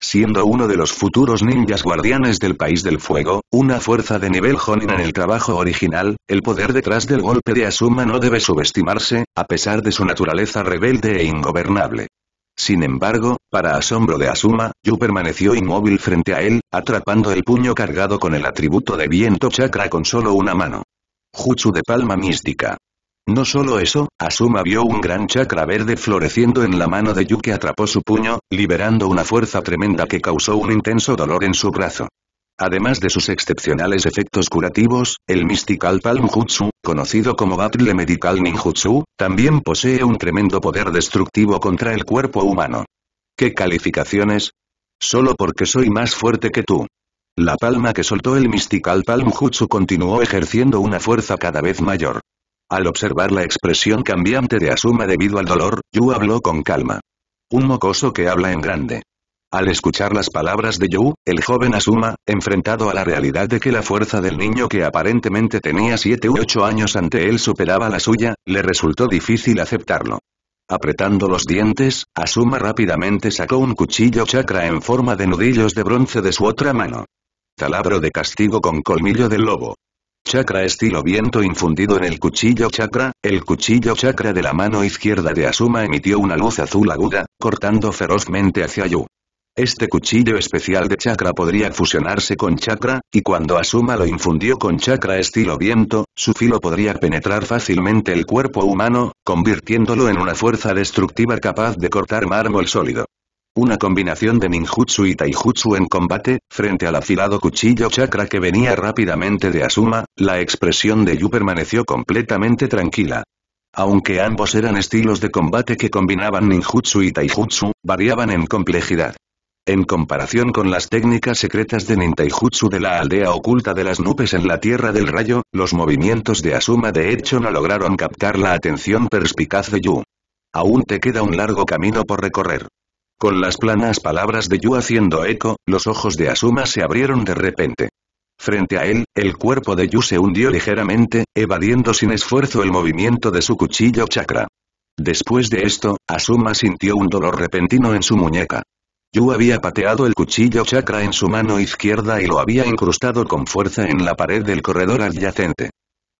Siendo uno de los futuros ninjas guardianes del País del Fuego, una fuerza de nivel Jonin en el trabajo original, el poder detrás del golpe de Asuma no debe subestimarse, a pesar de su naturaleza rebelde e ingobernable. Sin embargo, para asombro de Asuma, Yu permaneció inmóvil frente a él, atrapando el puño cargado con el atributo de viento chakra con solo una mano jutsu de palma mística. No solo eso, Asuma vio un gran chakra verde floreciendo en la mano de Yu que atrapó su puño, liberando una fuerza tremenda que causó un intenso dolor en su brazo. Además de sus excepcionales efectos curativos, el Mystical Palm Jutsu, conocido como Battle Medical Ninjutsu, también posee un tremendo poder destructivo contra el cuerpo humano. ¿Qué calificaciones? Solo porque soy más fuerte que tú. La palma que soltó el Mystical Palm Jutsu continuó ejerciendo una fuerza cada vez mayor. Al observar la expresión cambiante de Asuma debido al dolor, Yu habló con calma. Un mocoso que habla en grande. Al escuchar las palabras de Yu, el joven Asuma, enfrentado a la realidad de que la fuerza del niño que aparentemente tenía 7 u 8 años ante él superaba la suya, le resultó difícil aceptarlo. Apretando los dientes, Asuma rápidamente sacó un cuchillo chakra en forma de nudillos de bronce de su otra mano. Taladro de castigo con colmillo del lobo. Chakra estilo viento infundido en el cuchillo chakra, el cuchillo chakra de la mano izquierda de Asuma emitió una luz azul aguda, cortando ferozmente hacia Yu. Este cuchillo especial de chakra podría fusionarse con chakra, y cuando Asuma lo infundió con chakra estilo viento, su filo podría penetrar fácilmente el cuerpo humano, convirtiéndolo en una fuerza destructiva capaz de cortar mármol sólido una combinación de ninjutsu y taijutsu en combate, frente al afilado cuchillo chakra que venía rápidamente de Asuma, la expresión de Yu permaneció completamente tranquila. Aunque ambos eran estilos de combate que combinaban ninjutsu y taijutsu, variaban en complejidad. En comparación con las técnicas secretas de Nintaijutsu de la aldea oculta de las nubes en la Tierra del Rayo, los movimientos de Asuma de hecho no lograron captar la atención perspicaz de Yu. Aún te queda un largo camino por recorrer. Con las planas palabras de Yu haciendo eco, los ojos de Asuma se abrieron de repente. Frente a él, el cuerpo de Yu se hundió ligeramente, evadiendo sin esfuerzo el movimiento de su cuchillo chakra. Después de esto, Asuma sintió un dolor repentino en su muñeca. Yu había pateado el cuchillo chakra en su mano izquierda y lo había incrustado con fuerza en la pared del corredor adyacente.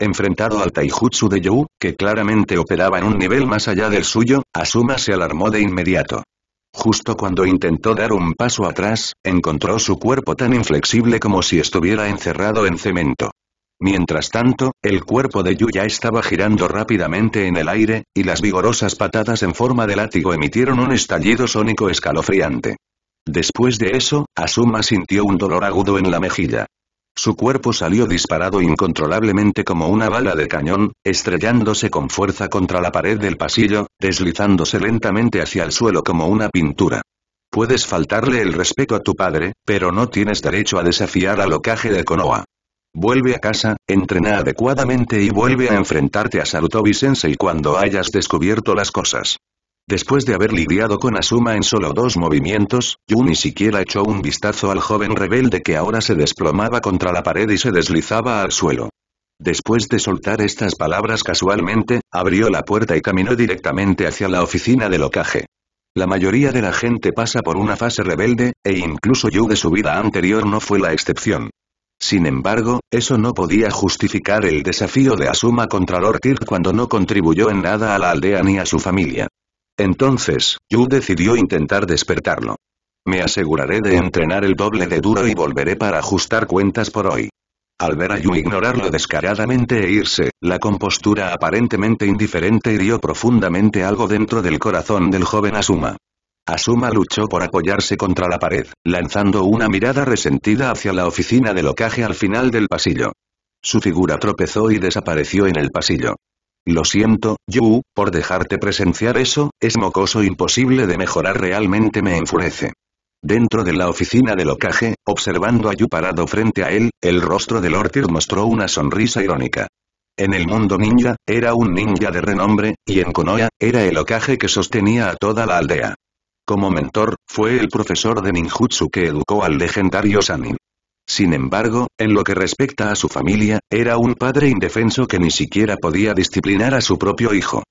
Enfrentado al taijutsu de Yu, que claramente operaba en un nivel más allá del suyo, Asuma se alarmó de inmediato. Justo cuando intentó dar un paso atrás, encontró su cuerpo tan inflexible como si estuviera encerrado en cemento. Mientras tanto, el cuerpo de Yuya estaba girando rápidamente en el aire, y las vigorosas patadas en forma de látigo emitieron un estallido sónico escalofriante. Después de eso, Asuma sintió un dolor agudo en la mejilla. Su cuerpo salió disparado incontrolablemente como una bala de cañón, estrellándose con fuerza contra la pared del pasillo, deslizándose lentamente hacia el suelo como una pintura. Puedes faltarle el respeto a tu padre, pero no tienes derecho a desafiar al ocaje de Konoha. Vuelve a casa, entrena adecuadamente y vuelve a enfrentarte a Sarutobi-sensei cuando hayas descubierto las cosas. Después de haber lidiado con Asuma en solo dos movimientos, Yu ni siquiera echó un vistazo al joven rebelde que ahora se desplomaba contra la pared y se deslizaba al suelo. Después de soltar estas palabras casualmente, abrió la puerta y caminó directamente hacia la oficina del ocaje. La mayoría de la gente pasa por una fase rebelde, e incluso Yu de su vida anterior no fue la excepción. Sin embargo, eso no podía justificar el desafío de Asuma contra Lord cuando no contribuyó en nada a la aldea ni a su familia. Entonces, Yu decidió intentar despertarlo. Me aseguraré de entrenar el doble de duro y volveré para ajustar cuentas por hoy. Al ver a Yu ignorarlo descaradamente e irse, la compostura aparentemente indiferente hirió profundamente algo dentro del corazón del joven Asuma. Asuma luchó por apoyarse contra la pared, lanzando una mirada resentida hacia la oficina de locaje al final del pasillo. Su figura tropezó y desapareció en el pasillo. Lo siento, Yu, por dejarte presenciar eso, es mocoso imposible de mejorar realmente me enfurece. Dentro de la oficina del Okage, observando a Yu parado frente a él, el rostro de ortir mostró una sonrisa irónica. En el mundo ninja, era un ninja de renombre, y en Konoha, era el Okage que sostenía a toda la aldea. Como mentor, fue el profesor de ninjutsu que educó al legendario Sanin. Sin embargo, en lo que respecta a su familia, era un padre indefenso que ni siquiera podía disciplinar a su propio hijo.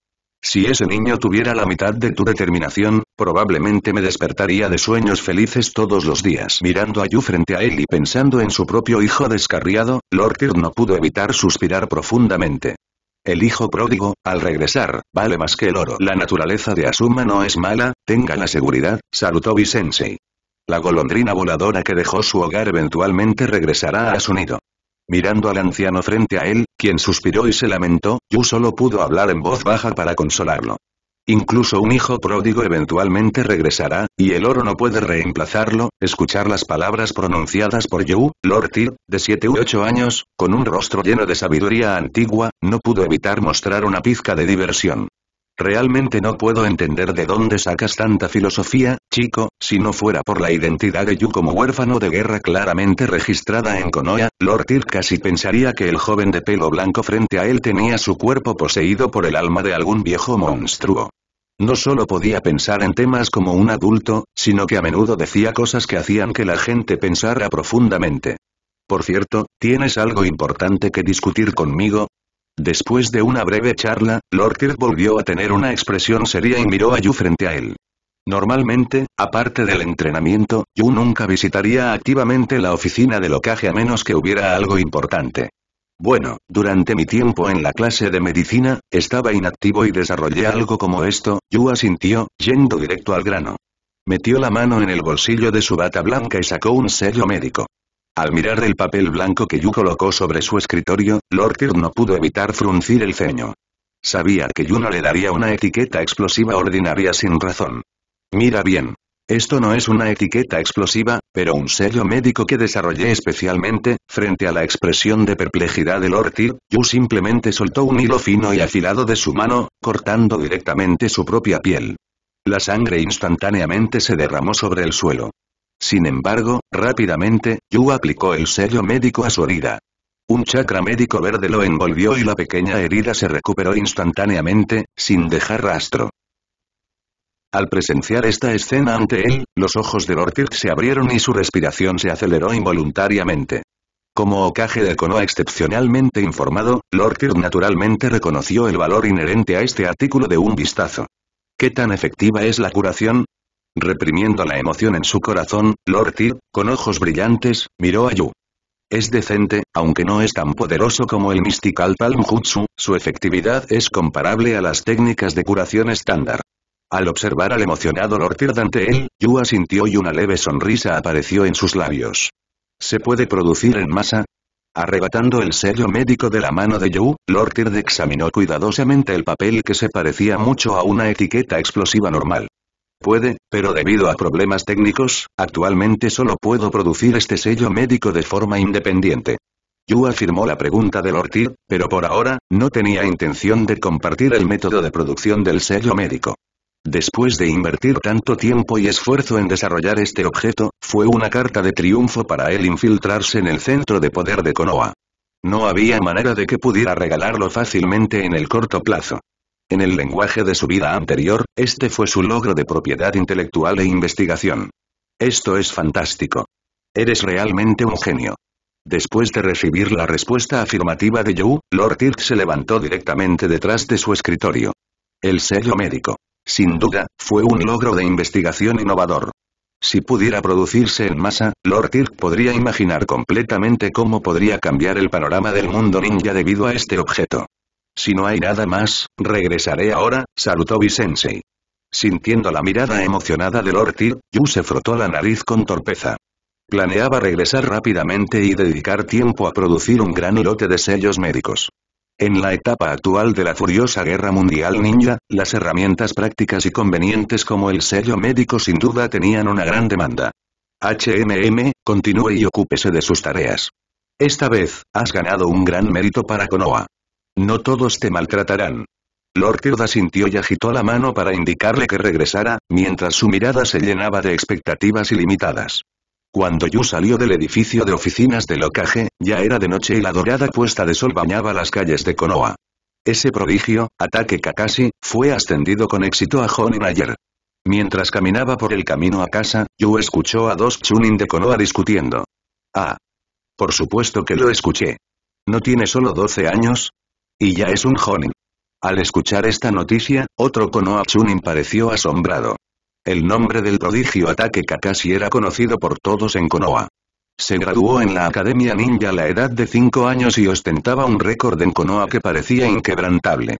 Si ese niño tuviera la mitad de tu determinación, probablemente me despertaría de sueños felices todos los días. Mirando a Yu frente a él y pensando en su propio hijo descarriado, Lord no pudo evitar suspirar profundamente. El hijo pródigo, al regresar, vale más que el oro. La naturaleza de Asuma no es mala, tenga la seguridad, salutó Vicensei. La golondrina voladora que dejó su hogar eventualmente regresará a su nido. Mirando al anciano frente a él, quien suspiró y se lamentó, Yu solo pudo hablar en voz baja para consolarlo. Incluso un hijo pródigo eventualmente regresará, y el oro no puede reemplazarlo, escuchar las palabras pronunciadas por Yu, Lord Tyr, de 7 u 8 años, con un rostro lleno de sabiduría antigua, no pudo evitar mostrar una pizca de diversión. Realmente no puedo entender de dónde sacas tanta filosofía, chico, si no fuera por la identidad de Yu como huérfano de guerra claramente registrada en Konoha, Lord Tyr casi pensaría que el joven de pelo blanco frente a él tenía su cuerpo poseído por el alma de algún viejo monstruo. No solo podía pensar en temas como un adulto, sino que a menudo decía cosas que hacían que la gente pensara profundamente. Por cierto, ¿tienes algo importante que discutir conmigo? Después de una breve charla, Lorker volvió a tener una expresión seria y miró a Yu frente a él. Normalmente, aparte del entrenamiento, Yu nunca visitaría activamente la oficina de locaje a menos que hubiera algo importante. Bueno, durante mi tiempo en la clase de medicina, estaba inactivo y desarrollé algo como esto, Yu asintió, yendo directo al grano. Metió la mano en el bolsillo de su bata blanca y sacó un sello médico. Al mirar el papel blanco que Yu colocó sobre su escritorio, Lord no pudo evitar fruncir el ceño. Sabía que Yu no le daría una etiqueta explosiva ordinaria sin razón. Mira bien. Esto no es una etiqueta explosiva, pero un sello médico que desarrollé especialmente, frente a la expresión de perplejidad de Lord Yu simplemente soltó un hilo fino y afilado de su mano, cortando directamente su propia piel. La sangre instantáneamente se derramó sobre el suelo. Sin embargo, rápidamente, Yu aplicó el sello médico a su herida. Un chakra médico verde lo envolvió y la pequeña herida se recuperó instantáneamente, sin dejar rastro. Al presenciar esta escena ante él, los ojos de Lortir se abrieron y su respiración se aceleró involuntariamente. Como Okage de Konoha excepcionalmente informado, Lortir naturalmente reconoció el valor inherente a este artículo de un vistazo. ¿Qué tan efectiva es la curación? Reprimiendo la emoción en su corazón, Lord con ojos brillantes, miró a Yu. Es decente, aunque no es tan poderoso como el Mystical Palm Jutsu, su efectividad es comparable a las técnicas de curación estándar. Al observar al emocionado Lord ante él, Yu asintió y una leve sonrisa apareció en sus labios. ¿Se puede producir en masa? Arrebatando el sello médico de la mano de Yu, Lord examinó cuidadosamente el papel que se parecía mucho a una etiqueta explosiva normal puede, pero debido a problemas técnicos, actualmente solo puedo producir este sello médico de forma independiente. Yu afirmó la pregunta del Ortiz, pero por ahora, no tenía intención de compartir el método de producción del sello médico. Después de invertir tanto tiempo y esfuerzo en desarrollar este objeto, fue una carta de triunfo para él infiltrarse en el centro de poder de Konoha. No había manera de que pudiera regalarlo fácilmente en el corto plazo. En el lenguaje de su vida anterior, este fue su logro de propiedad intelectual e investigación. Esto es fantástico. Eres realmente un genio. Después de recibir la respuesta afirmativa de Joe, Lord Irk se levantó directamente detrás de su escritorio. El sello médico. Sin duda, fue un logro de investigación innovador. Si pudiera producirse en masa, Lord Irk podría imaginar completamente cómo podría cambiar el panorama del mundo ninja debido a este objeto. Si no hay nada más, regresaré ahora, salutó Vicensei. Sintiendo la mirada emocionada de Lord Yu se frotó la nariz con torpeza. Planeaba regresar rápidamente y dedicar tiempo a producir un gran lote de sellos médicos. En la etapa actual de la furiosa guerra mundial ninja, las herramientas prácticas y convenientes como el sello médico sin duda tenían una gran demanda. HMM, continúe y ocúpese de sus tareas. Esta vez, has ganado un gran mérito para Konoha. No todos te maltratarán. Lord Kirda sintió y agitó la mano para indicarle que regresara, mientras su mirada se llenaba de expectativas ilimitadas. Cuando Yu salió del edificio de oficinas de locaje, ya era de noche y la dorada puesta de sol bañaba las calles de Konoha. Ese prodigio, ataque Kakashi, fue ascendido con éxito a Honin ayer. Mientras caminaba por el camino a casa, Yu escuchó a dos Chunin de Konoha discutiendo. Ah. Por supuesto que lo escuché. ¿No tiene solo 12 años? Y ya es un Jonin. Al escuchar esta noticia, otro Konoha Chunin pareció asombrado. El nombre del prodigio Ataque Kakashi era conocido por todos en Konoha. Se graduó en la Academia Ninja a la edad de 5 años y ostentaba un récord en Konoha que parecía inquebrantable.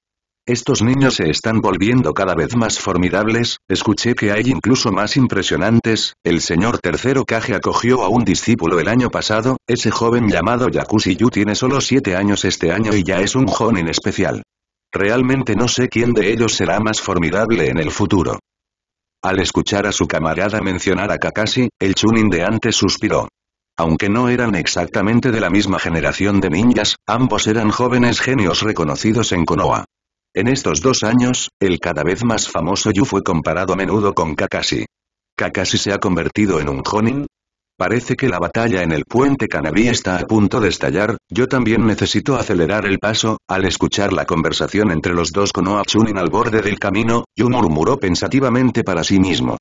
Estos niños se están volviendo cada vez más formidables, escuché que hay incluso más impresionantes, el señor tercero Kage acogió a un discípulo el año pasado, ese joven llamado Yakushi Yu tiene solo 7 años este año y ya es un honin especial. Realmente no sé quién de ellos será más formidable en el futuro. Al escuchar a su camarada mencionar a Kakashi, el Chunin de antes suspiró. Aunque no eran exactamente de la misma generación de ninjas, ambos eran jóvenes genios reconocidos en Konoha. En estos dos años, el cada vez más famoso Yu fue comparado a menudo con Kakashi. ¿Kakashi se ha convertido en un Jonin? Parece que la batalla en el puente Kanabi está a punto de estallar, yo también necesito acelerar el paso, al escuchar la conversación entre los dos con Chunin al borde del camino, Yu murmuró pensativamente para sí mismo.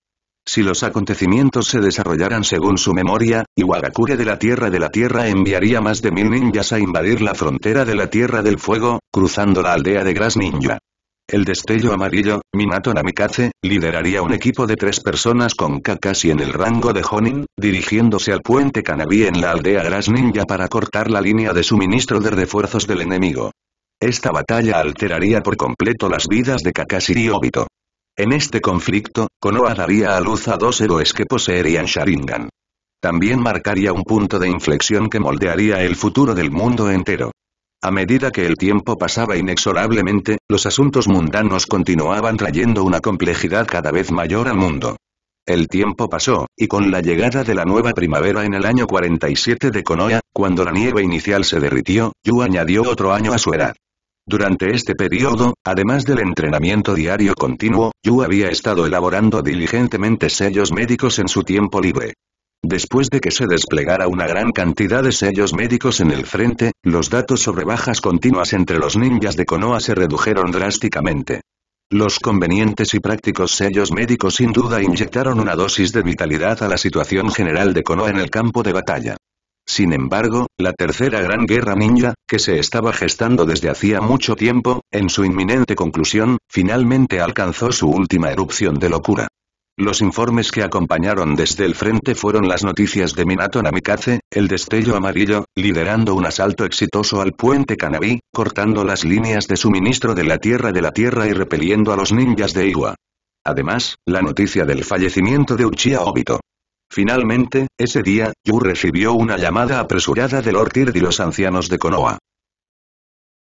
Si los acontecimientos se desarrollaran según su memoria, Iwagakure de la Tierra de la Tierra enviaría más de mil ninjas a invadir la frontera de la Tierra del Fuego, cruzando la aldea de Grass Ninja. El destello amarillo, Minato Namikaze, lideraría un equipo de tres personas con Kakashi en el rango de Honin, dirigiéndose al puente Kanabi en la aldea Grass Ninja para cortar la línea de suministro de refuerzos del enemigo. Esta batalla alteraría por completo las vidas de Kakashi y Obito. En este conflicto, Konoha daría a luz a dos héroes que poseerían Sharingan. También marcaría un punto de inflexión que moldearía el futuro del mundo entero. A medida que el tiempo pasaba inexorablemente, los asuntos mundanos continuaban trayendo una complejidad cada vez mayor al mundo. El tiempo pasó, y con la llegada de la nueva primavera en el año 47 de Konoha, cuando la nieve inicial se derritió, Yu añadió otro año a su edad. Durante este periodo, además del entrenamiento diario continuo, Yu había estado elaborando diligentemente sellos médicos en su tiempo libre. Después de que se desplegara una gran cantidad de sellos médicos en el frente, los datos sobre bajas continuas entre los ninjas de Konoha se redujeron drásticamente. Los convenientes y prácticos sellos médicos sin duda inyectaron una dosis de vitalidad a la situación general de Konoha en el campo de batalla. Sin embargo, la tercera gran guerra ninja, que se estaba gestando desde hacía mucho tiempo, en su inminente conclusión, finalmente alcanzó su última erupción de locura. Los informes que acompañaron desde el frente fueron las noticias de Minato Namikaze, el destello amarillo, liderando un asalto exitoso al puente Kanabi, cortando las líneas de suministro de la Tierra de la Tierra y repeliendo a los ninjas de Iwa. Además, la noticia del fallecimiento de Uchiha Obito. Finalmente, ese día, Yu recibió una llamada apresurada del Lord y los ancianos de Konoha.